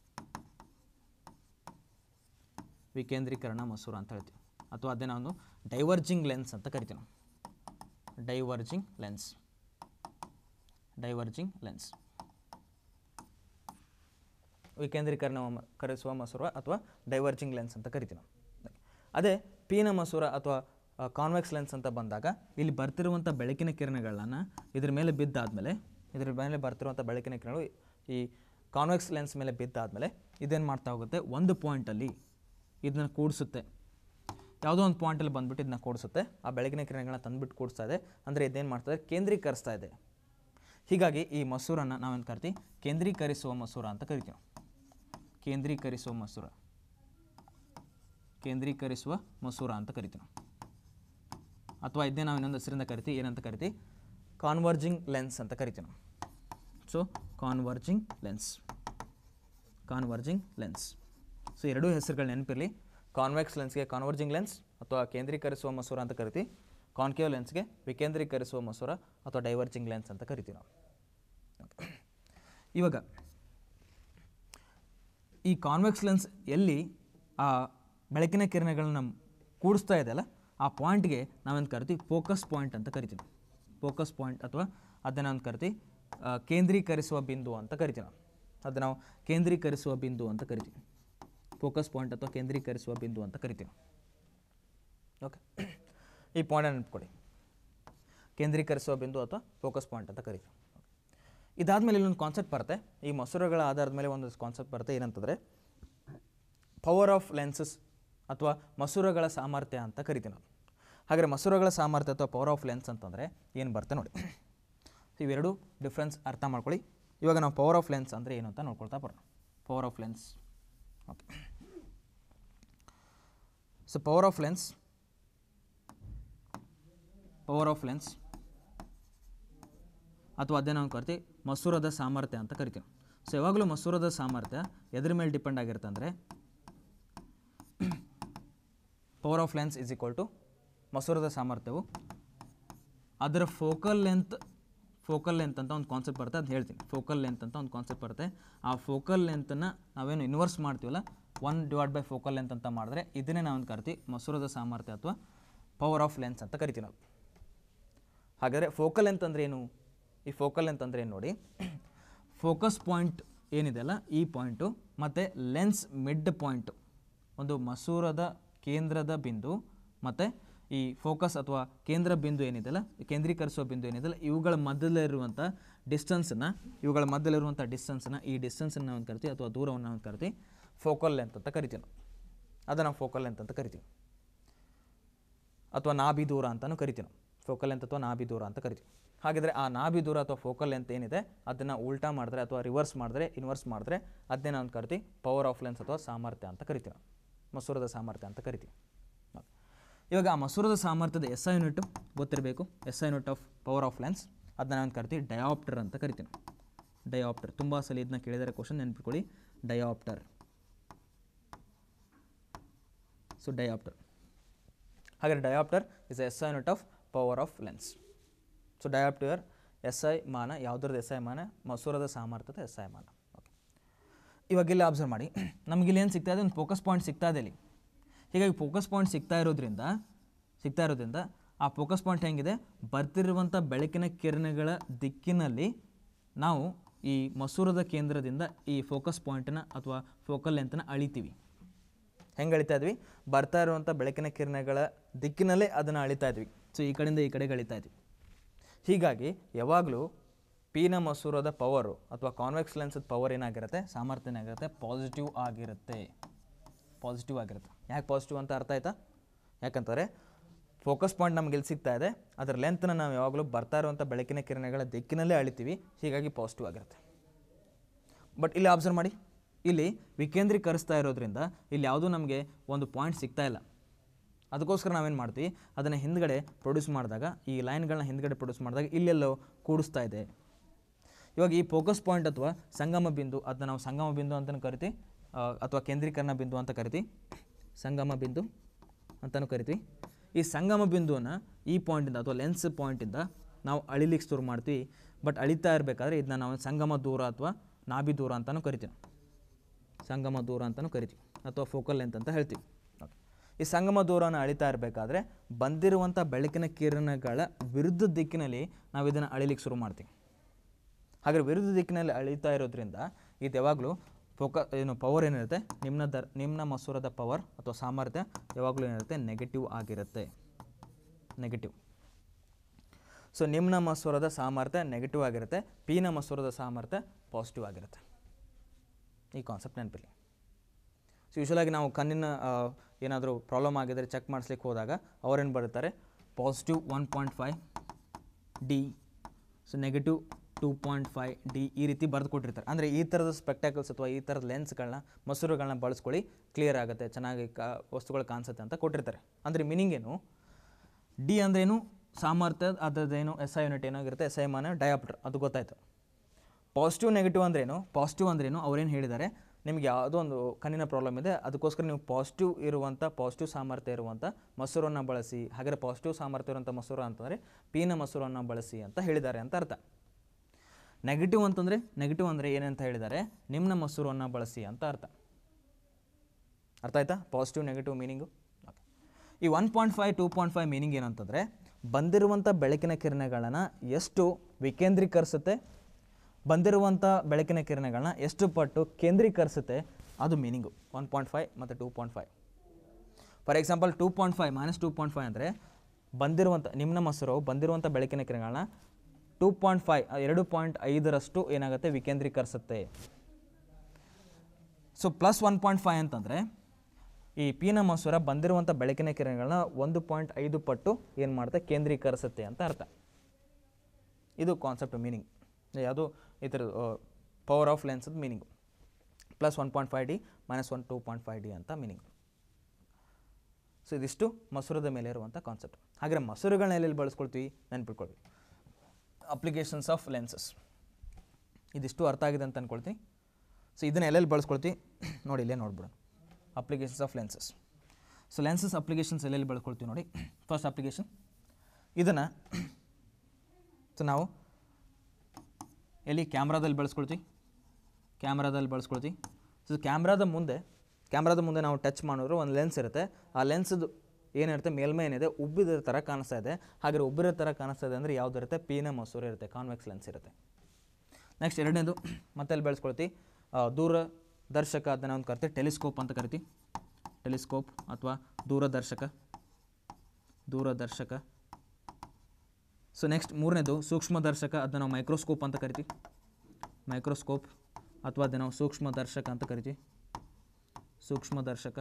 ವಿಕೇಂದ್ರೀಕರಣ ಮಸೂರ ಅಂತ ಹೇಳ್ತೀವಿ ಅಥವಾ ಅದೇ ನಾವು ಡೈವರ್ಜಿಂಗ್ ಲೆನ್ಸ್ ಅಂತ ಕರಿತೀವಿ ನಾವು ಡೈವರ್ಜಿಂಗ್ ಲೆನ್ಸ್ ಡೈವರ್ಜಿಂಗ್ ಲೆನ್ಸ್ ವಿಕೇಂದ್ರೀಕರಣ ಕರೆಸುವ ಮಸೂರ ಅಥವಾ ಡೈವರ್ಜಿಂಗ್ ಲೆನ್ಸ್ ಅಂತ ಕರಿತೀವಿ ನಾವು ಅದೇ ಪೀನ ಮಸೂರ ಅಥವಾ ಕಾನ್ವೆಕ್ಸ್ ಲೆನ್ಸ್ ಅಂತ ಬಂದಾಗ ಇಲ್ಲಿ ಬರ್ತಿರುವಂಥ ಬೆಳಕಿನ ಕಿರಣಗಳನ್ನು ಇದ್ರ ಮೇಲೆ ಬಿದ್ದಾದಮೇಲೆ ಇದ್ರ ಮೇಲೆ ಬರ್ತಿರುವಂಥ ಬೆಳಕಿನ ಕಿರಣಗಳು ಈ ಕಾನ್ವೆಕ್ಸ್ ಲೆನ್ಸ್ ಮೇಲೆ ಬಿದ್ದಾದಮೇಲೆ ಇದೇನು ಮಾಡ್ತಾ ಹೋಗುತ್ತೆ ಒಂದು ಪಾಯಿಂಟಲ್ಲಿ ಇದನ್ನ ಕೂಡಿಸುತ್ತೆ ಯಾವುದೋ ಒಂದು ಪಾಯಿಂಟಲ್ಲಿ ಬಂದುಬಿಟ್ಟು ಇದನ್ನ ಕೂಡಿಸುತ್ತೆ ಆ ಬೆಳಗಿನ ಕಿರಣಗಳನ್ನ ತಂದುಬಿಟ್ಟು ಕೂಡಿಸ್ತಾ ಇದೆ ಅಂದರೆ ಇದೇನು ಮಾಡ್ತಾ ಇದೆ ಕೇಂದ್ರೀಕರಿಸ್ತಾ ಇದೆ ಹೀಗಾಗಿ ಈ ಮಸೂರನ್ನು ನಾವೇನು ಕರಿತೀವಿ ಕೇಂದ್ರೀಕರಿಸುವ ಮಸೂರ ಅಂತ ಕರಿತೀವಿ ಕೇಂದ್ರೀಕರಿಸುವ ಮಸೂರ ಕೇಂದ್ರೀಕರಿಸುವ ಮಸೂರ ಅಂತ ಕರಿತೀವಿ ಅಥವಾ ಇದನ್ನೇ ನಾವು ಇನ್ನೊಂದು ಹೆಸರಿಂದ ಕರಿತೀವಿ ಏನಂತ ಕರಿತೀವಿ ಕಾನ್ವರ್ಜಿಂಗ್ ಲೆನ್ಸ್ ಅಂತ ಕರಿತೀವಿ so converging lens converging lens so ಎರಡೂ ಹೆಸರುಗಳು ನೆನಪಿರಲಿ ಕಾನ್ವೆಕ್ಸ್ ಲೆನ್ಸ್ಗೆ ಕಾನ್ವರ್ಜಿಂಗ್ ಲೆನ್ಸ್ ಅಥವಾ ಕೇಂದ್ರೀಕರಿಸುವ ಮಸೂರ ಅಂತ ಕರಿತೀವಿ ಕಾನ್ಕೇವ್ ಲೆನ್ಸ್ಗೆ ವಿಕೇಂದ್ರೀಕರಿಸುವ ಮಸೂರ ಅಥವಾ ಡೈವರ್ಜಿಂಗ್ ಲೆನ್ಸ್ ಅಂತ ಕರಿತೀವಿ ನಾವು ಇವಾಗ ಈ ಕಾನ್ವೆಕ್ಸ್ ಲೆನ್ಸ್ ಎಲ್ಲಿ ಆ ಬೆಳಕಿನ ಕಿರಣಗಳನ್ನ ಕೂಡಿಸ್ತಾ ಇದೆಯಲ್ಲ ಆ ಪಾಯಿಂಟ್ಗೆ ನಾವೇನು ಕರಿತೀವಿ ಫೋಕಸ್ ಪಾಯಿಂಟ್ ಅಂತ ಕರಿತೀವಿ ಫೋಕಸ್ ಪಾಯಿಂಟ್ ಅಥವಾ ಅದನ್ನು ಕರಿತೀವಿ ಕೇಂದ್ರೀಕರಿಸುವ ಬಿಂದು ಅಂತ ಕರಿತೀವಿ ನಾವು ಅದು ನಾವು ಕೇಂದ್ರೀಕರಿಸುವ ಬಿಂದು ಅಂತ ಕರಿತೀವಿ ಫೋಕಸ್ ಪಾಯಿಂಟ್ ಅಥವಾ ಕೇಂದ್ರೀಕರಿಸುವ ಬಿಂದು ಅಂತ ಕರಿತೀವಿ ಓಕೆ ಈ ಪಾಯಿಂಟ್ ಕೊಡಿ ಕೇಂದ್ರೀಕರಿಸುವ ಬಿಂದು ಅಥವಾ ಫೋಕಸ್ ಪಾಯಿಂಟ್ ಅಂತ ಕರಿತೀವಿ ಇದಾದ ಮೇಲೆ ಇಲ್ಲೊಂದು ಕಾನ್ಸೆಪ್ಟ್ ಬರುತ್ತೆ ಈ ಮಸೂರಗಳ ಆಧಾರದ ಮೇಲೆ ಒಂದು ಕಾನ್ಸೆಪ್ಟ್ ಬರುತ್ತೆ ಏನಂತಂದರೆ ಪವರ್ ಆಫ್ ಲೆನ್ಸಸ್ ಅಥವಾ ಮಸೂರಗಳ ಸಾಮರ್ಥ್ಯ ಅಂತ ಕರಿತೀವಿ ನಾನು ಹಾಗಾದರೆ ಮಸೂರಗಳ ಸಾಮರ್ಥ್ಯ ಅಥವಾ ಪವರ್ ಆಫ್ ಲೆನ್ಸ್ ಅಂತಂದರೆ ಏನು ಬರುತ್ತೆ ನೋಡಿ ಸೊ ಇವೆರಡು ಡಿಫ್ರೆನ್ಸ್ ಅರ್ಥ ಮಾಡ್ಕೊಳ್ಳಿ ಇವಾಗ ನಾವು ಪವರ್ ಆಫ್ ಲೆನ್ಸ್ ಅಂದರೆ ಏನು ಅಂತ ನೋಡ್ಕೊಳ್ತಾ ಬರೋಣ power of lens okay so power of lens power of lens ಅಥವಾ ಅದೇ ನಾವು ಕರಿತೀವಿ ಮಸೂರದ ಸಾಮರ್ಥ್ಯ ಅಂತ ಕರಿತೀವಿ ಸೊ ಯಾವಾಗಲೂ ಮಸೂರದ ಸಾಮರ್ಥ್ಯ ಎದ್ರ ಮೇಲೆ ಡಿಪೆಂಡ್ ಆಗಿರುತ್ತೆ ಅಂದರೆ power of lens is equal to ಮಸೂರದ ಸಾಮರ್ಥ್ಯವು ಅದರ ಫೋಕಲ್ ಲೆಂತ್ ಫೋಕಲ್ ಲೆಂತ್ ಅಂತ ಒಂದು ಕಾನ್ಸೆಪ್ಟ್ ಬರುತ್ತೆ ಅದು ಹೇಳ್ತೀನಿ ಫೋಕಲ್ ಲೆಂತ್ ಅಂತ ಒಂದು ಕಾನ್ಸೆಪ್ಟ್ ಬರುತ್ತೆ ಆ ಫೋಕಲ್ ಲೆಂತನ್ನು ನಾವೇನು ಇನ್ವರ್ಸ್ ಮಾಡ್ತೀವಲ್ಲ one divide by focal length ಅಂತ ಮಾಡಿದ್ರೆ ಇದನ್ನೇ ನಾವು ಕರಿತೀವಿ ಮಸೂರದ ಸಾಮರ್ಥ್ಯ ಅಥವಾ ಪವರ್ ಆಫ್ ಲೆನ್ಸ್ ಅಂತ ಕರಿತೀವಿ ನಾವು ಹಾಗಾದರೆ ಫೋಕಲ್ ಲೆಂತ್ ಅಂದರೆ ಏನು ಈ ಫೋಕಲ್ ಲೆಂತ್ ಅಂದರೆ ಏನು ನೋಡಿ ಫೋಕಸ್ ಪಾಯಿಂಟ್ ಏನಿದೆಯಲ್ಲ ಈ ಪಾಯಿಂಟು ಮತ್ತು ಲೆನ್ಸ್ ಮಿಡ್ ಪಾಯಿಂಟು ಒಂದು ಮಸೂರದ ಕೇಂದ್ರದ ಬಿಂದು ಮತ್ತು ಈ ಫೋಕಸ್ ಅಥವಾ ಕೇಂದ್ರ ಬಿಂದು ಏನಿದೆಲ್ಲ ಕೇಂದ್ರೀಕರಿಸುವ ಬಿಂದು ಏನಿದೆಲ್ಲ ಇವುಗಳ ಮಧ್ಯದಲ್ಲಿರುವಂಥ ಡಿಸ್ಟೆನ್ಸನ್ನು ಇವುಗಳ ಮಧ್ಯದಲ್ಲಿರುವಂಥ ಡಿಸ್ಟೆನ್ಸನ್ನು ಈ ಡಿಸ್ಟೆನ್ಸನ್ನು ನಾವು ಕರಿತೀವಿ ಅಥವಾ ದೂರವನ್ನು ನಾವು ಕರಿತೀವಿ ಫೋಕಲ್ ಲೆಂತ್ ಅಂತ ಕರಿತೀವಿ ಅದನ್ನ ಅದನ್ನು ನಾವು ಫೋಕಲ್ ಲೆಂತ್ ಅಂತ ಕರಿತೀವಿ ಅಥವಾ ನಾಭಿ ದೂರ ಅಂತಲೂ ಕರಿತೀವಿ ನಾವು ಫೋಕಲ್ ಲೆಂತ್ ಅಥವಾ ನಾಭಿ ದೂರ ಅಂತ ಕರಿತೀವಿ ಹಾಗಿದ್ರೆ ಆ ನಾಭಿ ದೂರ ಅಥವಾ ಫೋಕಲ್ ಲೆಂತ್ ಏನಿದೆ ಅದನ್ನು ಉಲ್ಟಾ ಮಾಡಿದ್ರೆ ಅಥವಾ ರಿವರ್ಸ್ ಮಾಡಿದ್ರೆ ಇನ್ವರ್ಸ್ ಮಾಡಿದ್ರೆ ಅದನ್ನೇ ನಾವು ಕರಿತೀವಿ ಪವರ್ ಆಫ್ ಲೆನ್ಸ್ ಅಥವಾ ಸಾಮರ್ಥ್ಯ ಅಂತ ಕರಿತೀವಿ ಮಸೂರದ ಸಾಮರ್ಥ್ಯ ಅಂತ ಕರಿತೀವಿ ಇವಾಗ ಆ ಮಸೂರದ ಸಾಮರ್ಥ್ಯದ ಎಸ್ ಐ ಯೂನಿಟ್ ಗೊತ್ತಿರಬೇಕು S I unit of power of lens ಅದನ್ನ ನಾನು ಕರಿತೀವಿ ಡಯಾಪ್ಟರ್ ಅಂತ ಕರಿತೀನಿ ಡಯಾಪ್ಟರ್ ತುಂಬ ಸಲ ಇದನ್ನ ಕೇಳಿದರೆ ಕ್ವಶನ್ ನೆನಪಿಕೊಳ್ಳಿ ಡಯಾಪ್ಟರ್ ಸೊ ಡಯಾಪ್ಟರ್ ಹಾಗಾದರೆ dioptre is S I unit of power of lens so dioptre S I ಮಾನ ಯಾವುದ್ರದ್ದು ಎಸ್ ಐ ಮಾನ ಮಸೂರದ ಸಾಮರ್ಥ್ಯದ ಎಸ್ ಐ ಮಾನ ಓಕೆ ಇವಾಗೆಲ್ಲ ಅಬ್ಸರ್ವ್ ಮಾಡಿ ನಮಗಿಲ್ಲಿ ಏನು ಸಿಗ್ತಾ ಇದೆ ಒಂದು ಫೋಕಸ್ ಪಾಯಿಂಟ್ ಸಿಗ್ತಾ ಇದೆ ಇಲ್ಲಿ ಹೀಗಾಗಿ ಫೋಕಸ್ ಪಾಯಿಂಟ್ ಸಿಗ್ತಾ ಇರೋದ್ರಿಂದ ಸಿಗ್ತಾ ಇರೋದ್ರಿಂದ ಆ ಫೋಕಸ್ ಪಾಯಿಂಟ್ ಹೆಂಗಿದೆ ಬರ್ತಿರುವಂಥ ಬೆಳಕಿನ ಕಿರಣಗಳ ದಿಕ್ಕಿನಲ್ಲಿ ನಾವು ಈ ಮಸೂರದ ಕೇಂದ್ರದಿಂದ ಈ ಫೋಕಸ್ ಪಾಯಿಂಟನ್ನು ಅಥವಾ ಫೋಕಲ್ ಲೆಂತನ ಅಳಿತೀವಿ ಹೆಂಗೆ ಅಳಿತಾ ಇದ್ವಿ ಬರ್ತಾ ಇರುವಂಥ ಬೆಳಕಿನ ಕಿರಣಗಳ ದಿಕ್ಕಿನಲ್ಲೇ ಅದನ್ನು ಅಳಿತಾ ಇದ್ವಿ ಸೊ ಈ ಕಡೆಯಿಂದ ಈ ಕಡೆಗೆ ಅಳಿತಾ ಇದ್ವಿ ಹೀಗಾಗಿ ಯಾವಾಗಲೂ ಪೀನ ಮಸೂರದ ಪವರು ಅಥವಾ ಕಾನ್ವೆಕ್ಸ್ ಲೆನ್ಸದ ಪವರ್ ಏನಾಗಿರುತ್ತೆ ಸಾಮರ್ಥ್ಯ ಏನಾಗಿರುತ್ತೆ ಪಾಸಿಟಿವ್ ಆಗಿರುತ್ತೆ ಪಾಸಿಟಿವ್ ಆಗಿರುತ್ತೆ ಯಾಕೆ ಪಾಸಿಟಿವ್ ಅಂತ ಅರ್ಥ ಆಯ್ತಾ ಯಾಕಂತಾರೆ ಫೋಕಸ್ ಪಾಯಿಂಟ್ ನಮ್ಗೆ ಇಲ್ಲಿ ಸಿಗ್ತಾ ಇದೆ ಅದರ ಲೆಂತ್ನ ನಾವು ಯಾವಾಗಲೂ ಬರ್ತಾ ಇರುವಂಥ ಬೆಳಕಿನ ಕಿರಣಗಳ ದಿಕ್ಕಿನಲ್ಲೇ ಅಳಿತೀವಿ ಹೀಗಾಗಿ ಪಾಸಿಟಿವ್ ಆಗಿರುತ್ತೆ ಬಟ್ ಇಲ್ಲಿ ಆಬ್ಸರ್ವ್ ಮಾಡಿ ಇಲ್ಲಿ ವಿಕೇಂದ್ರೀಕರಿಸ್ತಾ ಇರೋದ್ರಿಂದ ಇಲ್ಲಿ ಯಾವುದೂ ನಮಗೆ ಒಂದು ಪಾಯಿಂಟ್ ಸಿಗ್ತಾ ಇಲ್ಲ ಅದಕ್ಕೋಸ್ಕರ ನಾವೇನು ಮಾಡ್ತೀವಿ ಅದನ್ನು ಹಿಂದ್ಗಡೆ ಪ್ರೊಡ್ಯೂಸ್ ಮಾಡಿದಾಗ ಈ ಲೈನ್ಗಳನ್ನ ಹಿಂದ್ಗಡೆ ಪ್ರೊಡ್ಯೂಸ್ ಮಾಡಿದಾಗ ಇಲ್ಲೆಲ್ಲೋ ಕೂಡಿಸ್ತಾ ಇದೆ ಇವಾಗ ಈ ಫೋಕಸ್ ಪಾಯಿಂಟ್ ಅಥವಾ ಸಂಗಮ ಬಿಂದು ಅದನ್ನ ನಾವು ಸಂಗಮ ಬಿಂದು ಅಂತಲೂ ಕರಿತೀವಿ ಅಥವಾ ಕೇಂದ್ರೀಕರಣ ಬಿಂದು ಅಂತ ಕರಿತೀವಿ ಸಂಗಮ ಬಿಂದು ಅಂತಲೂ ಕರಿತೀವಿ ಈ ಸಂಗಮ ಬಿಂದುವನ್ನು ಈ ಪಾಯಿಂಟಿಂದ ಅಥವಾ ಲೆನ್ಸ್ ಪಾಯಿಂಟಿಂದ ನಾವು ಅಳಿಲಿಕ್ಕೆ ಶುರು ಮಾಡ್ತೀವಿ ಬಟ್ ಅಳಿತಾ ಇರಬೇಕಾದ್ರೆ ಇದನ್ನ ನಾವು ಸಂಗಮ ದೂರ ಅಥವಾ ನಾಭಿ ದೂರ ಅಂತಲೂ ಕರಿತೀವಿ ಸಂಗಮ ದೂರ ಅಂತಲೂ ಕರಿತೀವಿ ಅಥವಾ ಫೋಕಲ್ ಲೆಂತ್ ಅಂತ ಹೇಳ್ತೀವಿ ಈ ಸಂಗಮ ದೂರವನ್ನು ಅಳಿತಾ ಇರಬೇಕಾದ್ರೆ ಬಂದಿರುವಂಥ ಬೆಳಕಿನ ಕಿರಣಗಳ ವಿರುದ್ಧ ದಿಕ್ಕಿನಲ್ಲಿ ನಾವು ಇದನ್ನು ಅಳಿಲಿಕ್ಕೆ ಶುರು ಮಾಡ್ತೀವಿ ಹಾಗೆ ವಿರುದ್ಧ ದಿಕ್ಕಿನಲ್ಲಿ ಅಳಿತಾ ಇರೋದ್ರಿಂದ ಇದು ಯಾವಾಗಲೂ ಫೋಕ ಏನು ಪವರ್ ಏನಿರುತ್ತೆ ನಿಮ್ಮ ದರ್ ನಿಮ್ಮ ಮಸೂರದ ಪವರ್ ಅಥವಾ ಸಾಮರ್ಥ್ಯ ಯಾವಾಗಲೂ ಏನಿರುತ್ತೆ ನೆಗೆಟಿವ್ ಆಗಿರುತ್ತೆ ನೆಗೆಟಿವ್ ಸೊ ನಿಮ್ಮ ಮಸೂರದ ಸಾಮರ್ಥ್ಯ ನೆಗೆಟಿವ್ ಆಗಿರುತ್ತೆ ಪಿನ ಮಸೂರದ ಸಾಮರ್ಥ್ಯ ಪಾಸಿಟಿವ್ ಆಗಿರುತ್ತೆ ಈ ಕಾನ್ಸೆಪ್ಟ್ ನೆನಪಿರಲಿ ಸೊ ಯೂಶಲಾಗಿ ನಾವು ಕಣ್ಣಿನ ಏನಾದರೂ ಪ್ರಾಬ್ಲಮ್ ಆಗಿದ್ದರೆ ಚೆಕ್ ಮಾಡಿಸ್ಲಿಕ್ಕೆ ಹೋದಾಗ ಅವರೇನು ಬರುತ್ತಾರೆ positive one point five D so negative two point five D ಈ ರೀತಿ ಬರೆದು ಕೊಟ್ಟಿರ್ತಾರೆ ಅಂದರೆ ಈ ಥರದ ಸ್ಪೆಕ್ಟಾಕಲ್ಸ್ ಅಥವಾ ಈ ಥರದ ಲೆನ್ಸ್ಗಳನ್ನ ಮೊಸರುಗಳನ್ನ ಬಳಸ್ಕೊಳ್ಳಿ ಕ್ಲಿಯರ್ ಆಗುತ್ತೆ ಚೆನ್ನಾಗಿ ಕ ವಸ್ತುಗಳು ಕಾಣಿಸುತ್ತೆ ಅಂತ ಕೊಟ್ಟಿರ್ತಾರೆ ಅಂದರೆ ಮೀನಿಂಗ್ ಏನು ಡಿ ಅಂದ್ರೇನು ಸಾಮರ್ಥ್ಯ ಅದರದ್ದೇನು ಎಸ್ ಐ ಯೂನಿಟ್ ಏನಾಗಿರುತ್ತೆ ಎಸ್ ಐ ಮಾನ ಡಯಾಪ್ಟರ್ ಅದು ಗೊತ್ತಾಯಿತು ಪಾಸಿಟಿವ್ ನೆಗೆಟಿವ್ ಅಂದ್ರೇನು ಪಾಸಿಟಿವ್ ಅಂದ್ರೇನು ಅವ್ರೇನು ಹೇಳಿದ್ದಾರೆ ನಿಮಗೆ ಯಾವುದೋ ಒಂದು ಕಣ್ಣಿನ ಪ್ರಾಬ್ಲಮ್ ಇದೆ ಅದಕ್ಕೋಸ್ಕರ ನೀವು ಪಾಸಿಟಿವ್ ಇರುವಂಥ ಪಾಸಿಟಿವ್ ಸಾಮರ್ಥ್ಯ ಇರುವಂಥ ಮೊಸರನ್ನು ಬಳಸಿ ಹಾಗಾದರೆ ಪಾಸಿಟಿವ್ ಸಾಮರ್ಥ್ಯ ಇರುವಂಥ ಮೊಸರು ಅಂತಂದರೆ ಪೀನ ಮೊಸರನ್ನು ಬಳಸಿ ಅಂತ ಹೇಳಿದ್ದಾರೆ ಅಂತ ಅರ್ಥ ನೆಗೆಟಿವ್ ಅಂತಂದರೆ ನೆಗೆಟಿವ್ ಅಂದರೆ ಏನಂತ ಹೇಳಿದ್ದಾರೆ ನಿಮ್ಮ ಮೊಸರನ್ನು ಬಳಸಿ ಅಂತ ಅರ್ಥ ಅರ್ಥ ಆಯ್ತಾ ಪಾಸಿಟಿವ್ ನೆಗೆಟಿವ್ ಮೀನಿಂಗು ಓಕೆ ಈ one point five two point five meaning ಏನಂತಂದರೆ ಬಂದಿರುವಂಥ ಬೆಳಕಿನ ಕಿರಣಗಳನ್ನು ಎಷ್ಟು ವಿಕೇಂದ್ರೀಕರಿಸುತ್ತೆ ಬಂದಿರುವಂಥ ಬೆಳಕಿನ ಕಿರಣಗಳನ್ನ ಎಷ್ಟು ಪಟ್ಟು ಕೇಂದ್ರೀಕರಿಸುತ್ತೆ ಅದು ಮೀನಿಂಗು ಒನ್ ಪಾಯಿಂಟ್ ಫೈವ್ ಮತ್ತು two point five for example two point five minus two point five ಅಂದರೆ ಬಂದಿರುವಂಥ ನಿಮ್ಮ ಮೊಸರು ಬಂದಿರುವಂಥ ಬೆಳಕಿನ ಕಿರಣಗಳನ್ನ ಟೂ ಪಾಯಿಂಟ್ ಫೈ ಎರಡು ಪಾಯಿಂಟ್ ಐದರಷ್ಟು ಏನಾಗುತ್ತೆ ವಿಕೇಂದ್ರೀಕರಿಸುತ್ತೆ so plus one point five ಅಂತಂದರೆ ಈ ಪೀನ ಮಸೂರ ಬಂದಿರುವಂಥ ಬೆಳಕಿನ ಕಿರಣಗಳನ್ನ ಒಂದು ಪಾಯಿಂಟ್ ಐದು ಪಟ್ಟು ಏನು ಮಾಡುತ್ತೆ ಕೇಂದ್ರೀಕರಿಸುತ್ತೆ ಅಂತ ಅರ್ಥ ಇದು ಕಾನ್ಸೆಪ್ಟ್ ಮೀನಿಂಗ್ ಯಾವುದು ಥರದ್ದು ಪವರ್ ಆಫ್ ಲೆನ್ಸದ meaning plus one point five D minus one two point five D ಅಂತ ಮೀನಿಂಗ್ ಸೊ ಇದಿಷ್ಟು ಮಸೂರದ ಮೇಲೆ ಇರುವಂಥ ಕಾನ್ಸೆಪ್ಟ್ ಹಾಗೆ ಮಸೂರುಗಳನ್ನ ಎಲ್ಲೆಲ್ಲಿ ಬಳಸ್ಕೊಳ್ತೀವಿ ನೆನ್ಪಿಟ್ಕೊಳ್ಳಿ ಅಪ್ಲಿಕೇಶನ್ಸ್ ಆಫ್ ಲೆನ್ಸಸ್ ಇದಿಷ್ಟು ಅರ್ಥ ಆಗಿದೆ ಅಂತ ಅಂದ್ಕೊಳ್ತೀನಿ ಸೊ ಇದನ್ನ ಎಲ್ಲೆಲ್ಲಿ ಬಳಸ್ಕೊಳ್ತೀವಿ ನೋಡಿ ಇಲ್ಲೇ ನೋಡ್ಬಿಡೋಣ applications of lenses so lenses applications ಎಲ್ಲೆಲ್ಲಿ ಬಳಸ್ಕೊಳ್ತೀವಿ ನೋಡಿ ಫಸ್ಟ್ ಅಪ್ಲಿಕೇಶನ್ ಇದನ್ನು ಸೊ ನಾವು ಎಲ್ಲಿ ಕ್ಯಾಮ್ರಾದಲ್ಲಿ ಬಳಸ್ಕೊಳ್ತೀವಿ ಕ್ಯಾಮ್ರಾದಲ್ಲಿ ಬಳಸ್ಕೊಳ್ತೀವಿ ಸೊ ಕ್ಯಾಮ್ರಾದ ಮುಂದೆ ಕ್ಯಾಮ್ರಾದ ಮುಂದೆ ನಾವು ಟಚ್ ಮಾಡಿದ್ರು ಒಂದು ಲೆನ್ಸ್ ಇರುತ್ತೆ ಆ ಲೆನ್ಸ್ದು ಏನಿರುತ್ತೆ ಮೇಲ್ಮೈ ಏನಿದೆ ಉಬ್ಬಿದ ಥರ ಕಾಣಿಸ್ತಾ ಇದೆ ಹಾಗೆ ಉಬ್ಬಿರೋ ಥರ ಕಾಣಿಸ್ತಾ ಇದೆ ಅಂದರೆ ಯಾವುದಿರುತ್ತೆ ಪೀನ ಮಸೂರು ಇರುತ್ತೆ ಕಾನ್ವೆಕ್ಸ್ ಲೆನ್ಸ್ ಇರುತ್ತೆ ನೆಕ್ಸ್ಟ್ ಎರಡನೇದು ಮತ್ತೆ ಅಲ್ಲಿ ಬೆಳೆಸ್ಕೊಳ್ತಿ ದೂರದರ್ಶಕ ಅದನ್ನು ಒಂದು ಕರಿತೀವಿ ಟೆಲಿಸ್ಕೋಪ್ ಅಂತ ಕರಿತಿ ಟೆಲಿಸ್ಕೋಪ್ ಅಥವಾ ದೂರದರ್ಶಕ ದೂರದರ್ಶಕ ಸೊ ನೆಕ್ಸ್ಟ್ ಮೂರನೇದು ಸೂಕ್ಷ್ಮದರ್ಶಕ ಅದನ್ನು ನಾವು ಮೈಕ್ರೋಸ್ಕೋಪ್ ಅಂತ ಕರಿತೀವಿ ಮೈಕ್ರೋಸ್ಕೋಪ್ ಅಥವಾ ಅದನ್ನು ನಾವು ಸೂಕ್ಷ್ಮದರ್ಶಕ ಅಂತ ಕರಿತೀವಿ ಸೂಕ್ಷ್ಮದರ್ಶಕ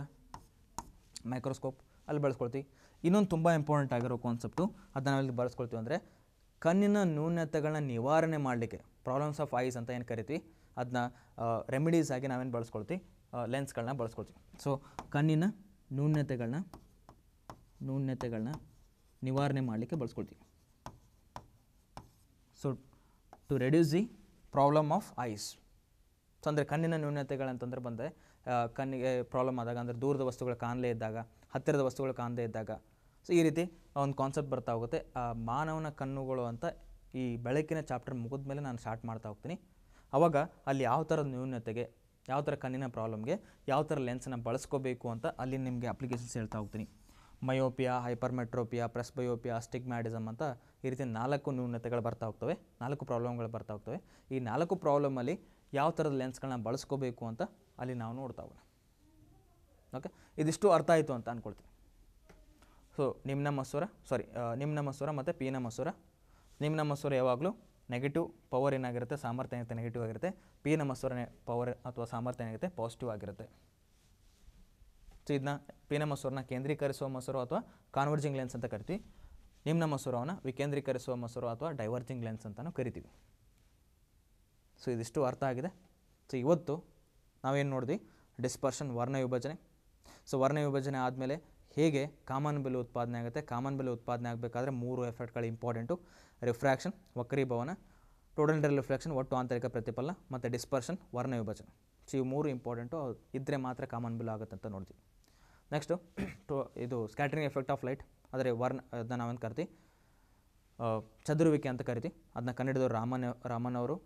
ಮೈಕ್ರೋಸ್ಕೋಪ್ ಅಲ್ಲಿ ಬಳಸ್ಕೊಳ್ತೀವಿ ಇನ್ನೊಂದು ತುಂಬ ಇಂಪಾರ್ಟೆಂಟ್ ಆಗಿರೋ ಕಾನ್ಸೆಪ್ಟು ಅದನ್ನು ನಾವಿಲ್ಲಿ ಬಳಸ್ಕೊಳ್ತೀವಿ ಅಂದರೆ ಕಣ್ಣಿನ ನ್ಯೂನತೆಗಳನ್ನ ನಿವಾರಣೆ ಮಾಡಲಿಕ್ಕೆ ಪ್ರಾಬ್ಲಮ್ಸ್ ಆಫ್ ಐಸ್ ಅಂತ ಏನು ಕರಿತೀವಿ ಅದನ್ನ ರೆಮಿಡೀಸ್ ಆಗಿ ನಾವೇನು ಬಳಸ್ಕೊಳ್ತೀವಿ ಲೆನ್ಸ್ಗಳನ್ನ ಬಳಸ್ಕೊಳ್ತೀವಿ ಸೊ ಕಣ್ಣಿನ ನ್ಯೂನ್ಯತೆಗಳನ್ನ ನ್ಯೂನ್ಯತೆಗಳನ್ನ ನಿವಾರಣೆ ಮಾಡಲಿಕ್ಕೆ ಬಳಸ್ಕೊಳ್ತೀವಿ so to reduce the problem of eyes so ಅಂದರೆ ಕಣ್ಣಿನ ನ್ಯೂನತೆಗಳಂತಂದ್ರೆ ಬಂದರೆ ಕಣ್ಣಿಗೆ ಪ್ರಾಬ್ಲಮ್ ಆದಾಗ ಅಂದರೆ ದೂರದ ವಸ್ತುಗಳು ಕಾಣಲೇ ಇದ್ದಾಗ ಹತ್ತಿರದ ವಸ್ತುಗಳು ಕಾಣದೇ ಇದ್ದಾಗ ಸೊ ಈ ರೀತಿ ಒಂದು ಕಾನ್ಸೆಪ್ಟ್ ಬರ್ತಾ ಹೋಗುತ್ತೆ ಮಾನವನ ಕಣ್ಣುಗಳು ಅಂತ ಈ ಬೆಳಕಿನ ಚಾಪ್ಟರ್ ಮುಗಿದ ಮೇಲೆ ನಾನು ಸ್ಟಾರ್ಟ್ ಮಾಡ್ತಾ ಹೋಗ್ತೀನಿ ಆವಾಗ ಅಲ್ಲಿ ಯಾವ ಥರದ ನ್ಯೂನತೆಗೆ ಯಾವ ಥರ ಕಣ್ಣಿನ ಪ್ರಾಬ್ಲಮ್ಗೆ ಯಾವ ಥರ ಲೆನ್ಸನ್ನು ಬಳಸ್ಕೋಬೇಕು ಅಂತ ಅಲ್ಲಿ ನಿಮಗೆ ಅಪ್ಲಿಕೇಶನ್ಸ್ ಹೇಳ್ತಾ ಹೋಗ್ತೀನಿ ಮಯೋಪಿಯಾ ಹೈಪರ್ಮೆಟ್ರೋಪಿಯಾ ಪ್ರೆಸ್ಬಯೋಪಿಯಾ ಮ್ಯಾಡಿಸಮ್ ಅಂತ ಈ ರೀತಿ ನಾಲ್ಕು ನ್ಯೂನತೆಗಳು ಬರ್ತಾ ಹೋಗ್ತವೆ ನಾಲ್ಕು ಪ್ರಾಬ್ಲಮ್ಗಳು ಬರ್ತಾ ಹೋಗ್ತವೆ ಈ ನಾಲ್ಕು ಪ್ರಾಬ್ಲಮಲ್ಲಿ ಯಾವ ಥರದ ಲೆನ್ಸ್ಗಳನ್ನ ಬಳಸ್ಕೋಬೇಕು ಅಂತ ಅಲ್ಲಿ ನಾವು ನೋಡ್ತಾ ಹೋಗೋಣ ಓಕೆ ಇದಿಷ್ಟು ಅರ್ಥ ಆಯಿತು ಅಂತ ಅಂದ್ಕೊಳ್ತೀನಿ ಸೊ ನಿಮ್ನ ಮಸೂರ ಸಾರಿ ನಿಮ್ನ ಮಸೂರ ಮತ್ತು ಪೀನ ಮಸೂರ ನಿಮ್ನ ಮಸೂರ ಯಾವಾಗಲೂ ನೆಗೆಟಿವ್ ಪವರ್ ಏನಾಗಿರುತ್ತೆ ಸಾಮರ್ಥ್ಯ ಏನಾಗುತ್ತೆ ನೆಗೆಟಿವ್ ಆಗಿರುತ್ತೆ ಪೀನ ಮಸೂರ ಪವರ್ ಅಥವಾ ಸಾಮರ್ಥ್ಯ ಏನಾಗುತ್ತೆ ಪಾಸಿಟಿವ್ ಆಗಿರುತ್ತೆ ಸೊ ಇದನ್ನ ಪೀನ ಮಸೂರನ್ನ ಕೇಂದ್ರೀಕರಿಸುವ ಮೊಸರು ಅಥವಾ ಕಾನ್ವರ್ಜಿಂಗ್ ಲೆನ್ಸ್ ಅಂತ ಕರಿತೀವಿ ನಿಮ್ನ ಮಸೂರವನ್ನು ವಿಕೇಂದ್ರೀಕರಿಸುವ ಮೊಸರು ಅಥವಾ ಡೈವರ್ಜಿಂಗ್ ಲೆನ್ಸ್ ಅಂತಲೂ ಕರಿತೀವಿ ಸೊ ಇದಿಷ್ಟು ಅರ್ಥ ಆಗಿದೆ ಸೊ ಇವತ್ತು ನಾವೇನು ನೋಡಿದ್ವಿ ಡಿಸ್ಪರ್ಷನ್ ವರ್ಣ ವಿಭಜನೆ ಸೊ ವರ್ಣ ವಿಭಜನೆ ಆದಮೇಲೆ ಹೇಗೆ ಕಾಮನ್ ಬೆಲೆ ಉತ್ಪಾದನೆ ಆಗುತ್ತೆ ಕಾಮನ್ ಬೆಲೆ ಉತ್ಪಾದನೆ ಆಗಬೇಕಾದ್ರೆ ಮೂರು ಎಫೆಕ್ಟ್ಗಳು ಇಂಪಾರ್ಟೆಂಟು ರಿಫ್ರಾಕ್ಷನ್ ವಕ್ರೀಭವನ ಟೋಟಲ್ ರಿಫ್ಲೆಕ್ಷನ್ ಒಟ್ಟು ಆಂತರಿಕ ಪ್ರತಿಫಲನ ಮತ್ತು ಡಿಸ್ಪರ್ಷನ್ ವರ್ಣ ವಿಭಜನೆ ಸೊ ಇವು ಮೂರು ಇಂಪಾರ್ಟೆಂಟು ಇದ್ದರೆ ಮಾತ್ರ ಕಾಮನ್ ಬಿಲ್ ಆಗುತ್ತೆ ಅಂತ ನೋಡ್ತೀವಿ ನೆಕ್ಸ್ಟು ಟೋ ಇದು ಸ್ಕ್ಯಾಟ್ರಿಂಗ್ ಎಫೆಕ್ಟ್ ಆಫ್ ಲೈಟ್ ಆದರೆ ವರ್ಣ ಅದನ್ನ ನಾವೇನು ಕರಿತೀವಿ ಚದುರುವಿಕೆ ಅಂತ ಕರಿತೀವಿ ಅದನ್ನ ಕನ್ನಡದವ್ರು ರಾಮನ್ ರಾಮನ್ ಅವರು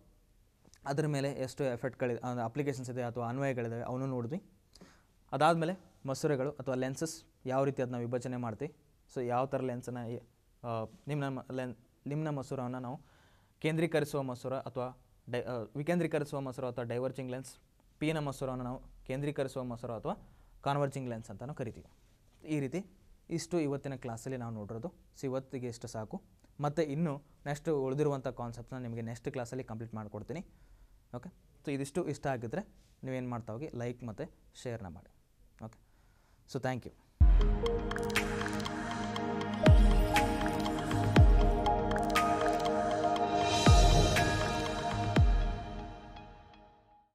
ಅದರ ಮೇಲೆ ಎಷ್ಟು ಎಫೆಕ್ಟ್ಗಳಿದೆ ಅಪ್ಲಿಕೇಶನ್ಸ್ ಇದೆ ಅಥವಾ ಅನ್ವಯಗಳಿದ್ದಾವೆ ಅವನು ನೋಡಿದ್ವಿ ಅದಾದಮೇಲೆ ಮಸೂರೆಗಳು ಅಥವಾ ಲೆನ್ಸಸ್ ಯಾವ ರೀತಿ ಅದನ್ನ ವಿಭಜನೆ ಮಾಡ್ತೀವಿ ಸೊ ಯಾವ ಥರ ಲೆನ್ಸನ್ನು ನಿಮ್ಮ ಲೆನ್ ನಿಮ್ನ ಮಸೂರವನ್ನು ನಾವು ಕೇಂದ್ರೀಕರಿಸುವ ಮಸೂರ ಅಥವಾ ಡೈ ವಿಕೇಂದ್ರೀಕರಿಸುವ ಮಸೂರ ಅಥವಾ ಡೈವರ್ಜಿಂಗ್ ಲೆನ್ಸ್ ಪಿನ ಮಸೂರವನ್ನು ನಾವು ಕೇಂದ್ರೀಕರಿಸುವ ಮಸೂರ ಅಥವಾ ಕಾನ್ವರ್ಜಿಂಗ್ ಲೆನ್ಸ್ ಅಂತಲೂ ಕರಿತೀವಿ ಈ ರೀತಿ ಇಷ್ಟು ಇವತ್ತಿನ ಕ್ಲಾಸಲ್ಲಿ ನಾವು ನೋಡಿರೋದು ಸೊ ಇವತ್ತಿಗೆ ಇಷ್ಟು ಸಾಕು ಮತ್ತು ಇನ್ನು ನೆಕ್ಸ್ಟ್ ಉಳಿದಿರುವಂಥ ಕಾನ್ಸೆಪ್ಟ್ನ ನಿಮಗೆ ನೆಕ್ಸ್ಟ್ ಕ್ಲಾಸಲ್ಲಿ ಕಂಪ್ಲೀಟ್ ಮಾಡಿಕೊಡ್ತೀನಿ ಓಕೆ ಸೊ ಇದಿಷ್ಟು ಇಷ್ಟ ಆಗಿದ್ದರೆ ನೀವೇನು ಮಾಡ್ತಾ ಹೋಗಿ ಲೈಕ್ ಮತ್ತು ಶೇರ್ನ ಮಾಡಿ So, thank you.